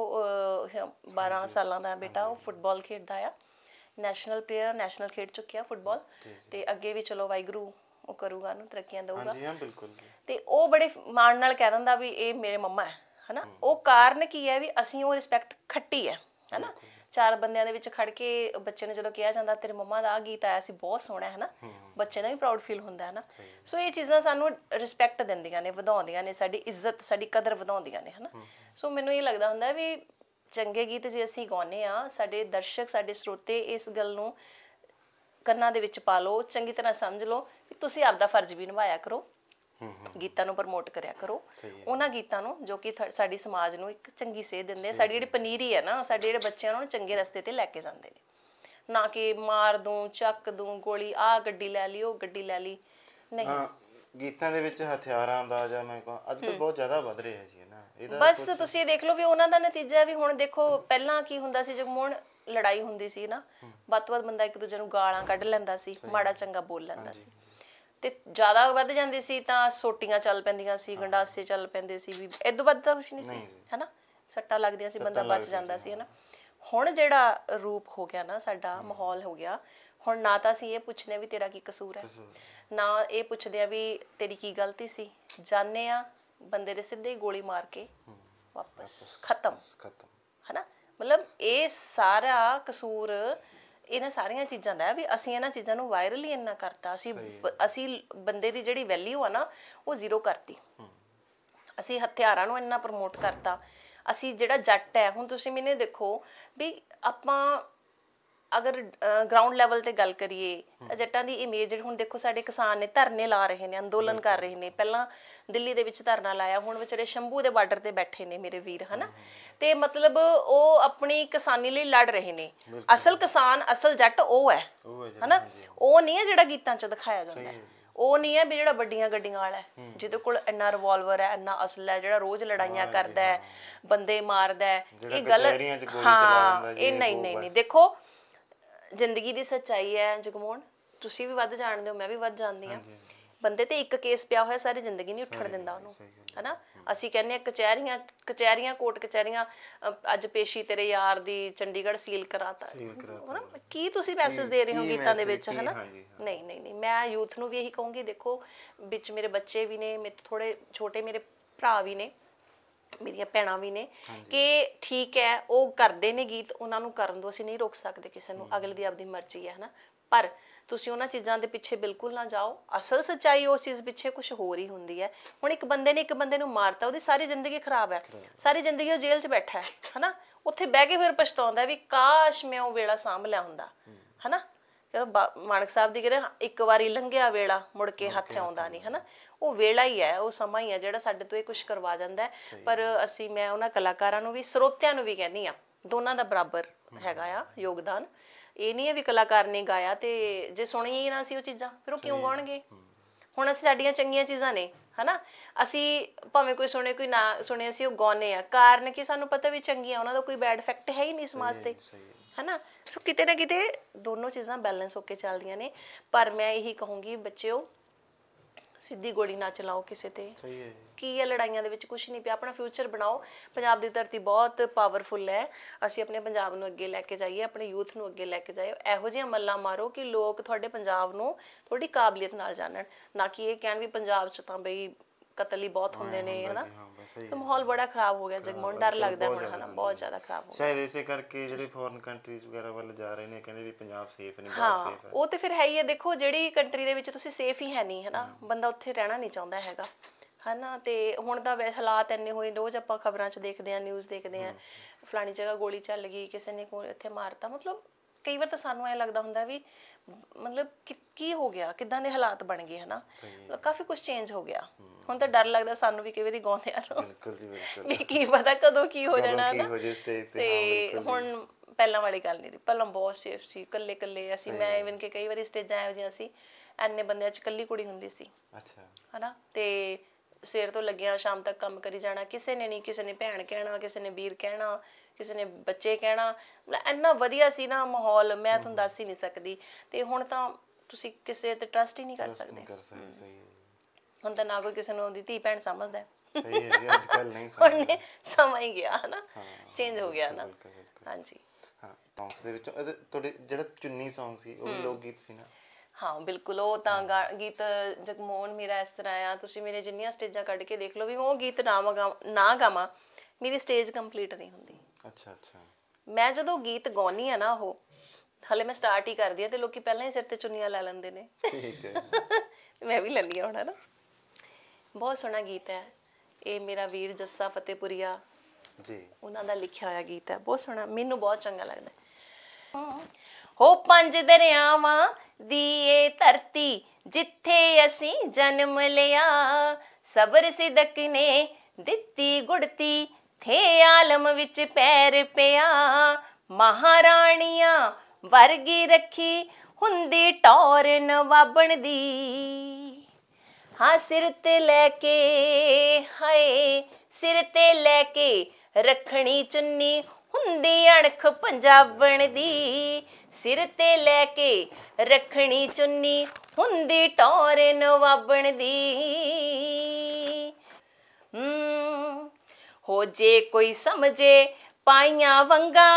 12 ਸਾਲਾਂ ਦਾ ਬੇਟਾ ਉਹ ਫੁੱਟਬਾਲ ਖੇਡਦਾ ਆ ਨੈਸ਼ਨਲ ਪਲੇਅਰ ਨੈਸ਼ਨਲ ਖੇਡ ਚੁੱਕਿਆ ਫੁੱਟਬਾਲ ਤੇ ਅੱਗੇ ਵੀ ਚਲੋ ਵਾਹਿਗੁਰੂ ਉਹ ਕਰੂਗਾ ਨੂੰ ਤਰੱਕੀਆਂ ਦੇਊਗਾ ਹਾਂਜੀ ਹਾਂ ਬਿਲਕੁਲ ਤੇ ਉਹ ਬੜੇ ਮਾਣ ਨਾਲ ਕਹਿ ਦਿੰਦਾ ਵੀ ਇਹ ਮੇਰੇ ਮੰਮਾ ਹੈ ਹਨਾ ਉਹ ਕਾਰਨ ਕੀ ਹੈ ਵੀ ਅਸੀਂ ਉਹ ਰਿਸਪੈਕਟ ਖੱਟੀ ਹੈ ਹਨਾ ਚਾਰ ਬੰਦਿਆਂ ਦੇ ਵਿੱਚ ਖੜ ਕੇ ਬੱਚੇ ਨੂੰ ਜਦੋਂ ਕਿਹਾ ਜਾਂਦਾ ਤੇਰੇ ਮੰਮਾ ਦਾ ਆ ਗੀਤ ਆਇਆ ਸੀ ਬਹੁਤ ਸੋਹਣਾ ਹੈ ਹਨਾ ਬੱਚੇ ਨਾਲ ਵੀ ਪ੍ਰਾਊਡ ਫੀਲ ਹੁੰਦਾ ਹੈ ਨਾ ਸੋ ਇਹ ਚੀਜ਼ਾਂ ਸਾਨੂੰ ਰਿਸਪੈਕਟ ਦਿੰਦੀਆਂ ਨੇ ਵਧਾਉਂਦੀਆਂ ਨੇ ਸਾਡੀ ਇੱਜ਼ਤ ਸਾਡੀ ਕਦਰ ਵਧਾਉਂਦੀਆਂ ਨੇ ਹਨਾ ਸੋ ਮੈਨੂੰ ਇਹ ਲੱਗਦਾ ਹੁੰਦਾ ਵੀ ਚੰਗੇ ਗੀਤ ਜੇ ਅਸੀਂ ਗਾਉਨੇ ਆ ਸਾਡੇ ਦਰਸ਼ਕ ਸਾਡੇ ਸਰੋਤੇ ਇਸ ਗੱਲ ਨੂੰ ਕੰਨਾਂ ਦੇ ਵਿੱਚ ਪਾ ਲਓ ਚੰਗੀ ਤਰ੍ਹਾਂ ਸਮਝ ਲਓ ਕਿ ਤੁਸੀਂ ਆਪਦਾ ਫਰਜ਼ ਵੀ ਨਿਭਾਇਆ ਕਰੋ ਗੀਤਾਂ ਨੂੰ ਪ੍ਰਮੋਟ ਕਰਿਆ ਕਰੋ ਉਹਨਾਂ ਗੀਤਾਂ ਨੂੰ ਜੋ ਕਿ ਸਾਡੀ ਸਮਾਜ ਨੂੰ ਇੱਕ ਚੰਗੀ ਸੇਧ ਦਿੰਦੇ ਸਾਡੀ ਜਿਹੜੀ ਪਨੀਰੀ ਹੈ ਨਾ ਸਾਡੇ ਜਿਹੜੇ ਬੱਚਿਆਂ ਨੂੰ ਚੰਗੇ ਰਸਤੇ ਤੇ ਲੈ ਕੇ ਜਾਂਦੇ ਨੇ ਨਾ ਕਿ ਮਾਰ ਦੂੰ ਚੱਕ ਦੂੰ ਗੋਲੀ ਆ ਗੱਡੀ ਲੈ ਲਈ ਉਹ ਗੱਡੀ ਲੈ ਲਈ ਨਹੀਂ ਗੀਤਾਂ ਦੇ ਵਿੱਚ ਹਥਿਆਰਾਂ ਦਾ ਜਾਂ ਮੈਂ ਕਹਾਂ ਅੱਜ ਕੱਲ ਬਹੁਤ ਜ਼ਿਆਦਾ ਵੱਧ ਰਿਹਾ ਜੀ ਨਾ ਇਹਦਾ ਬਸ ਤੁਸੀਂ ਦੇਖ ਲਓ ਵੀ ਉਹਨਾਂ ਦਾ ਨਤੀਜਾ ਵੀ ਹੁਣ ਦੇਖੋ ਪਹਿਲਾਂ ਕੀ ਹੁੰਦਾ ਸੀ ਮੋਣ ਲੜਾਈ ਹੁੰਦੀ ਸੀ ਨਾ ਵੱਤ ਬੰਦਾ ਇੱਕ ਦੂਜੇ ਨੂੰ ਗਾਲਾਂ ਕੱਢ ਲੈਂਦਾ ਸੀ ਮਾੜਾ ਚੰਗਾ ਬੋਲ ਲੈਂਦਾ ਸੀ ਤੇ ਜ਼ਿਆਦਾ ਵੱਧ ਜਾਂਦੀ ਸੀ ਤਾਂ ਸੋਟੀਆਂ ਚੱਲ ਪੈਂਦੀਆਂ ਸੀ ਗੰਡਾਸੇ ਚੱਲ ਪੈਂਦੇ ਸੀ ਵੀ ਇਦੋਂ ਵੱਧ ਤਾਂ ਕੁਝ ਨਹੀਂ ਸੀ ਹੈਨਾ ਸੱਟਾਂ ਲੱਗਦੀਆਂ ਸੀ ਬੰਦਾ ਬਚ ਜਾਂਦਾ ਸੀ ਹੈਨਾ ਹੁਣ ਜਿਹੜਾ ਰੂਪ ਹੋ ਗਿਆ ਨਾ ਸਾਡਾ ਮਾਹੌਲ ਹੋ ਗਿਆ ਹੁਣ ਨਾ ਤਾਂ ਅਸੀਂ ਇਹ ਪੁੱਛਨੇ ਵੀ ਤੇਰਾ ਕੀ ਕਸੂਰ ਹੈ ਨਾ ਇਹ ਪੁੱਛਦੇ ਆ ਵੀ ਤੇਰੀ ਕੀ ਗਲਤੀ ਸੀ ਜਾਣੇ ਆ ਬੰਦੇ ਦੇ ਸਿੱਧੇ ਹੀ ਗੋਲੀ ਮਾਰ ਕੇ ਵਾਪਸ ਖਤਮ ਖਤਮ ਹੈਨਾ ਮਤਲਬ ਇਹ ਸਾਰਾ ਕਸੂਰ ਇਹਨਾਂ ਸਾਰੀਆਂ ਚੀਜ਼ਾਂ ਦਾ ਵੀ ਅਸੀਂ ਇਹਨਾਂ ਚੀਜ਼ਾਂ ਨੂੰ ਵਾਇਰਲ ਹੀ ਇੰਨਾ ਕਰਤਾ ਅਸੀਂ ਅਸੀਂ ਬੰਦੇ ਦੀ ਜਿਹੜੀ ਵੈਲਿਊ ਆ ਨਾ ਉਹ ਜ਼ੀਰੋ ਕਰਤੀ ਅਸੀਂ ਹਥਿਆਰਾਂ ਨੂੰ ਇੰਨਾ ਪ੍ਰਮੋਟ ਕਰਤਾ ਅਸੀਂ ਜਿਹੜਾ ਜੱਟ ਹੈ ਹੁਣ ਤੁਸੀਂ ਮੈਨੇ ਦੇਖੋ ਵੀ ਆਪਾਂ ਅਗਰ ਗਰਾਊਂਡ ਲੈਵਲ ਤੇ ਗੱਲ ਕਰੀਏ ਜੱਟਾਂ ਦੀ ਇਮੇਜ ਹੁਣ ਦੇਖੋ ਸਾਡੇ ਕਿਸਾਨ ਨੇ ਧਰਨੇ ਲਾ ਰਹੇ ਨੇ ਅੰਦੋਲਨ ਕਰ ਰਹੇ ਨੇ ਪਹਿਲਾਂ ਦਿੱਲੀ ਦੇ ਵਿੱਚ ਧਰਨਾ ਲਾਇਆ ਹੁਣ ਵਿਚਾਰੇ ਸ਼ੰਭੂ ਦੇ ਬਾਰਡਰ ਤੇ ਬੈਠੇ ਨੇ ਮੇਰੇ ਵੀਰ ਹਨਾ ਤੇ ਮਤਲਬ ਉਹ ਆਪਣੀ ਕਿਸਾਨੀ ਲਈ ਲੜ ਰਹੇ ਨੇ ਅਸਲ ਕਿਸਾਨ ਅਸਲ ਜੱਟ ਉਹ ਹੈ ਹਨਾ ਉਹ ਨਹੀਂ ਹੈ ਜਿਹੜਾ ਗੀਤਾਂ 'ਚ ਦਿਖਾਇਆ ਜਾਂਦਾ ਹੈ ਉਹ ਨਹੀਂ ਹੈ ਵੀ ਜਿਹੜਾ ਵੱਡੀਆਂ ਗੱਡੀਆਂ ਵਾਲਾ ਜਿਹਦੇ ਕੋਲ ਇੰਨਾ ਰਿਵਾਲਵਰ ਹੈ ਇੰਨਾ ਅਸਲ ਹੈ ਜਿਹੜਾ ਰੋਜ਼ ਲੜਾਈਆਂ ਕਰਦਾ ਹੈ ਬੰਦੇ ਮਾਰਦਾ ਹੈ ਇਹ ਗੱਲ ਹਾਂ ਇਹ ਨਹੀਂ ਨਹੀਂ ਨਹੀਂ ਦੇਖੋ ਜ਼ਿੰਦਗੀ ਦੀ ਸੱਚਾਈ ਹੈ ਜਗਮੋਹਨ ਤੁਸੀਂ ਵੀ ਵੱਧ ਜਾਣਦੇ ਹੋ ਮੈਂ ਵੀ ਵੱਧ ਜਾਣਦੀ ਹਾਂ ਬੰਦੇ ਤੇ ਇੱਕ ਕੇਸ ਪਿਆ ਹੋਇਆ ਸਾਰੀ ਜ਼ਿੰਦਗੀ ਨਹੀਂ ਉੱਠੜ ਦਿੰਦਾ ਉਹਨੂੰ ਹੈਨਾ ਅਸੀਂ ਕਹਿੰਦੇ ਆ ਕਚਹਿਰੀਆਂ ਕਚਹਿਰੀਆਂ ਕੋਟ ਕਚਹਿਰੀਆਂ ਅੱਜ ਪੇਸ਼ੀ ਤੇਰੇ ਯਾਰ ਦੀ ਚੰਡੀਗੜ੍ਹ ਸੀਲ ਕਰਾਤਾ ਹਨਾ ਕੀ ਤੁਸੀਂ ਮੈਸੇਜ ਦੇ ਰਹੇ ਹੋ ਗੀਤਾਂ ਦੇ ਵਿੱਚ ਹਨਾ ਨਹੀਂ ਨਹੀਂ ਨਹੀਂ ਮੈਂ ਯੂਥ ਨੂੰ ਵੀ ਇਹੀ ਕਹੂੰਗੀ ਦੇਖੋ ਵਿੱਚ ਮੇਰੇ ਬੱਚੇ ਵੀ ਨੇ ਮੇਰੇ ਥੋੜੇ ਛੋਟੇ ਮੇਰੇ ਭਰਾ ਵੀ ਨੇ ਮੇਰੀਆਂ ਭੈਣਾਂ ਵੀ ਨੇ ਕਿ ਠੀਕ ਹੈ ਉਹ ਕਰਦੇ ਨੇ ਗੀਤ ਉਹਨਾਂ ਨੂੰ ਕਰਨ ਦੋ ਅਸੀਂ ਨਹੀਂ ਰੋਕ ਸਕਦੇ ਕਿਸੇ ਨੂੰ ਅਗਲੇ ਦੀ ਆਪਣੀ ਮਰਜ਼ੀ ਹੈ ਹਨਾ ਪਰ ਤੁਸੀਂ ਉਹਨਾਂ ਚੀਜ਼ਾਂ ਦੇ ਪਿੱਛੇ ਬਿਲਕੁਲ ਨਾ ਜਾਓ ਅਸਲ ਸੱਚਾਈ ਉਸ ਚੀਜ਼ ਪਿੱਛੇ ਕੁਝ ਹੋਰ ਹੀ ਹੁੰਦੀ ਹੈ ਹੁਣ ਇੱਕ ਬੰਦੇ ਨੇ ਇੱਕ ਬੰਦੇ ਨੂੰ ਮਾਰਤਾ ਉਹਦੀ ਸਾਰੀ ਜ਼ਿੰਦਗੀ ਖਰਾਬ ਹੈ ਸਾਰੀ ਜ਼ਿੰਦਗੀ ਉਹ ਜੇਲ੍ਹ 'ਚ ਬੈਠਾ ਹੈ ਹਨਾ ਉੱਥੇ ਬਹਿ ਕੇ ਫਿਰ ਪਛਤਾਉਂਦਾ ਵੀ ਕਾਸ਼ ਮੈਂ ਉਹ ਵੇਲਾ ਸਾਂਭ ਲਿਆ ਹੁੰਦਾ ਹਨਾ ਚਲੋ ਮਾਨਕ ਸਾਹਿਬ ਦੀ ਕਹਿੰਦੇ ਇੱਕ ਵਾਰੀ ਲੰਘਿਆ ਵੇਲਾ ਮੁੜ ਕੇ ਹੱਥ ਆਉਂਦਾ ਨਹੀਂ ਹਨਾ ਉਹ ਵੇਲਾ ਹੀ ਹੈ ਉਹ ਸਮਾਂ ਹੀ ਹੈ ਜਿਹੜਾ ਸਾਡੇ ਤੋਂ ਇਹ ਕੁਝ ਕਰਵਾ ਜਾਂਦਾ ਪਰ ਅਸੀਂ ਮੈਂ ਉਹਨਾਂ ਕਲਾਕਾਰਾਂ ਨੂੰ ਵੀ ਸਰੋਤਿਆਂ ਨੂੰ ਵੀ ਕਹਿੰਦੀ ਆ ਦੋਨਾਂ ਦਾ ਬਰਾਬਰ ਹੈਗਾ ਆ ਯੋਗਦਾਨ ਇਹ ਨਹੀਂ ਹੈ ਵੀ ਕਲਾਕਾਰ ਨੇ ਗਾਇਆ ਤੇ ਜੇ ਸੁਣੀ ਹੀ ਨਾ ਸੀ ਉਹ ਚੀਜ਼ਾਂ ਫਿਰ ਉਹ ਕਿਉਂ ਗਾਉਣਗੇ ਹੁਣ ਅਸੀਂ ਸਾਡੀਆਂ ਚੰਗੀਆਂ ਚੀਜ਼ਾਂ ਨੇ ਹਨਾ ਅਸੀਂ ਭਾਵੇਂ ਕੋਈ ਸੁਣੇ ਕੋਈ ਨਾ ਸੁਣੇ ਅਸੀਂ ਉਹ ਗਾਉਨੇ ਆ ਕਾਰਨ ਕਿ ਸਾਨੂੰ ਪਤਾ ਵੀ ਚੰਗੀਆਂ ਉਹਨਾਂ ਦਾ ਕੋਈ ਬੈਡ ਇਫੈਕਟ ਹੈ ਹੀ ਨਹੀਂ ਸਮਾਜ ਤੇ ਹਨਾ ਸੋ ਕਿਤੇ ਨਾ ਕਿਤੇ ਦੋਨੋਂ ਚੀਜ਼ਾਂ ਬੈਲੈਂਸ ਹੋ ਕੇ ਚੱਲਦੀਆਂ ਨੇ ਪਰ ਮੈਂ ਇਹੀ ਕਹੂੰਗੀ ਬੱਚਿਓ ਸਿੱਧੀ ਗੋਲੀ ਨਾ ਚਲਾਓ ਕਿਸੇ ਤੇ ਸਹੀ ਹੈ ਕੀ ਹੈ ਲੜਾਈਆਂ ਦੇ ਵਿੱਚ ਕੁਝ ਨਹੀਂ ਪਿਆ ਆਪਣਾ ਫਿਊਚਰ ਬਣਾਓ ਪੰਜਾਬ ਦੀ ਧਰਤੀ ਬਹੁਤ ਪਾਵਰਫੁਲ ਹੈ ਅਸੀਂ ਆਪਣੇ ਪੰਜਾਬ ਨੂੰ ਅੱਗੇ ਲੈ ਕੇ ਜਾਈਏ ਆਪਣੇ ਯੂਥ ਨੂੰ ਅੱਗੇ ਲੈ ਕੇ ਜਾਈਏ ਇਹੋ ਜਿਹੇ ਮੱਲਾ ਮਾਰੋ ਕਿ ਲੋਕ ਤੁਹਾਡੇ ਪੰਜਾਬ ਨੂੰ ਤੁਹਾਡੀ ਕਾਬਲੀਅਤ ਨਾਲ ਜਾਣਨ ਨਾ ਕਿ ਇਹ ਕਹਿਣ ਵੀ ਪੰਜਾਬ 'ਚ ਤਾਂ ਬਈ ਕਤਲ ਹੀ ਬਹੁਤ ਹੁੰਦੇ ਨੇ ਹਨਾ ਸਹੀ ਤੇ ਮਾਹੌਲ ਬੜਾ ਖਰਾਬ ਹੋ ਗਿਆ ਜਗਮੋਹਨ ਡਰ ਲੱਗਦਾ ਹੁਣ ਹਨਾ ਬਹੁਤ ਜ਼ਿਆਦਾ ਖਰਾਬ ਹੋ ਗਿਆ ਸ਼ਾਇਦ ਇਸੇ ਕਰਕੇ ਜਿਹੜੇ ਫੋਰਨ ਕੰਟਰੀਜ਼ ਵਗੈਰਾ ਵੱਲ ਜਾ ਰਹੇ ਨੇ ਕਹਿੰਦੇ ਵੀ ਪੰਜਾਬ ਸੇਫ ਨਹੀਂ ਬਹੁਤ ਸੇਫ ਹੈ ਉਹ ਤੇ ਫਿਰ ਹੈ ਹੀ ਹੈ ਦੇਖੋ ਜਿਹੜੀ ਕੰਟਰੀ ਦੇ ਵਿੱਚ ਤੁਸੀਂ ਸੇਫ ਹੀ ਹੈ ਨਹੀਂ ਹਨਾ ਬੰਦਾ ਉੱਥੇ ਰਹਿਣਾ ਨਹੀਂ ਚਾਹੁੰਦਾ ਹੈਗਾ ਹਨਾ ਤੇ ਹੁਣ ਤਾਂ ਹਾਲਾਤ ਇੰਨੇ ਹੋਏ ਰੋਜ਼ ਆਪਾਂ ਖਬਰਾਂ 'ਚ ਦੇਖਦੇ ਆ ਨਿਊਜ਼ ਦੇਖਦੇ ਆ ਫਲਾਣੀ ਜਗ੍ਹਾ ਗੋਲੀ ਚੱਲ ਗਈ ਕਿਸੇ ਨੇ ਕੋਈ ਇੱਥੇ ਮਾਰਤਾ ਮਤਲਬ ਕਈ ਵਾਰ ਤਾਂ ਸਾਨੂੰ ਐ ਲੱਗਦਾ ਹੁੰਦਾ ਵੀ ਮਤਲਬ ਕੀ ਹੋ ਗਿਆ ਕਿਦਾਂ ਦੇ ਹਾਲਾਤ ਬਣ ਗਏ ਹਨਾ ਕਾਫੀ ਕੁਝ ਚੇਂਜ ਹੋ ਗਿਆ ਹੁਣ ਤਾਂ ਡਰ ਲੱਗਦਾ ਸਾਨੂੰ ਵੀ ਕਈ ਵਾਰੀ ਗਾਉਂਦੇ ਆ ਬਿਲਕੁਲ ਜੀ ਬਿਲਕੁਲ ਵੀ ਕੀ ਪਤਾ ਕਦੋਂ ਕੀ ਹੋ ਜਾਣਾ ਨਾ ਕੀ ਹੋ ਜੇ ਸਟੇਜ ਤੇ ਹੁਣ ਪਹਿਲਾਂ ਵਾਲੀ ਗੱਲ ਨਹੀਂ ਰਹੀ ਪਹਿਲਾਂ ਬਹੁਤ ਸੇਫ ਸੀ ਇਕੱਲੇ ਇਕੱਲੇ ਅਸੀਂ ਮੈਂ ਇਵਨ ਕਿ ਕਈ ਵਾਰੀ ਸਟੇਜ ਆਏ ਜਿਹਾ ਸੀ ਐਨੇ ਬੰਦੇ ਅਚ ਇਕੱਲੀ ਕੁੜੀ ਹੁੰਦੀ ਸੀ ਅੱਛਾ ਹਨਾ ਤੇ ਸਵੇਰ ਤੋਂ ਲੱਗਿਆ ਸ਼ਾਮ ਤੱਕ ਕੰਮ ਕਰੀ ਜਾਣਾ ਕਿਸੇ ਨੇ ਨਹੀਂ ਕਿਸੇ ਨੇ ਭੈਣ ਕਹਿਣਾ ਕਿਸੇ ਨੇ ਵੀਰ ਕਹਿਣਾ ਕਿਸੇ ਨੇ ਬੱਚੇ ਕਹਿਣਾ ਇੰਨਾ ਵਧੀਆ ਸੀ ਨਾ ਮਾਹੌਲ ਮੈਂ ਤੁਹਾਨੂੰ ਦੱਸ ਹੀ ਨਹੀਂ ਸਕਦੀ ਤੇ ਹੁਣ ਤਾਂ ਤੁਸੀਂ ਕਿਸੇ ਤੇ ਟਰਸਟ ਹੀ ਨਹੀਂ ਕਰ ਸਕਦੇ ਕਰ ਸਕਦੇ ਸਹੀ ਹੁਣ ਤਾਂ ਨਾ ਕੋਈ ਕਿਸੇ ਨੂੰ ਉਹਦੀ ਧੀ ਭੈਣ ਸਮਝਦਾ ਸਹੀ ਹੈ ਜੀ ਅੱਜ ਕੱਲ ਨਹੀਂ ਸਮਝਦਾ ਸਮਝ ਗਿਆ ਹਨਾ ਚੇਂਜ ਹੋ ਗਿਆ ਨਾ ਹਾਂਜੀ ਹਾਂ ਉਸ ਦੇ ਵਿੱਚ ਤੁਹਾਡੇ ਜਿਹੜਾ ਚੁੰਨੀ ਸੌਂਗ ਸੀ ਉਹ ਵੀ ਲੋਕ ਗੀਤ ਸੀ ਨਾ ਹਾਂ ਬਿਲਕੁਲ ਉਹ ਤਾਂ ਗੀਤ ਜਗਮੋਹਨ ਮੇਰਾ ਇਸ ਤਰ੍ਹਾਂ ਆ ਤੁਸੀਂ ਮੇਰੇ ਜਿੰਨੀਆਂ ਸਟੇਜਾਂ ਕੱਢ ਕੇ ਦੇਖ ਲਓ ਵੀ ਉਹ ਗੀਤ ਨਾ ਗਾਵਾਂ ਮੇਰੀ ਸਟੇਜ ਕੰਪਲੀਟ ਨਹੀਂ ਹੁੰਦੀ ਅੱਛਾ ਅੱਛਾ ਮੈਂ ਜਦੋਂ ਗੀਤ ਗਾਉਣੀ ਆ ਨਾ ਉਹ ਹਲੇ ਮੈਂ ਸਟਾਰਟ ਹੀ ਕਰਦੀ ਆ ਤੇ ਲੋਕੀ ਪਹਿਲਾਂ ਹੀ ਸਿਰ ਤੇ ਚੁੰਨੀਆਂ ਲੈ ਲੈਂਦੇ ਨੇ ਠੀਕ ਹੈ ਮੈਂ ਵੀ ਲੈਂਦੀ ਆ ਹੁਣ ਨਾ ਬਹੁਤ ਸੋਹਣਾ ਗੀਤ ਹੈ ਇਹ ਮੇਰਾ ਵੀਰ ਜੱਸਾ ਫਤਿਹਪੁਰੀਆ ਜੀ ਉਹਨਾਂ ਦਾ ਲਿਖਿਆ ਹੋਇਆ ਗੀਤ ਹੈ ਬਹੁਤ ਸੋਹਣਾ ਮੈਨੂੰ ਬਹੁਤ ਚੰਗਾ ਲੱਗਦਾ ਹੋ ਪੰਜ ਦਰਿਆਵਾਂ ਦੀ ਇਹ ਧਰਤੀ ਜਿੱਥੇ ਅਸੀਂ ਜਨਮ ਲਿਆ ਸਬਰ ਸਿਦਕ ਨੇ ਦਿੱਤੀ ਗੁੜਤੀ ਥੇ ਆਲਮ ਵਿੱਚ ਪੈਰ ਪਿਆ ਮਹਾਰਾਣੀਆਂ ਵਰਗੀ ਰੱਖੀ ਹੁੰਦੀ ਟੌਰ ਨਵਾਬਣ ਦੀ ਹਾਂ ਸਿਰ ਤੇ ਲੈ ਕੇ ਹਾਏ ਸਿਰ ਤੇ ਲੈ ਕੇ ਰੱਖਣੀ ਚੁੰਨੀ ਹੁੰਦੀ ਅਣਖ ਪੰਜਾਬਣ ਦੀ ਸਿਰ ਤੇ ਲੈ ਕੇ ਰੱਖਣੀ ਚੁੰਨੀ ਹੁੰਦੀ ਟੌਰ ਨਵਾਬਣ ਦੀ ਹੋ ਜੇ ਕੋਈ ਸਮਝੇ ਪਾਈਆਂ ਵੰਗਾ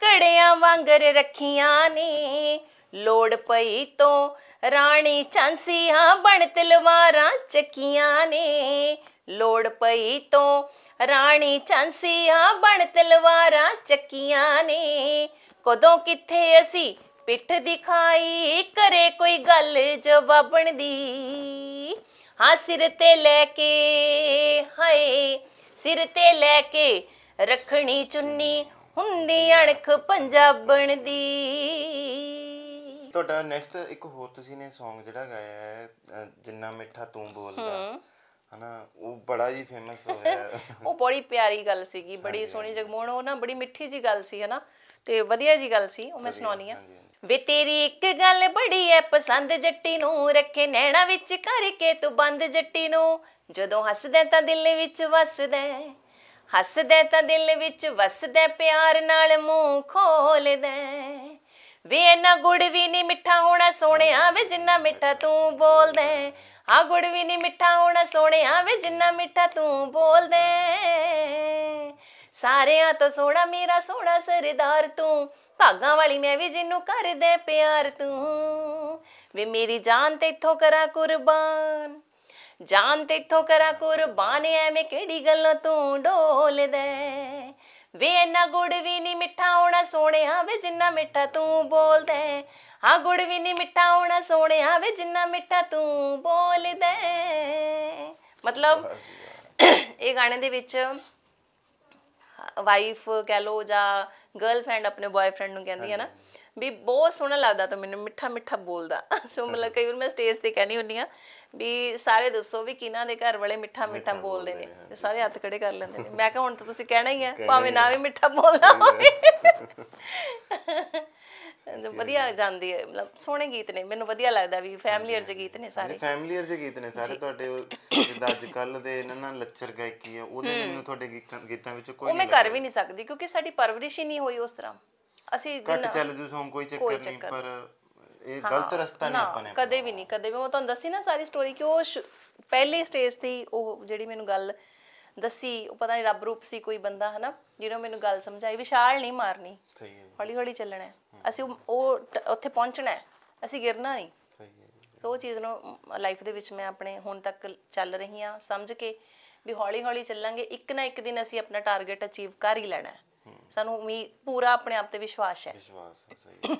ਕੜਿਆਂ ਵਾਂਗਰ ਰੱਖੀਆਂ ਨੇ ਲੋੜ ਪਈ ਤੋਂ ਰਾਣੀ ਚਾਂਸੀਆਂ ਬਣ ਤਲਵਾਰਾਂ ਚੱਕੀਆਂ ਨੇ ਲੋੜ ਪਈ ਤੋਂ ਰਾਣੀ ਚਾਂਸੀਆਂ ਬਣ ਤਲਵਾਰਾਂ ਚੱਕੀਆਂ ਨੇ ਕਦੋਂ ਕਿੱਥੇ ਅਸੀਂ ਪਿੱਠ ਦਿਖਾਈ ਕਰੇ ਕੋਈ ਗੱਲ ਜਵਾਬਣ ਦੀ ਹਾਂ ਸਿਰ ਤੇ ਲੈ ਕੇ ਹਾਏ ਸਿਰ ਤੇ ਲੈ ਕੇ ਰੱਖਣੀ ਚੁੰਨੀ ਹੁੰਦੀ ਅਣਖ ਪੰਜਾਬਣ ਦੀ ਤੁਹਾਡਾ ਨੈਕਸਟ ਇੱਕ ਹੋਰ ਤੁਸੀਂ ਨੇ Song ਜਿਹੜਾ ਗਾਇਆ ਹੈ ਜਿੰਨਾ ਮਿੱਠਾ ਤੂੰ ਬੋਲਦਾ ਹਨਾ ਉਹ ਬੜਾ ਹੀ ਫੇਮਸ ਹੋਇਆ ਉਹ ਬੜੀ ਪਿਆਰੀ ਗੱਲ ਸੀਗੀ ਬੜੀ ਸੋਹਣੀ ਜਗਮੋਹਣ ਉਹ ਨਾ ਬੜੀ ਮਿੱਠੀ ਜੀ ਗੱਲ ਸੀ ਹਨਾ ਤੇ ਵਧੀਆ ਜੀ ਗੱਲ ਸੀ ਉਹ ਮੈਂ ਸੁਣਾਉਣੀ ਆ ਵੇ ਤੇਰੀ ਇੱਕ ਗੱਲ ਬੜੀ ਐ ਪਸੰਦ ਜੱਟੀ ਨੂੰ ਰੱਖੇ ਨੈਣਾ ਵਿੱਚ ਕਰਕੇ ਤੂੰ ਬੰਦ ਜੱਟੀ ਨੂੰ ਜਦੋਂ ਹੱਸਦਾ ਤਾਂ ਦਿਲ ਵਿੱਚ ਵੱਸਦਾ ਹੱਸਦੇ ਹੱਸਦਾ ਤਾਂ ਦਿਲ ਵਿੱਚ ਵੱਸਦਾ ਪਿਆਰ ਨਾਲ ਮੂੰਹ ਖੋਲਦਾ ਵੇ ਇਹਨਾਂ ਗੁੜ ਵੀ ਨਹੀਂ ਮਿੱਠਾ ਹੋਣਾ ਸੋਹਣਿਆ ਵੇ ਜਿੰਨਾ ਮਿੱਠਾ ਤੂੰ ਬੋਲਦੇ ਆ ਗੁੜ ਵੀ ਨਹੀਂ ਮਿੱਠਾ ਹੋਣਾ ਸੋਹਣਿਆ ਵੇ ਜਿੰਨਾ ਮਿੱਠਾ ਤੂੰ ਬੋਲਦੇ ਸਾਰਿਆਂ ਤੋਂ ਸੋਹਣਾ ਮੇਰਾ ਸੋਹਣਾ ਸਰਦਾਰ ਤੂੰ ਭਾਗਾ ਵਾਲੀ ਮੈਂ ਵੀ ਜਿੰਨੂੰ ਕਰਦੇ ਪਿਆਰ ਤੂੰ ਵੇ ਮੇਰੀ ਜਾਨ ਤੇਥੋਂ ਕਰਾਂ ਕੁਰਬਾਨ ਜਾਨ ਤੇਥੋਂ ਕਰਾਂ ਕੁਰਬਾਨ ਐਵੇਂ ਕਿਹੜੀ ਗੱਲਾਂ ਤੂੰ ਢੋਲਦੇ ਵੇ ਇੰਨਾ ਗੁੜ ਵੀ ਨਹੀਂ ਮਿੱਠਾ ਹੋਣਾ ਸੋਹਣਿਆ ਵੇ ਜਿੰਨਾ ਮਿੱਠਾ ਤੂੰ ਬੋਲਦੇ ਆ ਗੁੜ ਵੀ ਨਹੀਂ ਮਿੱਠਾ ਹੋਣਾ ਸੋਹਣਿਆ ਵੇ ਜਿੰਨਾ ਮਿੱਠਾ ਤੂੰ ਬੋਲਦੇ ਮਤਲਬ ਇਹ ਗਾਣੇ ਦੇ ਵਿੱਚ ਵਾਈਫ ਕਹ ਲੋ ਜਾਂ ਗਰਲਫ੍ਰੈਂਡ ਆਪਣੇ ਬੋਏਫ੍ਰੈਂਡ ਨੂੰ ਕਹਿੰਦੀ ਹੈ ਨਾ ਵੀ ਬਹੁਤ ਸੋਹਣਾ ਲੱਗਦਾ ਤਾਂ ਮੈਨੂੰ ਮਿੱਠਾ ਮਿੱਠਾ ਬੋਲਦਾ ਸੋ ਮਤਲਬ ਕਈ ਵਾਰ ਮੈਂ ਸਟੇਜ ਤੇ ਕਹਿਣੀ ਹੁੰਨੀ ਆ ਵੀ ਸਾਰੇ ਦੱਸੋ ਵੀ ਕਿਹਨਾਂ ਦੇ ਘਰ ਵਾਲੇ ਮਿੱਠਾ ਮਿੱਠਾ ਬੋਲਦੇ ਨੇ ਤੇ ਸਾਰੇ ਹੱਥ ਖੜੇ ਕਰ ਲੈਂਦੇ ਨੇ ਮੈਂ ਕਿਹਾ ਹੁਣ ਤਾਂ ਤੁਸੀਂ ਕਹਿਣਾ ਹੀ ਆ ਭਾਵੇਂ ਨਾ ਵੀ ਮਿੱਠਾ ਬੋਲਣਾ ਹੋਵੇ ਵਧੀਆ ਜਾਂਦੀ ਹੈ ਮਤਲਬ ਸੋਹਣੇ ਗੀਤ ਨੇ ਮੈਨੂੰ ਵਧੀਆ ਲੱਗਦਾ ਵੀ ਫੈਮਿਲੀਅਰ ਜਿਹੇ ਗੀਤ ਨੇ ਸਾਰੇ ਫੈਮਿਲੀਅਰ ਜਿਹੇ ਗੀਤ ਨੇ ਸਾਰੇ ਤੁਹਾਡੇ ਜਿੱਦਾਂ ਅੱਜ ਕੱਲ ਦੇ ਇਹਨਾਂ ਨਾਲ ਲੱਚਰ ਗਾਇਕੀ ਆ ਉਹਦੇ ਮੈਨੂੰ ਤੁਹਾਡੇ ਗੀਤਾਂ ਵਿੱਚ ਕੋਈ ਉਹ ਮੈਂ ਕਰ ਵੀ ਨਹੀਂ ਸਕਦੀ ਕਿਉਂਕਿ ਸਾਡੀ ਪਰਵਰਿਸ਼ ਹੀ ਨਹੀਂ ਹੋਈ ਉਸ ਤਰ੍ਹਾਂ ਅਸੀਂ ਘੱਟ ਚੱਲ ਜੂ ਸੌਂ ਕੋਈ ਚੱਕਰ ਨਹੀਂ ਪਰ ਇਹ ਗਲਤ ਰਸਤਾ ਨਹੀਂ ਆਪਾਂ ਨੇ ਕਦੇ ਵੀ ਨਹੀਂ ਕਦੇ ਵੀ ਮੈਂ ਤੁਹਾਨੂੰ ਦੱਸੀ ਨਾ ਸਾਰੀ ਸਟੋਰੀ ਕਿ ਉਹ ਪਹਿਲੇ ਸਟੇਜ ਤੇ ਉਹ ਜਿਹੜੀ ਮੈਨੂੰ ਗੱਲ ਦੱਸੀ ਉਹ ਪਤਾ ਨਹੀਂ ਰੱਬ ਰੂਪ ਸੀ ਕੋਈ ਬੰਦਾ ਹਨਾ ਜਿਹਨੇ ਮੈਨੂੰ ਗੱਲ ਸਮਝਾਈ ਵਿਸ਼ਾਲ ਨਹੀਂ ਮਾਰਨੀ ਸਹੀ ਹੈ ਹੌਲੀ ਹੌਲੀ ਚੱਲਣਾ ਅਸੀਂ ਉਹ ਉੱਥੇ ਪਹੁੰਚਣਾ ਅਸੀਂ ਗਿਰਨਾ ਨਹੀਂ ਉਹ ਚੀਜ਼ ਨੂੰ ਲਾਈਫ ਦੇ ਵਿੱਚ ਮੈਂ ਆਪਣੇ ਹੁਣ ਤੱਕ ਚੱਲ ਰਹੀ ਆ ਸਮਝ ਕੇ ਵੀ ਹੌਲੀ ਹੌਲੀ ਚੱਲਾਂਗੇ ਇੱਕ ਨਾ ਇੱਕ ਦਿਨ ਅਸੀਂ ਆਪਣਾ ਟਾਰਗੇਟ ਅਚੀਵ ਕਰ ਹੀ ਲੈਣਾ ਹੈ ਸਾਨੂੰ ਵੀ ਪੂਰਾ ਆਪਣੇ ਆਪ ਤੇ ਵਿਸ਼ਵਾਸ ਹੈ ਵਿਸ਼ਵਾਸ ਸਹੀ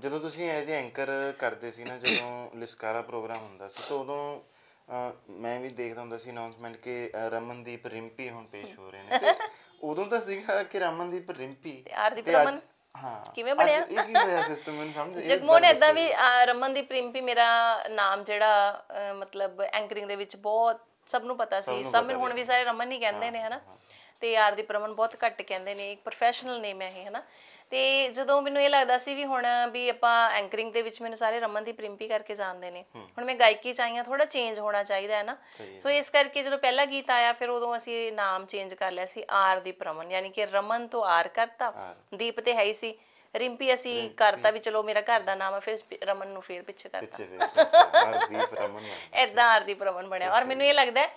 ਜਦੋਂ ਤੁਸੀਂ ਐਜ਼ ਐਂਕਰ ਕਰਦੇ ਸੀ ਨਾ ਜਦੋਂ ਲਿਸਕਾਰਾ ਪ੍ਰੋਗਰਾਮ ਹੁੰਦਾ ਸੀ ਤਾਂ ਉਦੋਂ ਮੈਂ ਵੀ ਦੇਖਦਾ ਹੁੰਦਾ ਸੀ ਅਨਾਉਂਸਮੈਂਟ ਕਿ ਰਮਨਦੀਪ ਰਿੰਪੀ ਹੁਣ ਪੇਸ਼ ਹੋ ਰਹੇ ਨੇ ਤੇ ਉਦੋਂ ਤਾਂ ਸੀਗਾ ਕਿ ਰਮਨਦੀਪ ਰਿੰਪੀ ਤੇ ਆਰਦੀਪ ਰਮਨ ਹਾਂ ਕਿਵੇਂ ਬਣਿਆ ਇਹ ਕੀ ਹੋਇਆ ਸਿਸਟਮ ਨੂੰ ਸਮਝ ਜਗਮੋਹਨ ਐਦਾਂ ਵੀ ਰਮਨਦੀਪ ਰਿੰਪੀ ਮੇਰਾ ਨਾਮ ਜਿਹੜਾ ਮਤਲਬ ਐਂਕਰਿੰਗ ਦੇ ਵਿੱਚ ਬਹੁਤ ਸਭ ਨੂੰ ਪਤਾ ਸੀ ਸਭ ਨੂੰ ਹੁਣ ਵੀ ਸਾਰੇ ਰਮਨ ਹੀ ਕਹਿੰਦੇ ਨੇ ਹਨਾ ਤੇ ਦੀ ਪ੍ਰਮਨ ਬਹੁਤ ਘੱਟ ਕਹਿੰਦੇ ਨੇ ਇੱਕ ਪ੍ਰੋਫੈਸ਼ਨਲ ਨੇਮ ਹੈ ਹੈ ਹਨਾ ਤੇ ਜਦੋਂ ਮੈਨੂੰ ਇਹ ਲੱਗਦਾ ਸੀ ਵੀ ਹੁਣ ਵੀ ਆਪਾਂ ਐਂਕਰਿੰਗ ਦੇ ਵਿੱਚ ਮੈਨੂੰ ਸਾਰੇ ਰਮਨ ਦੀ ਪ੍ਰਿੰਪੀ ਕਰਕੇ ਜਾਣਦੇ ਨੇ ਹੁਣ ਮੈਂ ਗਾਇਕੀ ਚ ਚਾਹੀਆ ਥੋੜਾ ਚੇਂਜ ਹੋਣਾ ਚਾਹੀਦਾ ਹੈ ਨਾ ਸੋ ਇਸ ਕਰਕੇ ਜਦੋਂ ਪਹਿਲਾ ਗੀਤ ਆਇਆ ਫਿਰ ਉਦੋਂ ਅਸੀਂ ਨਾਮ ਚੇਂਜ ਕਰ ਲਿਆ ਸੀ ਆਰ ਦੀ ਪ੍ਰਮਨ ਯਾਨੀ ਕਿ ਰਮਨ ਤੋਂ ਆਰ ਕਰਤਾ ਦੀਪ ਤੇ ਹੈ ਹੀ ਸੀ ਰਿੰਪੀ ਅਸੀਂ ਕਰਤਾ ਵੀ ਚਲੋ ਮੇਰਾ ਘਰ ਦਾ ਨਾਮ ਹੈ ਫਿਰ ਰਮਨ ਨੂੰ ਫੇਰ ਪਿੱਛੇ ਕਰਤਾ ਪਿੱਛੇ ਦੀ ਰਮਨ ਐਦਾਂ ਦੀ ਰਮਨ ਬਣਿਆ ਔਰ ਮੈਨੂੰ ਇਹ ਲੱਗਦਾ ਹੈ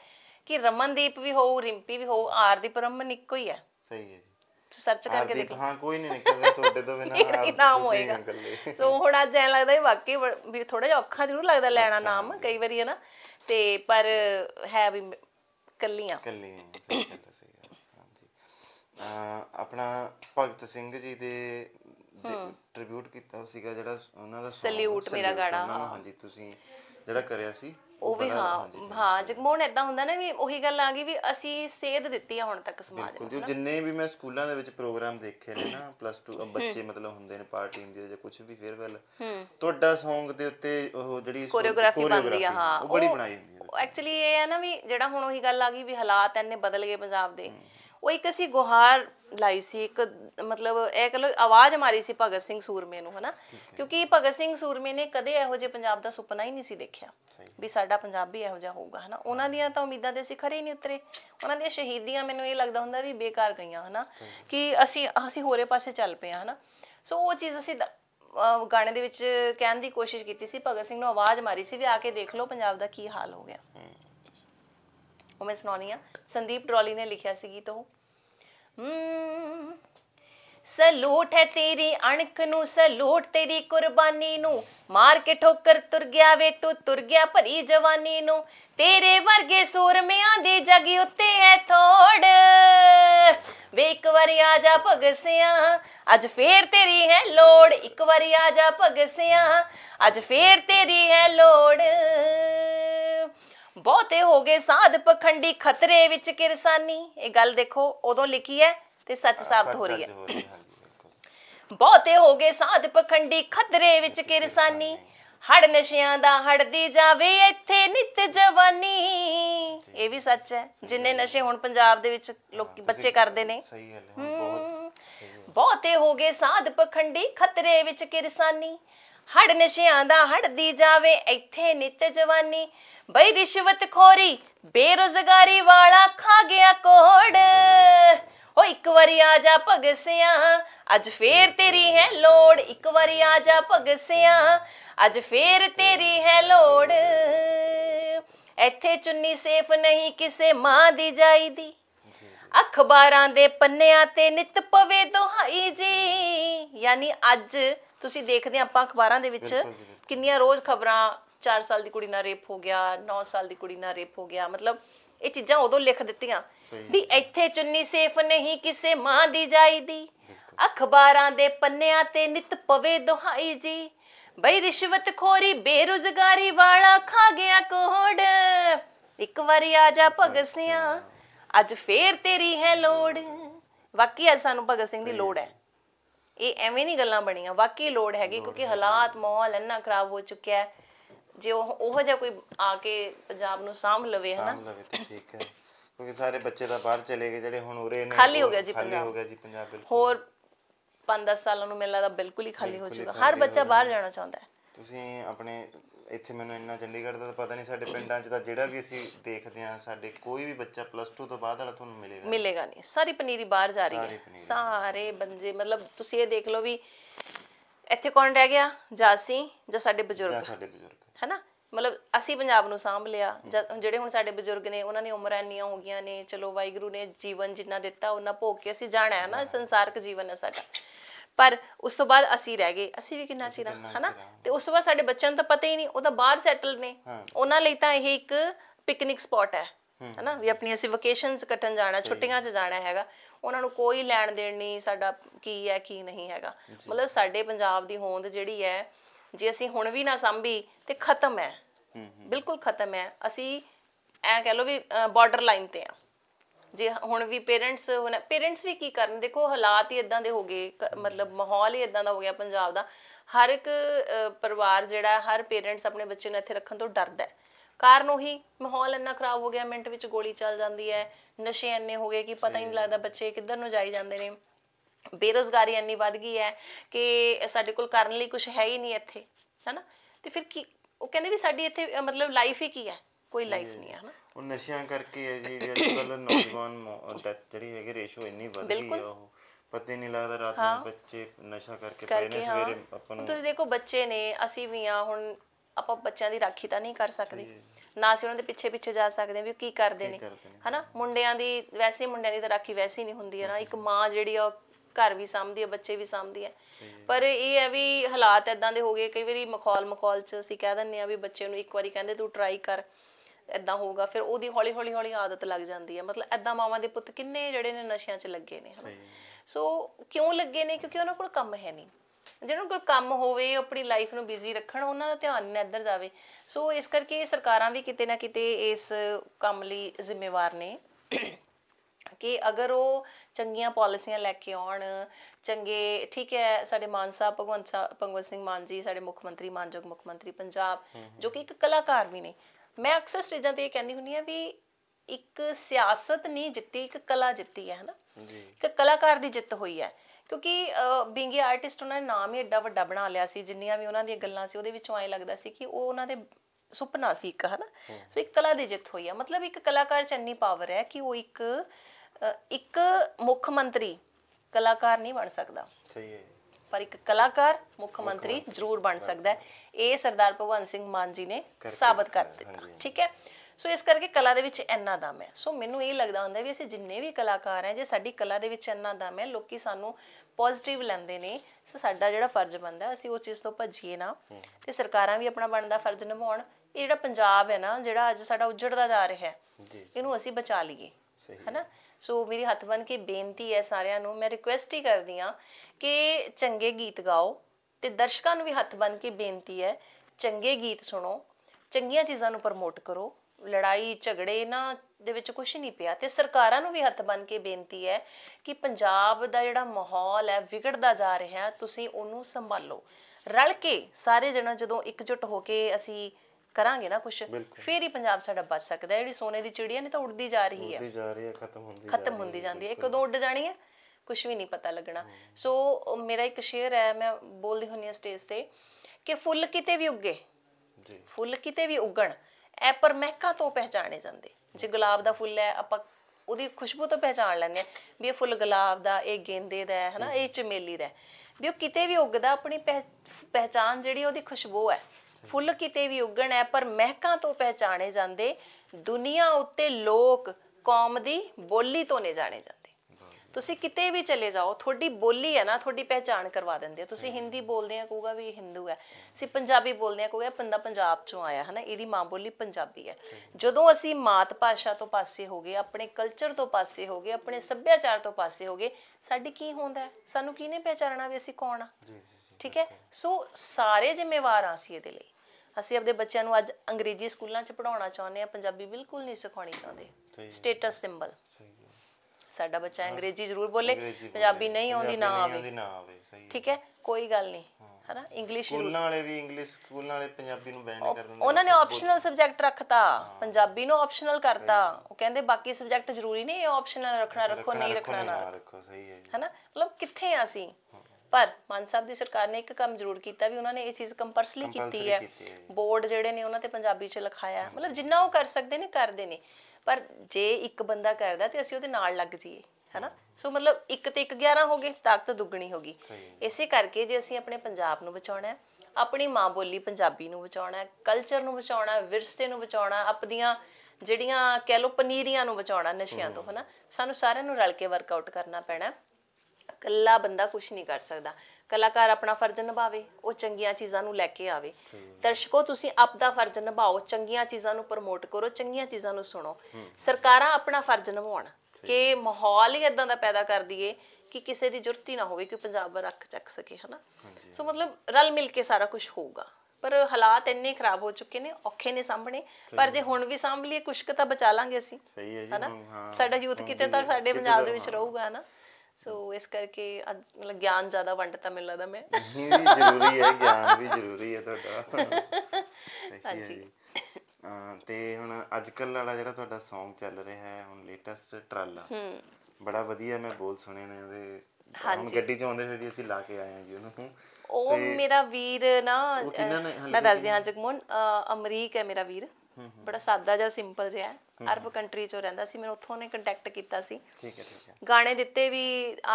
ਕਿ ਰਮਨਦੀਪ ਵੀ ਹੋਊ ਰਿੰਪੀ ਵੀ ਹੋਊ ਆਰਦੀਪ ਰਮਨ ਇੱਕੋ ਹੀ ਆ ਸਹੀ ਹੈ ਜੀ ਸਰਚ ਕਰਕੇ ਦੇਖ ਹਾਂ ਕੋਈ ਨਹੀਂ ਨਿਕਲਦਾ ਤੁਹਾਡੇ ਤੋਂ ਬਿਨਾ ਨਾਮ ਹੋਏਗਾ ਸੋ ਹੁਣ ਅੱਜ ਐਂ ਲੱਗਦਾ ਵੀ ਵਾਕਈ ਵੀ ਥੋੜਾ ਜਿਹਾ ਔਖਾ ਜ਼ਰੂਰ ਲੱਗਦਾ ਲੈਣਾ ਨਾਮ ਕਈ ਵਾਰੀ ਹੈ ਨਾ ਤੇ ਪਰ ਹੈ ਵੀ ਕੱਲੀਆਂ ਕੱਲੀਆਂ ਸਹੀ ਗੱਲ ਹੈ ਸਹੀ ਗੱਲ ਆਪਣਾ ਭਗਤ ਸਿੰਘ ਜੀ ਦੇ ਟ੍ਰਿਬਿਊਟ ਕੀਤਾ ਸੀਗਾ ਜਿਹੜਾ ਉਹਨਾਂ ਦਾ ਸਲੂਟ ਮੇਰਾ ਗਾਣਾ ਹਾਂਜੀ ਤੁਸੀਂ ਜਿਹੜਾ ਕਰਿਆ ਸੀ ਉਹ ਵੀ ਹਾਂ ਹਾਂ ਜਗਮੋਹਨ ਇਦਾਂ ਹੁੰਦਾ ਨਾ ਵੀ ਉਹੀ ਗੱਲ ਆ ਗਈ ਵੀ ਅਸੀਂ ਸੇਧ ਦਿੱਤੀ ਆ ਹੁਣ ਤੱਕ ਸਮਾਜ ਨੂੰ ਜਿੰਨੇ ਵੀ ਮੈਂ ਸਕੂਲਾਂ ਦੇ ਵਿੱਚ ਪ੍ਰੋਗਰਾਮ ਦੇਖੇ ਨੇ ਨਾ ਪਲੱਸ 2 ਬੱਚੇ ਮਤਲਬ ਹੁੰਦੇ ਨੇ ਪਾਰਟੀ ਹੁੰਦੀ ਹੈ ਜਾਂ ਕੁਝ ਵੀ ਫੇਅਰਵੈਲ ਤੁਹਾਡਾ Song ਦੇ ਉੱਤੇ ਉਹ ਜਿਹੜੀ ਕੋਰੀਓਗ੍ਰਾਫੀ ਬਣਦੀ ਆ ਹਾਂ ਉਹ ਬੜੀ ਬਣਾਈ ਹੁੰਦੀ ਹੈ ਐਕਚੁਅਲੀ ਇਹ ਆ ਨਾ ਵੀ ਜਿਹੜਾ ਹੁਣ ਉਹੀ ਗੱਲ ਆ ਗਈ ਵੀ ਹਾਲਾਤ ਐਨੇ ਬਦਲ ਗਏ ਪੰਜਾਬ ਦੇ ਉਹ ਇੱਕ ਅਸੀਂ ਗੁਹਾਰ ਲਾਈ ਸੀ ਇੱਕ ਮਤਲਬ ਇਹ ਕਹ ਲੋ ਆਵਾਜ਼ ਮਾਰੀ ਸੀ ਭਗਤ ਸਿੰਘ ਸੂਰਮੇ ਨੂੰ ਹਨਾ ਕਿਉਂਕਿ ਭਗਤ ਸਿੰਘ ਸੂਰਮੇ ਨੇ ਕਦੇ ਇਹੋ ਜਿਹੇ ਪੰਜਾਬ ਦਾ ਸੁਪਨਾ ਹੀ ਨਹੀਂ ਸੀ ਦੇਖਿਆ ਵੀ ਸਾਡਾ ਪੰਜਾਬ ਵੀ ਇਹੋ ਜਿਹਾ ਹੋਊਗਾ ਹਨਾ ਉਹਨਾਂ ਦੀਆਂ ਤਾਂ ਉਮੀਦਾਂ ਦੇ ਸੀ ਖਰੇ ਨਹੀਂ ਉਤਰੇ ਉਹਨਾਂ ਦੀਆਂ ਸ਼ਹੀਦੀਆਂ ਮੈਨੂੰ ਇਹ ਲੱਗਦਾ ਹੁੰਦਾ ਵੀ ਬੇਕਾਰ ਗਈਆਂ ਹਨਾ ਕਿ ਅਸੀਂ ਅਸੀਂ ਹੋਰੇ ਪਾਸੇ ਚੱਲ ਪਏ ਹਨਾ ਸੋ ਉਹ ਚੀਜ਼ ਅਸੀਂ ਗਾਣੇ ਦੇ ਵਿੱਚ ਕਹਿਣ ਦੀ ਕੋਸ਼ਿਸ਼ ਕੀਤੀ ਸੀ ਭਗਤ ਸਿੰਘ ਨੂੰ ਆਵਾਜ਼ ਮਾਰੀ ਸੀ ਵੀ ਆ ਕੇ ਦੇਖ ਲਓ ਪੰਜਾਬ ਦਾ ਕੀ ਹਾਲ ਹੋ ਗਿਆ ਉਹ ਮੈਂ ਸੁਣਾਉਣੀ ਆ ਸੰਦੀਪ ਟਰੋਲੀ ਨੇ ਲਿਖਿਆ ਸੀ ਗੀਤ ਉਹ ਸਲੂਟ ਹੈ ਤੇਰੀ ਅਣਖ ਨੂੰ ਸਲੂਟ ਤੇਰੀ ਕੁਰਬਾਨੀ ਨੂੰ ਮਾਰ ਕੇ ਠੋਕਰ ਤੁਰ ਗਿਆ ਵੇ ਤੂੰ ਤੁਰ ਗਿਆ ਭਰੀ ਜਵਾਨੀ ਨੂੰ ਤੇਰੇ ਵਰਗੇ ਸੂਰਮਿਆਂ ਦੇ ਜਗ ਉੱਤੇ ਹੈ ਥੋੜ ਵੇ ਇੱਕ ਵਾਰ ਆ ਜਾ ਭਗਸਿਆਂ ਅੱਜ ਫੇਰ ਤੇਰੀ ਹੈ ਲੋੜ ਇੱਕ ਵਾਰ ਆ ਜਾ ਭਗਸਿਆਂ ਅੱਜ ਫੇਰ ਤੇਰੀ ਹੈ ਲੋੜ ਬਹੁਤੇ ਹੋ ਗਏ ਸਾਧ ਪਖੰਡੀ ਖਤਰੇ ਵਿੱਚ ਕਿਰਸਾਨੀ ਇਹ ਗੱਲ ਦੇਖੋ ਉਦੋਂ ਲਿਖੀ ਹੈ ਤੇ ਸੱਚ ਸਾਬਤ ਹੋ ਰਹੀ ਹੈ ਬਹੁਤੇ ਹੋ ਗਏ ਸਾਧ ਪਖੰਡੀ ਖਤਰੇ ਵਿੱਚ ਕਿਰਸਾਨੀ ਹੜ ਨਸ਼ਿਆਂ ਦਾ ਹੜਦੀ ਜਾਵੇ ਇੱਥੇ ਨਿਤ ਜਵਾਨੀ ਇਹ ਵੀ ਸੱਚ ਹੈ ਜਿੰਨੇ ਨਸ਼ੇ ਹੁਣ ਪੰਜਾਬ ਦੇ ਵਿੱਚ ਲੋਕੀ ਬੱਚੇ ਕਰਦੇ ਨੇ ਸਹੀ ਹੈ ਬਹੁਤ ਬਹੁਤੇ ਹੋ ਗਏ ਸਾਧ ਪਖੰਡੀ ਖਤਰੇ ਵਿੱਚ ਕਿਰਸਾਨੀ ਹੜ ਨਸ਼ਿਆਂ ਦਾ ਹੜਦੀ ਜਾਵੇ ਇੱਥੇ ਨਿੱਤ ਜਵਾਨੀ ਬਈ ਰਿਸ਼ਵਤ ਖੋਰੀ ਬੇਰੋਜ਼ਗਾਰੀ ਵਾਲਾ ਖਾ ਗਿਆ ਕੋੜ ਓ ਇੱਕ ਵਾਰੀ ਆ ਜਾ ਭਗਸਿਆ ਅੱਜ ਫੇਰ ਤੇਰੀ ਹੈ ਲੋੜ ਇੱਕ ਵਾਰੀ ਆ ਜਾ ਭਗਸਿਆ ਅੱਜ ਫੇਰ ਤੇਰੀ ਹੈ ਲੋੜ ਇੱਥੇ ਚੁੰਨੀ ਸੇਫ ਨਹੀਂ ਕਿਸੇ ਮਾਂ ਦੀ ਜਾਈਦੀ ਅਖਬਾਰਾਂ ਦੇ ਪੰਨਿਆਂ ਤੇ ਨਿਤ ਪਵੇ ਦੁਹਾਈ ਜੀ ਯਾਨੀ ਅੱਜ ਤੁਸੀਂ ਦੇਖਦੇ ਆਪਾਂ ਅਖਬਾਰਾਂ ਦੇ ਵਿੱਚ ਕਿੰਨੀਆਂ ਰੋਜ਼ ਖਬਰਾਂ 4 ਸਾਲ ਦੀ ਕੁੜੀ ਨਾਲ ਰੇਪ ਹੋ ਗਿਆ 9 ਸਾਲ ਦੀ ਕੁੜੀ ਨਾਲ ਰੇਪ ਹੋ ਗਿਆ ਮਤਲਬ ਇਹ ਚੀਜ਼ਾਂ ਉਦੋਂ ਲਿਖ ਦਿੱਤੀਆਂ ਵੀ ਇੱਥੇ ਚੁੰਨੀ ਸੇਫ ਨਹੀਂ ਕਿਸੇ ਮਾਂ ਦੀ ਜਾਈਦੀ ਅਖਬਾਰਾਂ ਦੇ ਪੰਨਿਆਂ ਤੇ ਨਿਤ ਪਵੇ ਦੁਹਾਈ ਜੀ ਬਈ ਰਿਸ਼ਵਤ ਖੋਰੀ ਬੇਰੁਜ਼ਗਾਰੀ ਵਾਲਾ ਖਾ ਗਿਆ ਕੋੜ ਇੱਕ ਵਾਰੀ ਆ ਜਾ ਭਗਤ ਸਿੰਘ ਅੱਜ ਫੇਰ ਤੇਰੀ ਹੈ ਲੋੜ ਵਾਕਿਆ ਸਾਨੂੰ ਭਗਤ ਸਿੰਘ ਦੀ ਲੋੜ ਹੈ ਇਹ ਐਵੇਂ ਨਹੀਂ ਗੱਲਾਂ ਬਣੀਆਂ ਵਾਕਈ ਲੋੜ ਹੈਗੀ ਕਿਉਂਕਿ ਹਾਲਾਤ ਮਾਹੌਲ ਇੰਨਾ ਖਰਾਬ ਹੋ ਚੁੱਕਿਆ ਹੈ ਜੇ ਉਹ ਉਹ ਜਿਹਾ ਕੋਈ ਆ ਕੇ ਪੰਜਾਬ ਨੂੰ ਸਾਂਭ ਲਵੇ ਹਨਾ ਸਾਂਭ ਲਵੇ ਤੇ ਠੀਕ ਹੈ ਕਿਉਂਕਿ ਸਾਰੇ ਬੱਚੇ ਤਾਂ ਬਾਹਰ ਚਲੇ ਗਏ ਜਿਹੜੇ ਹੁਣ ਉਰੇ ਨੇ ਖਾਲੀ ਹੋ ਗਿਆ ਜੀ ਪੰਜਾਬ ਖਾਲੀ ਹੋ ਗਿਆ ਜੀ ਪੰਜਾਬ ਬਿਲਕੁਲ ਹੋਰ 5-10 ਸਾਲਾਂ ਨੂੰ ਮੇਲਾ ਤਾਂ ਬਿਲਕੁਲ ਹੀ ਖਾਲੀ ਹੋ ਜਾਊਗਾ ਹਰ ਬੱਚਾ ਬਾਹਰ ਜਾਣਾ ਚਾਹੁੰਦਾ ਹੈ ਤੁਸੀਂ ਆਪਣੇ ਇੱਥੇ ਮੈਨੂੰ ਇੰਨਾ ਚੰਡੀਗੜ੍ਹ ਦਾ ਤਾਂ ਪਤਾ ਨਹੀਂ ਸਾਡੇ ਪਿੰਡਾਂ 'ਚ ਤਾਂ ਜਿਹੜਾ ਵੀ ਅਸੀਂ ਦੇਖਦੇ ਆ ਸਾਡੇ ਕੋਈ ਵੀ ਬੱਚਾ ਪਲੱਸ 2 ਤੋਂ ਬਾਅਦ ਵਾਲਾ ਤੁਹਾਨੂੰ ਮਿਲੇਗਾ ਮਿਲੇਗਾ ਨਹੀਂ ਸਾਰੀ ਪਨੀਰੀ ਬਾਹਰ ਜਾ ਰਹੀ ਹੈ ਸਾਰੇ ਬੰਦੇ ਮਤਲਬ ਤੁਸੀਂ ਇਹ ਦੇਖ ਲਓ ਵੀ ਇੱਥੇ ਕੌਣ ਰਹਿ ਗਿਆ ਜਾਸੀ ਜਾਂ ਸਾਡੇ ਬਜ਼ੁਰਗ ਜਾਂ ਸਾਡੇ ਬਜ਼ੁਰਗ ਹੈਨਾ ਮਤਲਬ ਅਸੀਂ ਪੰਜਾਬ ਨੂੰ ਸਾਂਭ ਲਿਆ ਜਿਹੜੇ ਹੁਣ ਸਾਡੇ ਬਜ਼ੁਰਗ ਨੇ ਉਹਨਾਂ ਦੀ ਉਮਰਾਂ ਇੰਨੀਆਂ ਹੋ ਗਈਆਂ ਨੇ ਚਲੋ ਵਾਹਿਗੁਰੂ ਨੇ ਜੀਵਨ ਜਿੰਨਾ ਦਿੱਤਾ ਉਹਨਾਂ ਭੋਗ ਕੇ ਅਸੀਂ ਜਾਣਾ ਹੈ ਨਾ ਸੰਸਾਰਕ ਜੀਵਨ ਹੈ ਸਾਡਾ ਪਰ ਉਸ ਤੋਂ ਬਾਅਦ ਅਸੀਂ ਰਹਿ ਗਏ ਅਸੀਂ ਵੀ ਕਿੰਨਾ ਚਿਰ ਹਨਾ ਤੇ ਉਸ ਤੋਂ ਬਾਅਦ ਸਾਡੇ ਬੱਚਿਆਂ ਨੂੰ ਤਾਂ ਪਤਾ ਹੀ ਨਹੀਂ ਉਹ ਤਾਂ ਬਾਹਰ ਸੈਟਲ ਨੇ ਉਹਨਾਂ ਲਈ ਤਾਂ ਇਹ ਇੱਕ ਪਿਕਨਿਕ ਸਪੌਟ ਹੈ ਹਨਾ ਵੀ ਆਪਣੀ ਅਸੀਂ ਵਕੇਸ਼ਨਸ ਕੱਟਣ ਜਾਣਾ ਛੁੱਟੀਆਂ 'ਚ ਜਾਣਾ ਹੈਗਾ ਉਹਨਾਂ ਨੂੰ ਕੋਈ ਲੈਣ ਦੇਣ ਨਹੀਂ ਸਾਡਾ ਕੀ ਹੈ ਕੀ ਨਹੀਂ ਹੈਗਾ ਮਤਲਬ ਸਾਡੇ ਪੰਜਾਬ ਦੀ ਹੋਂਦ ਜਿਹੜੀ ਹੈ ਜੇ ਅਸੀਂ ਹੁਣ ਵੀ ਨਾ ਸੰਭੀ ਤੇ ਖਤਮ ਹੈ ਬਿਲਕੁਲ ਖਤਮ ਹੈ ਅਸੀਂ ਐ ਕਹਿ ਲੋ ਵੀ ਬਾਰਡਰ ਲਾਈਨ ਤੇ ਆ ਜੇ ਹੁਣ ਵੀ ਪੇਰੈਂਟਸ ਹੁਣ ਪੇਰੈਂਟਸ ਵੀ ਕੀ ਕਰਨ ਦੇਖੋ ਹਾਲਾਤ ਹੀ ਇਦਾਂ ਦੇ ਹੋ ਗਏ ਮਤਲਬ ਮਾਹੌਲ ਹੀ ਇਦਾਂ ਦਾ ਹੋ ਗਿਆ ਪੰਜਾਬ ਦਾ ਹਰ ਇੱਕ ਪਰਿਵਾਰ ਜਿਹੜਾ ਹਰ ਪੇਰੈਂਟਸ ਆਪਣੇ ਬੱਚੇ ਨੂੰ ਇੱਥੇ ਰੱਖਣ ਤੋਂ ਡਰਦਾ ਹੈ ਕਾਰਨ ਉਹੀ ਮਾਹੌਲ ਇੰਨਾ ਖਰਾਬ ਹੋ ਗਿਆ ਮਿੰਟ ਵਿੱਚ ਗੋਲੀ ਚੱਲ ਜਾਂਦੀ ਹੈ ਨਸ਼ੇ ਇੰਨੇ ਹੋ ਗਏ ਕਿ ਪਤਾ ਹੀ ਨਹੀਂ ਲੱਗਦਾ ਬੱਚੇ ਕਿੱਧਰ ਨੂੰ ਜਾਈ ਜਾਂਦੇ ਨੇ ਬੇਰੋਜ਼ਗਾਰੀ ਇੰਨੀ ਵੱਧ ਗਈ ਹੈ ਕਿ ਸਾਡੇ ਕੋਲ ਕਰਨ ਲਈ ਕੁਝ ਹੈ ਹੀ ਨਹੀਂ ਇੱਥੇ ਹੈਨਾ ਤੇ ਫਿਰ ਕੀ ਉਹ ਕਹਿੰਦੇ ਵੀ ਸਾਡੀ ਇੱਥੇ ਮਤਲਬ ਲਾਈਫ ਹੀ ਕੀ ਹੈ ਕੋਈ ਲਾਈਫ ਨਹੀਂ ਹੈ ਹੈਨਾ ਉਹ ਨਸ਼ਿਆਂ ਕਰਕੇ ਹੈ ਜੀ ਵੀ ਅੱਜ ਕੱਲ ਨੌਜਵਾਨ ਡੈਥ ਜਿਹੜੀ ਹੈਗੀ ਰੇਸ਼ੋ ਇੰਨੀ ਵੱਧ ਗਈ ਹੈ ਉਹ ਪਤੇ ਨਹੀਂ ਲੱਗਦਾ ਰਾਤ ਨੂੰ ਬੱਚੇ ਨਸ਼ਾ ਕਰਕੇ ਪਏ ਨੇ ਸਵੇਰੇ ਆਪਾਂ ਨੂੰ ਤੁਸੀਂ ਦੇਖੋ ਬੱਚੇ ਨੇ ਅਸੀਂ ਵੀ ਆ ਹੁਣ ਆਪਾਂ ਬੱਚਿਆਂ ਦੀ ਰਾਖੀ ਤਾਂ ਨਹੀਂ ਕਰ ਸਕਦੇ ਨਾ ਸੀ ਉਹਨਾਂ ਦੇ ਪਿੱਛੇ ਪਿੱਛੇ ਜਾ ਸਕਦੇ ਵੀ ਕੀ ਕਰਦੇ ਨੇ ਹਨਾ ਮੁੰਡਿਆਂ ਦੀ ਵੈਸੇ ਮੁੰਡਿਆਂ ਦੀ ਤਾਂ ਰਾਖੀ ਵੈਸੇ ਨਹੀਂ ਹੁੰਦੀ ਹੈ ਨਾ ਇੱਕ ਮਾਂ ਜਿਹੜੀ ਆ ਘਰ ਵੀ ਸਾਂਭਦੀ ਹੈ ਬੱਚੇ ਵੀ ਸਾਂਭਦੀ ਹੈ ਪਰ ਇਹ ਹੈ ਵੀ ਹਾਲਾਤ ਇਦਾਂ ਦੇ ਹੋ ਗਏ ਕਈ ਵਾਰੀ ਮਖੌਲ ਮਖੌਲ ਚ ਅਸੀਂ ਕਹਿ ਦਿੰਨੇ ਆ ਵੀ ਬੱਚੇ ਨੂੰ ਇੱਕ ਵਾਰੀ ਕਹਿੰਦੇ ਤੂੰ ਟਰਾਈ ਕਰ ਇਦਾਂ ਹੋਊਗਾ ਫਿਰ ਉਹਦੀ ਹੌਲੀ ਹੌਲੀ ਹੌਲੀ ਆਦਤ ਲੱਗ ਜਾਂਦੀ ਹੈ ਮਤਲਬ ਇਦਾਂ ਮਾਵਾਂ ਦੇ ਪੁੱਤ ਕਿੰਨੇ ਜਿਹੜੇ ਨੇ ਨਸ਼ਿਆਂ 'ਚ ਲੱਗੇ ਨੇ ਹਨਾ ਸੋ ਕਿਉਂ ਲੱਗੇ ਨੇ ਕਿਉਂਕਿ ਉਹਨਾਂ ਕੋਲ ਕੰਮ ਹੈ ਨਹੀਂ ਜਿਹਨਾਂ ਕੋਲ ਕੰਮ ਹੋਵੇ ਆਪਣੀ ਲਾਈਫ ਨੂੰ ਬਿਜ਼ੀ ਰੱਖਣ ਉਹਨਾਂ ਦਾ ਧਿਆਨ ਨਾ ਇੱਧਰ ਜਾਵੇ ਸੋ ਇਸ ਕਰਕੇ ਸਰਕਾਰਾਂ ਵੀ ਕਿਤੇ ਨਾ ਕਿਤੇ ਇਸ ਕੰਮ ਲਈ ਜ਼ਿੰਮੇਵਾਰ ਨੇ ਕਿ ਅਗਰ ਉਹ ਚੰਗੀਆਂ ਪਾਲਿਸੀਆਂ ਲੈ ਕੇ ਆਉਣ ਚੰਗੇ ਠੀਕ ਹੈ ਸਾਡੇ ਮਾਨ ਸਾਹਿਬ ਭਗਵੰਤ ਸਿੰਘ ਮਾਨ ਜੀ ਸਾਡੇ ਮੁੱਖ ਮੰਤਰੀ ਮਾਨਯੋਗ ਮੁੱਖ ਮੰਤਰੀ ਪੰਜਾਬ ਜੋ ਕਿ ਇੱਕ ਕਲਾਕਾਰ ਵੀ ਨੇ ਮੈਂ ਅਕਸਰ ਸਟੇਜਾਂ ਤੇ ਇਹ ਕਹਿੰਦੀ ਹੁੰਨੀ ਆ ਵੀ ਇੱਕ ਸਿਆਸਤ ਨਹੀਂ ਜਿੱਤੀ ਇੱਕ ਕਲਾ ਜਿੱਤੀ ਹੈ ਹਨਾ ਜੀ ਇੱਕ ਕਲਾਕਾਰ ਦੀ ਜਿੱਤ ਹੋਈ ਹੈ ਕਿਉਂਕਿ ਬੀਂਗ ਆਰਟਿਸਟ ਉਹਨਾਂ ਨੇ ਨਾਮ ਹੀ ਐਡਾ ਵੱਡਾ ਬਣਾ ਲਿਆ ਸੀ ਜਿੰਨੀਆਂ ਵੀ ਉਹਨਾਂ ਦੀਆਂ ਗੱਲਾਂ ਸੀ ਉਹਦੇ ਵਿੱਚੋਂ ਐ ਲੱਗਦਾ ਸੀ ਕਿ ਉਹ ਉਹਨਾਂ ਦੇ ਸੁਪਨਾ ਸੀ ਇੱਕ ਹਨਾ ਸੋ ਇੱਕ ਕਲਾ ਦੀ ਜਿੱਤ ਹੋਈ ਹੈ ਮਤਲਬ ਇੱਕ ਕਲਾਕਾਰ ਚ ਇੰਨੀ ਪਾਵਰ ਹੈ ਕਿ ਉਹ ਇੱਕ ਇੱਕ ਮੁੱਖ ਮੰਤਰੀ ਕਲਾਕਾਰ ਨਹੀਂ ਬਣ ਸਕਦਾ ਸਹੀ ਹੈ ਪਰ ਇੱਕ ਕਲਾਕਾਰ ਮੁੱਖ ਮੰਤਰੀ ਜ਼ਰੂਰ ਬਣ ਸਕਦਾ ਹੈ ਇਹ ਸਰਦਾਰ ਭਵਨ ਸਿੰਘ ਮਾਨ ਜੀ ਨੇ ਸਾਬਤ ਕਰ ਦਿੱਤਾ ਠੀਕ ਹੈ ਸੋ ਇਸ ਕਰਕੇ ਕਲਾ ਦੇ ਵਿੱਚ ਇੰਨਾ ਦਮ ਹੈ ਸੋ ਮੈਨੂੰ ਇਹ ਲੱਗਦਾ ਹੁੰਦਾ ਵੀ ਅਸੀਂ ਜਿੰਨੇ ਵੀ ਕਲਾਕਾਰ ਹੈ ਜੇ ਸਾਡੀ ਕਲਾ ਦੇ ਵਿੱਚ ਇੰਨਾ ਦਮ ਹੈ ਲੋਕੀ ਸਾਨੂੰ ਪੋਜ਼ਿਟਿਵ ਲੈਂਦੇ ਨੇ ਸੋ ਸਾਡਾ ਜਿਹੜਾ ਫਰਜ਼ ਬਣਦਾ ਅਸੀਂ ਉਹ ਚੀਜ਼ ਤੋਂ ਭੱਜੀਏ ਨਾ ਤੇ ਸਰਕਾਰਾਂ ਵੀ ਆਪਣਾ ਬਣਦਾ ਫਰਜ਼ ਨਿਭਾਉਣ ਇਹ ਜਿਹੜਾ ਪੰਜਾਬ ਹੈ ਨਾ ਜਿਹੜਾ ਅੱਜ ਸਾਡਾ ਉੱਜੜਦਾ ਜਾ ਰਿਹਾ ਹੈ ਇਹਨੂੰ ਅਸੀਂ ਬਚਾ ਲਈਏ ਹੈਨਾ ਸੋ ਮੇਰੀ ਹੱਥ ਬਨ ਕੇ ਬੇਨਤੀ ਹੈ ਸਾਰਿਆਂ ਨੂੰ ਮੈਂ ਰਿਕੁਐਸਟ ਹੀ ਕਰਦੀ ਆ ਕਿ ਚੰਗੇ ਗੀਤ ਗਾਓ ਤੇ ਦਰਸ਼ਕਾਂ ਨੂੰ ਵੀ ਹੱਥ ਬਨ ਕੇ ਬੇਨਤੀ ਹੈ ਚੰਗੇ ਗੀਤ ਸੁਣੋ ਚੰਗੀਆਂ ਚੀਜ਼ਾਂ ਨੂੰ ਪ੍ਰਮੋਟ ਕਰੋ ਲੜਾਈ ਝਗੜੇ ਨਾ ਦੇ ਵਿੱਚ ਕੁਝ ਨਹੀਂ ਪਿਆ ਤੇ ਸਰਕਾਰਾਂ ਨੂੰ ਵੀ ਹੱਥ ਬਨ ਕੇ ਬੇਨਤੀ ਹੈ ਕਿ ਪੰਜਾਬ ਦਾ ਜਿਹੜਾ ਮਾਹੌਲ ਹੈ ਵਿਗੜਦਾ ਜਾ ਰਿਹਾ ਤੁਸੀਂ ਉਹਨੂੰ ਸੰਭਾਲੋ ਰਲ ਕੇ ਸਾਰੇ ਜਣਾ ਜਦੋਂ ਇਕਜੁੱਟ ਹੋ ਕੇ ਅਸੀਂ ਕਰਾਂਗੇ ਨਾ ਕੁਝ ਫੇਰ ਹੀ ਪੰਜਾਬ ਸਾਡਾ ਬਚ ਸਕਦਾ ਜਿਹੜੀ ਸੋਨੇ ਦੀ ਚਿੜੀਆ ਨੇ ਤਾਂ ਉੱਡਦੀ ਜਾ ਰਹੀ ਹੈ ਉੱਡਦੀ ਜਾ ਰਹੀ ਹੈ ਖਤਮ ਹੁੰਦੀ ਖਤਮ ਹੁੰਦੀ ਜਾਂਦੀ ਹੈ ਇੱਕ ਦੋ ਉੱਡ ਜਾਣੀ ਹੈ ਕੁਝ ਵੀ ਨਹੀਂ ਪਤਾ ਲੱਗਣਾ ਸੋ ਮੇਰਾ ਇੱਕ ਸ਼ੇਅਰ ਹੈ ਮੈਂ ਬੋਲਦੀ ਹੁੰਨੀ ਆ ਸਟੇਜ ਤੇ ਕਿ ਫੁੱਲ ਕਿਤੇ ਵੀ ਉੱਗੇ ਜੀ ਫੁੱਲ ਕਿਤੇ ਵੀ ਉੱਗਣ ਐ ਪਰ ਮਹਿਕਾਂ ਤੋਂ ਪਹਿਚਾਣੇ ਜਾਂਦੇ ਜੇ ਗੁਲਾਬ ਦਾ ਫੁੱਲ ਹੈ ਆਪਾਂ ਉਹਦੀ ਖੁਸ਼ਬੂ ਤੋਂ ਪਹਿਚਾਣ ਲੈਂਦੇ ਆ ਵੀ ਇਹ ਫੁੱਲ ਗੁਲਾਬ ਦਾ ਇਹ ਗੇਂਦੇ ਦਾ ਹੈ ਹਨਾ ਇਹ ਚਮੇਲੀ ਦਾ ਵੀ ਉਹ ਕਿਤੇ ਵੀ ਉੱਗਦਾ ਆਪਣੀ ਪਹਿਚਾਣ ਜਿਹੜੀ ਉਹਦੀ ਖੁਸ਼ਬੂ ਹੈ ਫੁੱਲ ਕਿਤੇ ਵੀ ਉੱਗਣ ਐ ਪਰ ਮਹਿਕਾਂ ਤੋਂ ਪਹਿਚਾਣੇ ਜਾਂਦੇ ਦੁਨੀਆ ਉੱਤੇ ਲੋਕ ਕੌਮ ਦੀ ਬੋਲੀ ਤੋਂ ਨੇ ਜਾਣੇ ਜਾਂਦੇ ਤੁਸੀਂ ਕਿਤੇ ਵੀ ਚਲੇ ਜਾਓ ਤੁਹਾਡੀ ਬੋਲੀ ਹੈ ਨਾ ਤੁਹਾਡੀ ਪਹਿਚਾਣ ਕਰਵਾ ਦਿੰਦੇ ਆ ਤੁਸੀਂ ਹਿੰਦੀ ਬੋਲਦੇ ਆ ਕਹੂਗਾ ਵੀ ਹਿੰਦੂ ਹੈ ਸੀ ਪੰਜਾਬੀ ਬੋਲਦੇ ਆ ਕਹੂਗਾ ਪੰਦਾ ਪੰਜਾਬ ਚੋਂ ਆਇਆ ਹੈ ਨਾ ਇਹਦੀ ਮਾਂ ਬੋਲੀ ਪੰਜਾਬੀ ਹੈ ਜਦੋਂ ਅਸੀਂ ਮਾਤ ਭਾਸ਼ਾ ਤੋਂ ਪਾਸੇ ਹੋ ਗਏ ਆਪਣੇ ਕਲਚਰ ਤੋਂ ਪਾਸੇ ਹੋ ਗਏ ਆਪਣੇ ਸੱਭਿਆਚਾਰ ਤੋਂ ਪਾਸੇ ਹੋ ਗਏ ਸਾਡੀ ਕੀ ਹੁੰਦਾ ਸਾਨੂੰ ਕਿਹਨੇ ਪਹਿਚਾਣਨਾ ਵੀ ਅਸੀਂ ਕੌਣ ਆ ਜੀ ਜੀ ਠੀਕ ਹੈ ਸੋ ਸਾਰੇ ਜ਼ਿੰਮੇਵਾਰ ਆ ਸੀ ਇਹਦੇ ਲਈ ਅਸੀਂ ਆਪਣੇ ਬੱਚਿਆਂ ਨੂੰ ਅੱਜ ਅੰਗਰੇਜ਼ੀ ਸਕੂਲਾਂ 'ਚ ਪੜਾਉਣਾ ਚਾਹੁੰਦੇ ਆ ਪੰਜਾਬੀ ਬਿਲਕੁਲ ਨਹੀਂ ਸਿਖਾਉਣੀ ਚਾਹੁੰਦੇ ਸਟੇਟਸ ਸਿੰਬਲ ਸਾਡਾ ਬੱਚਾ ਅੰਗਰੇਜ਼ੀ ਜ਼ਰੂਰ ਬੋਲੇ ਪੰਜਾਬੀ ਨਹੀਂ ਆਉਂਦੀ ਨਾ ਆਵੇ ਠੀਕ ਹੈ ਕੋਈ ਗੱਲ ਨਹੀਂ ਹਨਾ ਇੰਗਲਿਸ਼ ਸਕੂਲਾਂ ਵਾਲੇ ਵੀ ਇੰਗਲਿਸ਼ ਸਕੂਲਾਂ ਵਾਲੇ ਪੰਜਾਬੀ ਨੂੰ ਬੈਨ ਦਿੰਦੇ ਉਹਨਾਂ ਨੇ ਆਪਸ਼ਨਲ ਸਬਜੈਕਟ ਰੱਖਤਾ ਪੰਜਾਬੀ ਨੂੰ ਆਪਸ਼ਨਲ ਕਰਤਾ ਉਹ ਕਹਿੰਦੇ ਬਾਕੀ ਸਬਜੈਕਟ ਜ਼ਰੂਰੀ ਨਹੀਂ ਇਹ ਆਪਸ਼ਨਲ ਰੱਖਣਾ ਰੱਖੋ ਨਹੀਂ ਰੱਖਣਾ ਨਾ ਰੱਖੋ ਸਹੀ ਹੈ ਹਨਾ ਮਤਲਬ ਕਿੱਥੇ ਆ ਅਸੀਂ ਪਰ ਮਾਨ ਸਾਹਿਬ ਦੀ ਸਰਕਾਰ ਨੇ ਇੱਕ ਕੰਮ ਜ਼ਰੂਰ ਕੀਤਾ ਵੀ ਉਹਨਾਂ ਨੇ ਇਹ ਚੀਜ਼ ਕੰਪਰਸਲੀ ਕੀਤੀ ਹੈ ਬੋਰਡ ਜਿਹੜੇ ਨੇ ਉਹਨਾਂ ਤੇ ਪੰਜਾਬੀ ਚ ਲਿਖਾਇਆ ਮਤਲਬ ਜਿੰਨਾ ਉਹ ਕਰ ਸਕਦੇ ਨੇ ਕਰਦੇ ਨੇ ਪਰ ਜੇ ਇੱਕ ਬੰਦਾ ਕਰਦਾ ਤੇ ਅਸੀਂ ਉਹਦੇ ਨਾਲ ਲੱਗ ਜਾਈਏ ਹੈਨਾ ਸੋ ਮਤਲਬ ਇੱਕ ਤੇ ਇੱਕ 11 ਹੋ ਗਏ ਤਾਕਤ ਦੁੱਗਣੀ ਹੋ ਗਈ ਇਸੇ ਕਰਕੇ ਜੇ ਅਸੀਂ ਆਪਣੇ ਪੰਜਾਬ ਨੂੰ ਬਚਾਉਣਾ ਹੈ ਆਪਣੀ ਮਾਂ ਬੋਲੀ ਪੰਜਾਬੀ ਨੂੰ ਬਚਾਉਣਾ ਹੈ ਕਲਚਰ ਨੂੰ ਬਚਾਉਣਾ ਹੈ ਵਿਰਸੇ ਨੂੰ ਬਚਾਉਣਾ ਆਪਣੀਆਂ ਜਿਹੜੀਆਂ ਕਹਿ ਲੋ ਪਨੀਰੀਆਂ ਨੂੰ ਬਚਾਉਣਾ ਨਸ਼ਿਆਂ ਤੋਂ ਹਨਾ ਸਾਨੂੰ ਸਾਰਿਆਂ ਨੂੰ ਰਲ ਕੇ ਵਰਕਆਊਟ ਕਰਨਾ ਪੈਣਾ ਕੱਲਾ ਬੰਦਾ ਕੁਝ ਨਹੀਂ ਕਰ ਸਕਦਾ ਕਲਾਕਾਰ ਆਪਣਾ ਫਰਜ਼ ਨਿਭਾਵੇ ਉਹ ਚੰਗੀਆਂ ਚੀਜ਼ਾਂ ਨੂੰ ਲੈ ਕੇ ਆਵੇ ਦਰਸ਼ਕੋ ਤੁਸੀਂ ਆਪਦਾ ਫਰਜ਼ ਨਿਭਾਓ ਚੰਗੀਆਂ ਚੀਜ਼ਾਂ ਨੂੰ ਪ੍ਰਮੋਟ ਕਰੋ ਚੰਗੀਆਂ ਚੀਜ਼ਾਂ ਨੂੰ ਸੁਣੋ ਸਰਕਾਰਾਂ ਆਪਣਾ ਫਰਜ਼ ਨਿਭਾਉਣ ਕਿ ਮਾਹੌਲ ਹੀ ਇਦਾਂ ਦਾ ਪੈਦਾ ਕਰ ਦਈਏ ਕਿ ਕਿਸੇ ਦੀ ਜ਼ਰੂਰਤ ਹੀ ਨਾ ਹੋਵੇ ਕਿ ਪੰਜਾਬ ਰੱਖ ਚੱਕ ਸਕੇ ਹਨਾ ਸੋ ਮਤਲਬ ਰਲ ਮਿਲ ਕੇ ਸਾਰਾ ਕੁਝ ਹੋਊਗਾ ਪਰ ਹਾਲਾਤ ਇੰਨੇ ਖਰਾਬ ਹੋ ਚੁੱਕੇ ਨੇ ਔਖੇ ਨੇ ਸਾਹਮਣੇ ਪਰ ਜੇ ਹੁਣ ਵੀ ਸੰਭਲੀਏ ਲਈਏ ਕੁਝ ਤਾਂ ਬਚਾ ਲਾਂਗੇ ਅਸੀਂ ਸਹੀ ਹੈ ਜੀ ਹਨਾ ਸਾਡਾ ਯੂਥ ਕਿਤੇ ਤਾਂ ਸਾਡੇ ਪੰਜਾਬ ਦੇ ਵਿੱਚ ਰਹੂਗਾ ਹਨਾ ਸੋ ਇਸ ਕਰਕੇ ਮਤਲਬ ਗਿਆਨ ਜ਼ਿਆਦਾ ਵੰਡਤਾ ਮੈਨੂੰ ਲਦਾ ਮੈਂ ਨਹੀਂ ਵੀ ਜ਼ਰੂਰੀ ਹੈ ਗਿਆਨ ਵੀ ਜ਼ਰੂਰੀ ਹੈ ਤੁਹਾਡਾ ਹਾਂਜੀ ਤੇ ਹੁਣ ਅੱਜ ਕੱਲ ਵਾਲਾ ਜਿਹੜਾ ਤੁਹਾਡਾ Song ਚੱਲ ਰਿਹਾ ਹੈ ਹੁਣ ਲੇਟੈਸਟ ਟਰਾਲਾ ਹੂੰ ਬੜਾ ਵਧੀਆ ਮੈਂ ਬੋਲ ਸੁਣੇ ਨੇ ਉਹਦੇ ਹਾਂਜੀ ਗੱਡੀ 'ਚ ਆਉਂਦੇ ਹੋਏ ਵੀ ਅਸੀਂ ਲਾ ਕੇ ਆਏ ਹਾਂ ਜੀ ਉਹਨੂੰ ਉਹ ਮੇਰਾ ਵੀਰ ਨਾ ਮੈਂ ਦੱਸਦੀ ਹਾਂ ਜਗਮੋਨ ਅਮਰੀਕ ਹੈ ਮੇਰਾ ਵੀਰ ਬੜਾ ਸਾਦਾ ਜਿਹਾ ਸਿੰਪਲ ਜਿਹਾ ਹੈ ਅਰਬ ਕੰਟਰੀ ਚੋਂ ਰਹਿੰਦਾ ਸੀ ਮੈਨੂੰ ਉੱਥੋਂ ਨੇ ਕੰਟੈਕਟ ਕੀਤਾ ਸੀ ਠੀਕ ਹੈ ਠੀਕ ਹੈ ਗਾਣੇ ਦਿੱਤੇ ਵੀ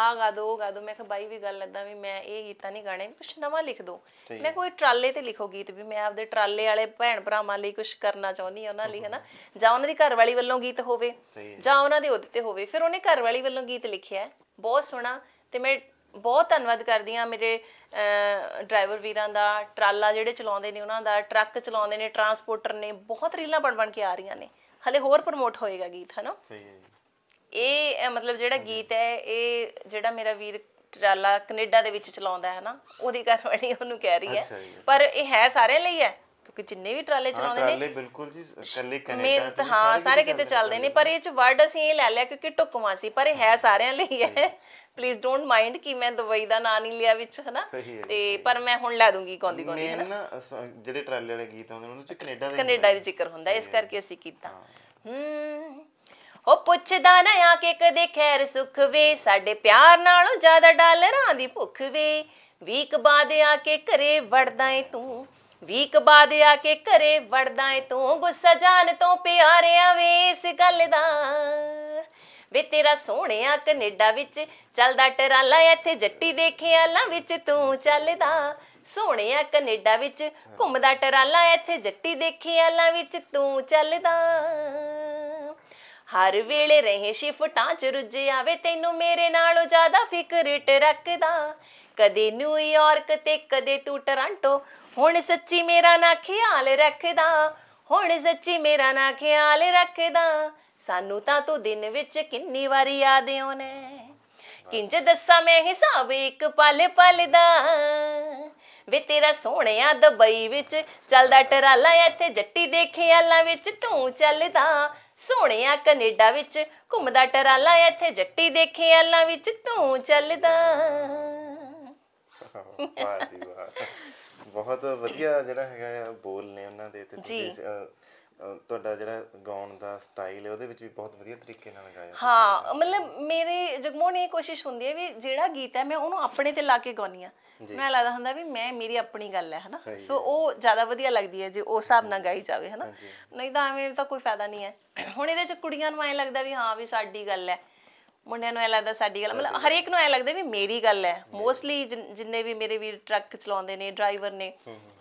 ਆ ਗਾ ਦੋ ਗਾ ਦੋ ਮੈਂ ਕਿਹਾ ਬਾਈ ਵੀ ਗੱਲ ਲੱਦਾ ਵੀ ਮੈਂ ਇਹ ਗੀਤਾਂ ਨਹੀਂ ਗਾਣੇ ਕੁਝ ਨਵਾਂ ਲਿਖ ਦੋ ਮੈਂ ਕੋਈ ਟਰਾਲੇ ਤੇ ਲਿਖੋ ਗੀਤ ਵੀ ਮੈਂ ਆਪਦੇ ਟਰਾਲੇ ਵਾਲੇ ਭੈਣ ਭਰਾਵਾਂ ਲਈ ਕੁਝ ਕਰਨਾ ਚਾਹੁੰਦੀ ਹਾਂ ਉਹਨਾਂ ਲਈ ਹਨਾ ਜਾਂ ਉਹਨਾਂ ਦੀ ਘਰ ਵਾਲੀ ਵੱਲੋਂ ਗੀਤ ਹੋਵੇ ਜਾਂ ਉਹਨਾਂ ਦੇ ਉਹਦੇ ਤੇ ਹੋਵੇ ਫਿਰ ਉਹਨੇ ਘਰ ਵਾਲੀ ਵੱਲੋਂ ਗੀਤ ਲਿਖਿਆ ਬਹੁਤ ਸੋਹਣਾ ਤੇ ਮੈਂ ਬਹੁਤ ਧੰਨਵਾਦ ਕਰਦੀ ਆ ਮੇਰੇ ਡਰਾਈਵਰ ਵੀਰਾਂ ਦਾ ਟਰਾਲਾ ਜਿਹੜੇ ਚਲਾਉਂਦੇ ਨੇ ਉਹਨਾਂ ਦਾ ਟਰੱਕ ਚਲਾਉਂਦੇ ਨੇ ਟਰਾਂਸਪੋਰਟਰ ਨੇ ਬਹੁਤ ਰੀਲਾਂ ਬਣ ਬਣ ਕੇ ਆ ਰਹੀਆਂ ਨੇ ਹਲੇ ਹੋਰ ਪ੍ਰਮੋਟ ਹੋਏਗਾ ਗੀਤ ਹਨਾ ਸਹੀ ਹੈ ਇਹ ਮਤਲਬ ਜਿਹੜਾ ਗੀਤ ਹੈ ਇਹ ਜਿਹੜਾ ਮੇਰਾ ਵੀਰ ਟਰਾਲਾ ਕੈਨੇਡਾ ਦੇ ਵਿੱਚ ਚਲਾਉਂਦਾ ਹੈ ਨਾ ਉਹਦੀ ਕਾਰਵਾਈ ਉਹਨੂੰ ਕਹਿ ਰਹੀ ਹੈ ਪਰ ਇਹ ਹੈ ਸਾਰਿਆਂ ਲਈ ਹੈ ਕਿਉਂਕਿ ਜਿੰਨੇ ਵੀ ਟਰਾਲੇ ਚਲਾਉਂਦੇ ਨੇ ਟਰਾਲੇ ਬਿਲਕੁਲ ਜੀ ਕੱਲੇ ਕੈਨੇਡਾ ਤੇ ਹਾਂ ਸਾਰੇ ਕਿਤੇ ਚੱਲਦੇ ਨੇ ਪਰ ਇਹ ਚ ਵਰਡ ਅਸੀਂ ਇਹ ਲੈ ਲਿਆ ਕਿਉਂਕਿ ਟੁਕਮਾ ਸੀ ਪਰ ਇਹ ਹੈ ਸਾਰਿਆਂ ਲਈ ਹੈ ਪਲੀਜ਼ ਡੋਨਟ ਮਾਈਂਡ ਕਿ ਮੈਂ ਦੁਬਈ ਦਾ ਨਾਂ ਨਹੀਂ ਲਿਆ ਵਿੱਚ ਹਨਾ ਤੇ ਪਰ ਮੈਂ ਹੁਣ ਲੈ ਦੂੰਗੀ ਕੌਂਦੀ ਕੌਂਦੀ ਮੈਂ ਜਿਹੜੇ ਟਰੈਲ ਵਾਲੇ ਗੀਤ ਹੁੰਦੇ ਉਹਨਾਂ ਵਿੱਚ ਕੈਨੇਡਾ ਦੇ ਕੈਨੇਡਾ ਦੇ ਜ਼ਿਕਰ ਹੁੰਦਾ ਇਸ ਕਰਕੇ ਅਸੀਂ ਕੀਤਾ ਹੂੰ ਉਹ ਪੁੱਛਦਾ ਨਾ ਆ ਕੇ ਕਦੇ ਖੈਰ ਸੁਖ ਵੇ ਸਾਡੇ ਪਿਆਰ ਨਾਲੋਂ ਜ਼ਿਆਦਾ ਡਾਲਰਾਂ ਦੀ ਭੁੱਖ ਵੇ ਵੀਕ ਬਾਅਦ ਆ ਕੇ ਘਰੇ ਵੜਦਾ ਏ ਤੂੰ ਵੀਕ ਬਾਅਦ ਆ ਕੇ ਘਰੇ ਵੜਦਾ ਏ ਤੂੰ ਗੁੱਸਾ ਜਾਣ ਤੋਂ ਪਿਆਰਿਆ ਵੇ ਇਸ ਗੱਲ ਦਾ ਵੇ ਤੇਰਾ ਸੋਹਣਿਆ ਕੈਨੇਡਾ ਵਿੱਚ ਚੱਲਦਾ ਟਰਾਲਾ ਇੱਥੇ ਜੱਟੀ ਦੇਖਿਆ ਲਾਂ ਵਿੱਚ ਤੂੰ ਚੱਲਦਾ ਸੋਹਣਿਆ ਕੈਨੇਡਾ ਵਿੱਚ ਘੁੰਮਦਾ ਟਰਾਲਾ ਇੱਥੇ ਜੱਟੀ ਦੇਖਿਆ ਲਾਂ ਵਿੱਚ ਤੂੰ ਚੱਲਦਾ ਹਰ ਵੇਲੇ ਰਹੇ ਸ਼ਿਫਟਾਂ ਚ ਰੁੱਝਿਆ ਵੇ ਤੈਨੂੰ ਮੇਰੇ ਨਾਲੋਂ ਜ਼ਿਆਦਾ ਫਿਕਰ ਰੱਖਦਾ ਕਦੇ ਨਿਊਯਾਰਕ ਤੇ ਕਦੇ ਤੂੰ ਟੋਰਾਂਟੋ ਹੁਣ ਸੱਚੀ ਮੇਰਾ ਨਾ ਖਿਆਲ ਰੱਖਦਾ ਹੁਣ ਸੱਚੀ ਮੇਰਾ ਨਾ ਖਿਆਲ ਰੱਖਦਾ ਸਾਨੂੰ ਤਾਂ ਤੂੰ ਦਿਨ ਵਿੱਚ ਕਿੰਨੀ ਵਾਰੀ ਯਾਦ ਨੇ ਕਿੰਜ ਦੱਸਾਂ ਮੈਂ ਹਿਸਾਬ ਇੱਕ ਪਲ ਪਲ ਦਾ ਵੇ ਤੇਰਾ ਸੋਹਣਿਆ ਦਬਈ ਵਿੱਚ ਚੱਲਦਾ ਟਰਾਲਾ ਇੱਥੇ ਜੱਟੀ ਦੇਖੇ ਆਲਾ ਵਿੱਚ ਤੂੰ ਚੱਲਦਾ ਸੋਹਣਿਆ ਕੈਨੇਡਾ ਵਿੱਚ ਘੁੰਮਦਾ ਟਰਾਲਾ ਇੱਥੇ ਜੱਟੀ ਦੇਖੇ ਆਲਾ ਵਿੱਚ ਤੂੰ ਚੱਲਦਾ ਬਹੁਤ ਵਧੀਆ ਜਿਹੜਾ ਹੈਗਾ ਬੋਲ ਨੇ ਉਹਨਾਂ ਦੇ ਤੇ ਤੁਸੀਂ ਤੁਹਾਡਾ ਜਿਹੜਾ ਗਾਉਣ ਦਾ ਸਟਾਈਲ ਹੈ ਉਹਦੇ ਵਿੱਚ ਵੀ ਬਹੁਤ ਵਧੀਆ ਤਰੀਕੇ ਨਾਲ ਗਾਇਆ ਹਾਂ ਮਤਲਬ ਮੇਰੇ ਜਗਮੋਹਨ ਇਹ ਕੋਸ਼ਿਸ਼ ਹੁੰਦੀ ਹੈ ਵੀ ਜਿਹੜਾ ਗੀਤ ਹੈ ਮੈਂ ਉਹਨੂੰ ਆਪਣੇ ਤੇ ਲਾ ਕੇ ਗਾਉਣੀ ਆ ਮੈਨੂੰ ਲੱਗਦਾ ਹੁੰਦਾ ਵੀ ਮੈਂ ਮੇਰੀ ਆਪਣੀ ਗੱਲ ਹੈ ਹਨਾ ਸੋ ਉਹ ਜ਼ਿਆਦਾ ਵਧੀਆ ਲੱਗਦੀ ਹੈ ਜੇ ਉਹ ਹਿਸਾਬ ਨਾਲ ਗਾਈ ਜਾਵੇ ਹਨਾ ਨਹੀਂ ਤਾਂ ਐਵੇਂ ਤਾਂ ਕੋਈ ਫਾਇਦਾ ਨਹੀਂ ਹੈ ਹੁਣ ਇਹਦੇ ਚ ਕੁੜੀਆਂ ਨੂੰ ਐ ਲੱਗਦਾ ਵੀ ਹਾਂ ਵੀ ਸਾਡੀ ਗੱਲ ਹੈ ਮੁੰਡਿਆਂ ਨੂੰ ਐ ਲੱਗਦਾ ਸਾਡੀ ਗੱਲ ਮਤਲਬ ਹਰੇਕ ਨੂੰ ਐ ਲੱਗਦਾ ਵੀ ਮੇਰੀ ਗੱਲ ਹੈ ਮੋਸਟਲੀ ਜਿੰਨੇ ਵੀ ਮੇਰੇ ਵੀਰ ਟਰੱਕ ਚਲਾਉਂਦੇ ਨੇ ਡਰਾਈਵਰ ਨੇ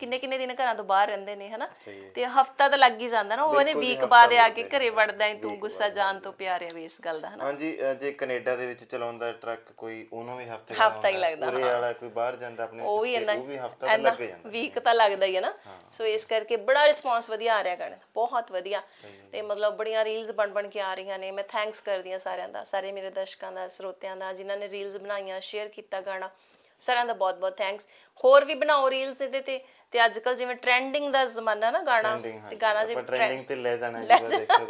ਕਿੰਨੇ ਕਿੰਨੇ ਦਿਨ ਘਰਾਂ ਤੋਂ ਬਾਹਰ ਰਹਿੰਦੇ ਨੇ ਹਨਾ ਤੇ ਹਫਤਾ ਤਾਂ ਲੱਗ ਹੀ ਜਾਂਦਾ ਨਾ ਉਹਨੇ ਵੀਕ ਬਾਅਦ ਆ ਕੇ ਘਰੇ ਵੜਦਾ ਹੈ ਤੂੰ ਗੁੱਸਾ ਜਾਣ ਤੋਂ ਪਿਆਰਿਆ ਵੀ ਇਸ ਗੱਲ ਦਾ ਹਨਾ ਹਾਂਜੀ ਜੇ ਕੈਨੇਡਾ ਦੇ ਵਿੱਚ ਚਲਾਉਂਦਾ ਟਰੱਕ ਕੋਈ ਉਹਨੂੰ ਵੀ ਹਫਤੇ ਹਫਤਾ ਹੀ ਲੱਗਦਾ ਉਹ ਵਾਲਾ ਕੋਈ ਬਾਹਰ ਜਾਂਦਾ ਆਪਣੇ ਉਹ ਵੀ ਹਫਤਾ ਤਾਂ ਲੱਗ ਜਾਂਦਾ ਵੀਕ ਤਾਂ ਲੱਗਦਾ ਹੀ ਹੈ ਨਾ ਸੋ ਇਸ ਕਰਕੇ ਬੜਾ ਰਿਸਪੌਂਸ ਵਧੀਆ ਆ ਰਿਹਾ ਗਾਣੇ ਬਹੁਤ ਵਧੀਆ ਤੇ ਮਤਲਬ ਬੜੀਆਂ ਰੀਲਸ ਬਣ ਬਣ ਕੇ ਆ ਰਹੀਆਂ ਨੇ ਮੈਂ ਥੈਂਕਸ ਕਰਦੀ ਆ ਸਾਰਿਆਂ ਦਾ ਸਾਰੇ ਮੇਰੇ ਦਰਸ਼ਕਾਂ ਦਾ ਸਰੋਤਿਆਂ ਦਾ ਜਿਨ੍ਹਾਂ ਨੇ ਰੀਲਸ ਬਣਾਈਆਂ ਸ਼ੇਅਰ ਕੀਤਾ ਗਾਣਾ ਸਾਰਿਆਂ ਦਾ ਬਹੁਤ ਬਹੁਤ ਥੈਂਕਸ ਹੋਰ ਵੀ ਬਣਾਓ ਰੀਲਸ ਇਹਦੇ ਤੇ ਤੇ ਅੱਜ ਕੱਲ ਜਿਵੇਂ ਟ੍ਰੈਂਡਿੰਗ ਦਾ ਜ਼ਮਾਨਾ ਨਾ ਗਾਣਾ ਤੇ ਗਾਣਾ ਜਿਵੇਂ ਟ੍ਰੈਂਡਿੰਗ ਤੇ ਲੈ ਜਾਣਾ ਜੀ ਦੇਖੋ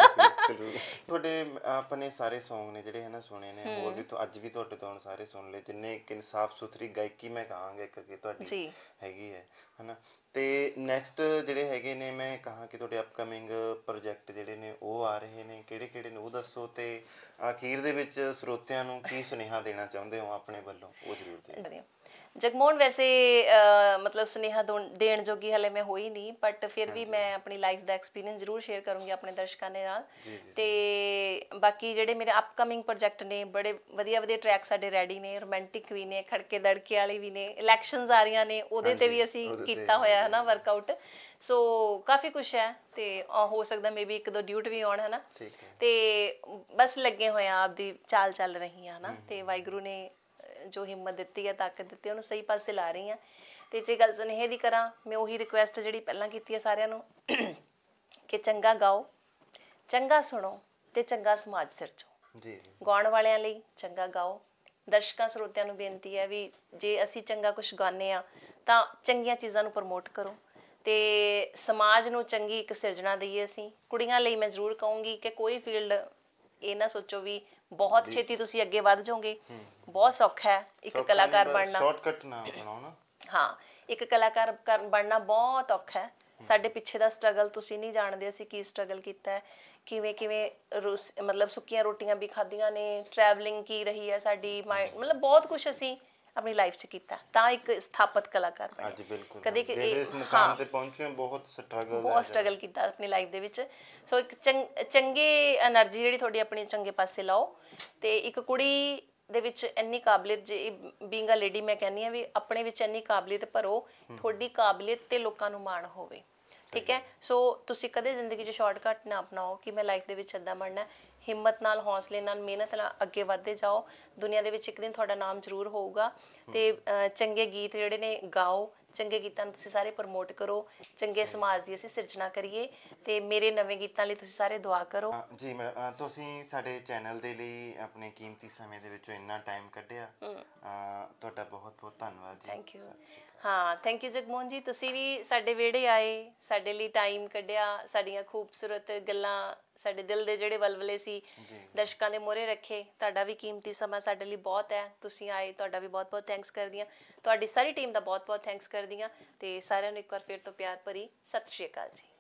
ਤੁਸੀਂ ਤੁਹਾਡੇ ਆਪਣੇ ਸਾਰੇ Song ਨੇ ਜਿਹੜੇ ਹਨਾ ਸੁਣੇ ਨੇ ਹੋਰ ਵੀ ਤੋਂ ਅੱਜ ਵੀ ਤੁਹਾਡੇ ਤੋਂ ਸਾਰੇ ਸੁਣ ਲਏ ਜਿੰਨੇ ਕਿ ਸਾਫ ਸੁਥਰੀ ਗਾਇਕੀ ਮੈਂ ਕਹਾਂਗਾ ਇੱਕ ਕਿ ਤੁਹਾਡੀ ਹੈਗੀ ਹੈ ਹਨਾ ਤੇ ਨੈਕਸਟ ਜਿਹੜੇ ਹੈਗੇ ਨੇ ਮੈਂ ਕਹਾ ਕਿ ਤੁਹਾਡੇ ਅਪਕਮਿੰਗ ਪ੍ਰੋਜੈਕਟ ਜਿਹੜੇ ਨੇ ਉਹ ਆ ਰਹੇ ਨੇ ਕਿਹੜੇ ਕਿਹੜੇ ਨੇ ਉਹ ਦੱਸੋ ਤੇ ਆਖੀਰ ਦੇ ਵਿੱਚ ਸਰੋਤਿਆਂ ਨੂੰ ਕੀ ਸੁਨੇਹਾ ਦੇਣਾ ਚਾਹੁੰਦੇ ਹੋ ਆਪਣੇ ਵੱਲੋਂ ਉਹ ਜ਼ਰੂਰ ਦਿਓ ਜਗਮੋਹਨ ਵੈਸੇ ਮਤਲਬ ਸੁਨੇਹਾ ਦੇਣ ਜੋਗੀ ਹਲੇ ਮੈਂ ਹੋਈ ਨਹੀਂ ਬਟ ਫਿਰ ਵੀ ਮੈਂ ਆਪਣੀ ਲਾਈਫ ਦਾ ਐਕਸਪੀਰੀਅੰਸ ਜ਼ਰੂਰ ਸ਼ੇਅਰ ਕਰੂੰਗੀ ਆਪਣੇ ਦਰਸ਼ਕਾਂ ਦੇ ਨਾਲ ਤੇ ਬਾਕੀ ਜਿਹੜੇ ਮੇਰੇ ਅਪਕਮਿੰਗ ਪ੍ਰੋਜੈਕਟ ਨੇ ਬੜੇ ਵਧੀਆ ਵਧੀਆ ਟਰੈਕ ਸਾਡੇ ਰੈਡੀ ਨੇ ਰੋਮਾਂਟਿਕ ਵੀ ਨੇ ਖੜਕੇ ਦੜਕੇ ਵਾਲੇ ਵੀ ਨੇ ਇਲੈਕਸ਼ਨਸ ਆ ਰਹੀਆਂ ਨੇ ਉਹਦੇ ਤੇ ਵੀ ਅਸੀਂ ਕੀਤਾ ਹੋਇਆ ਹੈ ਨਾ ਵਰਕਆਊਟ ਸੋ ਕਾਫੀ ਕੁਝ ਹੈ ਤੇ ਹੋ ਸਕਦਾ ਮੇਬੀ ਇੱਕ ਦੋ ਡਿਊਟ ਵੀ ਆਉਣ ਹੈ ਨਾ ਤੇ ਬਸ ਲੱਗੇ ਹੋਏ ਆ ਆਪਦੀ ਚਾਲ ਚੱਲ ਰਹੀ ਆ ਨਾ ਤੇ ਵਾਈਗਰੂ ਨੇ ਜੋ ਹਿੰਮਤ ਦਿੱਤੀ ਹੈ ਤਾਕਤ ਦਿੱਤੀ ਉਹਨੂੰ ਸਹੀ ਪਾਸੇ ਲਾ ਰਹੀ ਆ ਤੇ ਜੇ ਗੱਲ ਸੁਨੇਹੇ ਦੀ ਕਰਾਂ ਮੈਂ ਉਹੀ ਰਿਕੁਐਸਟ ਜਿਹੜੀ ਪਹਿਲਾਂ ਕੀਤੀ ਹੈ ਸਾਰਿਆਂ ਨੂੰ ਕਿ ਚੰਗਾ ਗਾਓ ਚੰਗਾ ਸੁਣੋ ਤੇ ਚੰਗਾ ਸਮਾਜ ਸਿਰਜੋ ਜੀ ਗਾਉਣ ਵਾਲਿਆਂ ਲਈ ਚੰਗਾ ਗਾਓ ਦਰਸ਼ਕਾਂ ਸਰੋਤਿਆਂ ਨੂੰ ਬੇਨਤੀ ਹੈ ਵੀ ਜੇ ਅਸੀਂ ਚੰਗਾ ਕੁਝ ਗਾਣੇ ਆ ਤਾਂ ਚੰਗੀਆਂ ਚੀਜ਼ਾਂ ਨੂੰ ਪ੍ਰਮੋਟ ਕਰੋ ਤੇ ਸਮਾਜ ਨੂੰ ਚੰਗੀ ਇੱਕ ਸਿਰਜਣਾ ਦਈਏ ਅਸੀਂ ਕੁੜੀਆਂ ਲਈ ਮੈਂ ਜ਼ਰੂਰ ਕਹੂੰਗੀ ਕਿ ਕੋਈ ਫੀਲਡ ਇਹ ਨਾ ਸੋਚੋ ਵੀ ਬਹੁਤ ਛੇਤੀ ਤੁਸੀਂ ਅੱਗੇ ਵਧ ਜਾਓਗੇ ਬਹੁਤ ਸੌਖਾ ਹੈ ਇੱਕ ਕਲਾਕਾਰ ਬਣਨਾ ਸ਼ਾਰਟਕਟ ਨਾ ਬਣਾਉਣਾ ਹਾਂ ਇੱਕ ਕਲਾਕਾਰ ਬਣਨਾ ਬਹੁਤ ਔਖਾ ਹੈ ਸਾਡੇ ਪਿੱਛੇ ਦਾ ਸਟਰਗਲ ਤੁਸੀਂ ਨਹੀਂ ਜਾਣਦੇ ਅਸੀਂ ਕੀ ਸਟਰਗਲ ਕੀਤਾ ਹੈ ਕਿਵੇਂ ਕਿਵੇਂ ਮਤਲਬ ਸੁੱਕੀਆਂ ਰੋਟੀਆਂ ਵੀ ਖਾਧੀਆਂ ਨੇ ਟਰੈਵਲਿੰਗ ਕੀ ਰਹੀ ਹੈ ਸਾਡੀ ਮਤਲਬ ਬਹੁਤ ਕੁਝ ਅਸੀਂ ਆਪਣੀ ਲਾਈਫ 'ਚ ਕੀਤਾ ਤਾਂ ਇੱਕ ਸਥਾਪਿਤ ਕਲਾਕਾਰ ਬਣੇ ਅੱਜ ਬਿਲਕੁਲ ਕਦੇ ਕਿ ਇਸ ਮੁਕਾਮ ਤੇ ਪਹੁੰਚੇ ਬਹੁਤ ਸਟਰਗਲ ਬਹੁਤ ਸਟਰਗਲ ਕੀਤਾ ਆਪਣੀ ਲਾਈਫ ਦੇ ਵਿੱਚ ਸੋ ਇੱਕ ਚੰਗੇ એનર્ਜੀ ਜਿਹੜੀ ਤੁਹਾਡੀ ਆਪਣੀ ਚੰਗੇ ਪਾਸੇ ਲਾਓ ਤੇ ਇੱਕ ਕੁੜੀ ਦੇ ਵਿੱਚ ਇੰਨੀ ਕਾਬਲੀਅਤ ਜੀ ਬੀਇੰਗ ਅ ਲੇਡੀ ਮੈਂ ਕਹਿੰਨੀ ਆ ਵੀ ਆਪਣੇ ਵਿੱਚ ਇੰਨੀ ਕਾਬਲੀਅਤ ਭਰੋ ਤੁਹਾਡੀ ਕਾਬਲੀਅਤ ਤੇ ਲੋਕਾਂ ਨੂੰ ਮਾਣ ਹੋਵੇ ਠੀਕ ਹੈ ਸੋ ਤੁਸੀਂ ਕਦੇ ਜ਼ਿੰਦਗੀ 'ਚ ਸ਼ਾਰਟਕਟ ਨਾ ਅਪਣਾਓ ਕਿ ਮੈਂ ਲਾਈਫ ਦੇ ਵਿੱਚ ਇਦਾਂ ਮੜਨਾ ਹਿੰਮਤ ਨਾਲ ਹੌਸਲੇ ਨਾਲ ਮਿਹਨਤ ਨਾਲ ਅੱਗੇ ਵਧਦੇ ਜਾਓ ਦੁਨੀਆ ਦੇ ਵਿੱਚ ਇੱਕ ਦਿਨ ਤੁਹਾਡਾ ਨਾਮ ਜ਼ਰੂਰ ਹੋਊਗਾ ਤੇ ਚੰਗੇ ਗੀਤ ਜਿਹੜੇ ਨੇ ਗਾਓ ਚੰਗੇ ਗੀਤਾਂ ਨੂੰ ਤੁਸੀਂ ਸਾਰੇ ਪ੍ਰਮੋਟ ਕਰੋ ਚੰਗੇ ਸਮਾਜ ਦੀ ਅਸੀਂ ਸਿਰਜਣਾ ਕਰੀਏ ਤੇ ਮੇਰੇ ਨਵੇਂ ਗੀਤਾਂ ਲਈ ਤੁਸੀਂ ਸਾਰੇ ਦੁਆ ਕਰੋ ਜੀ ਮੈਂ ਤੁਸੀਂ ਸਾਡੇ ਚੈਨਲ ਦੇ ਲਈ ਆਪਣੇ ਕੀਮਤੀ ਸਮੇਂ ਦੇ ਵਿੱਚੋਂ ਇੰਨਾ ਟਾਈਮ ਕੱਢਿਆ ਤੁਹਾਡਾ ਬਹੁਤ ਬਹੁਤ ਧੰਨਵਾਦ ਜੀ ਥੈਂਕ ਯੂ ਹਾਂ ਥੈਂਕ ਯੂ ਜਗਮੋਹਨ ਜੀ ਤੁਸੀਂ ਵੀ ਸਾਡੇ ਵਿਹੜੇ ਆਏ ਸਾਡੇ ਲਈ ਟਾਈਮ ਕੱਢਿਆ ਸਾਡੀਆਂ ਖੂਬਸੂਰਤ ਗੱਲਾਂ ਸਾਡੇ ਦਿਲ ਦੇ ਜਿਹੜੇ ਵਲਵਲੇ ਸੀ ਦਰਸ਼ਕਾਂ ਦੇ ਮੋਰੇ ਰੱਖੇ ਤੁਹਾਡਾ ਵੀ ਕੀਮਤੀ ਸਮਾਂ ਸਾਡੇ ਲਈ ਬਹੁਤ ਹੈ ਤੁਸੀਂ ਆਏ ਤੁਹਾਡਾ ਵੀ ਬਹੁਤ-ਬਹੁਤ ਥੈਂਕਸ ਕਰਦੀਆਂ ਤੁਹਾਡੀ ਸਾਰੀ ਟੀਮ ਦਾ ਬਹੁਤ-ਬਹੁਤ ਥੈਂਕਸ ਕਰਦੀਆਂ ਤੇ ਸਾਰਿਆਂ ਨੂੰ ਇੱਕ ਵਾਰ ਫੇਰ ਤੋਂ ਪਿਆਰ ਭਰੀ ਸਤਿ ਸ਼੍ਰੀ ਅਕਾਲ ਜੀ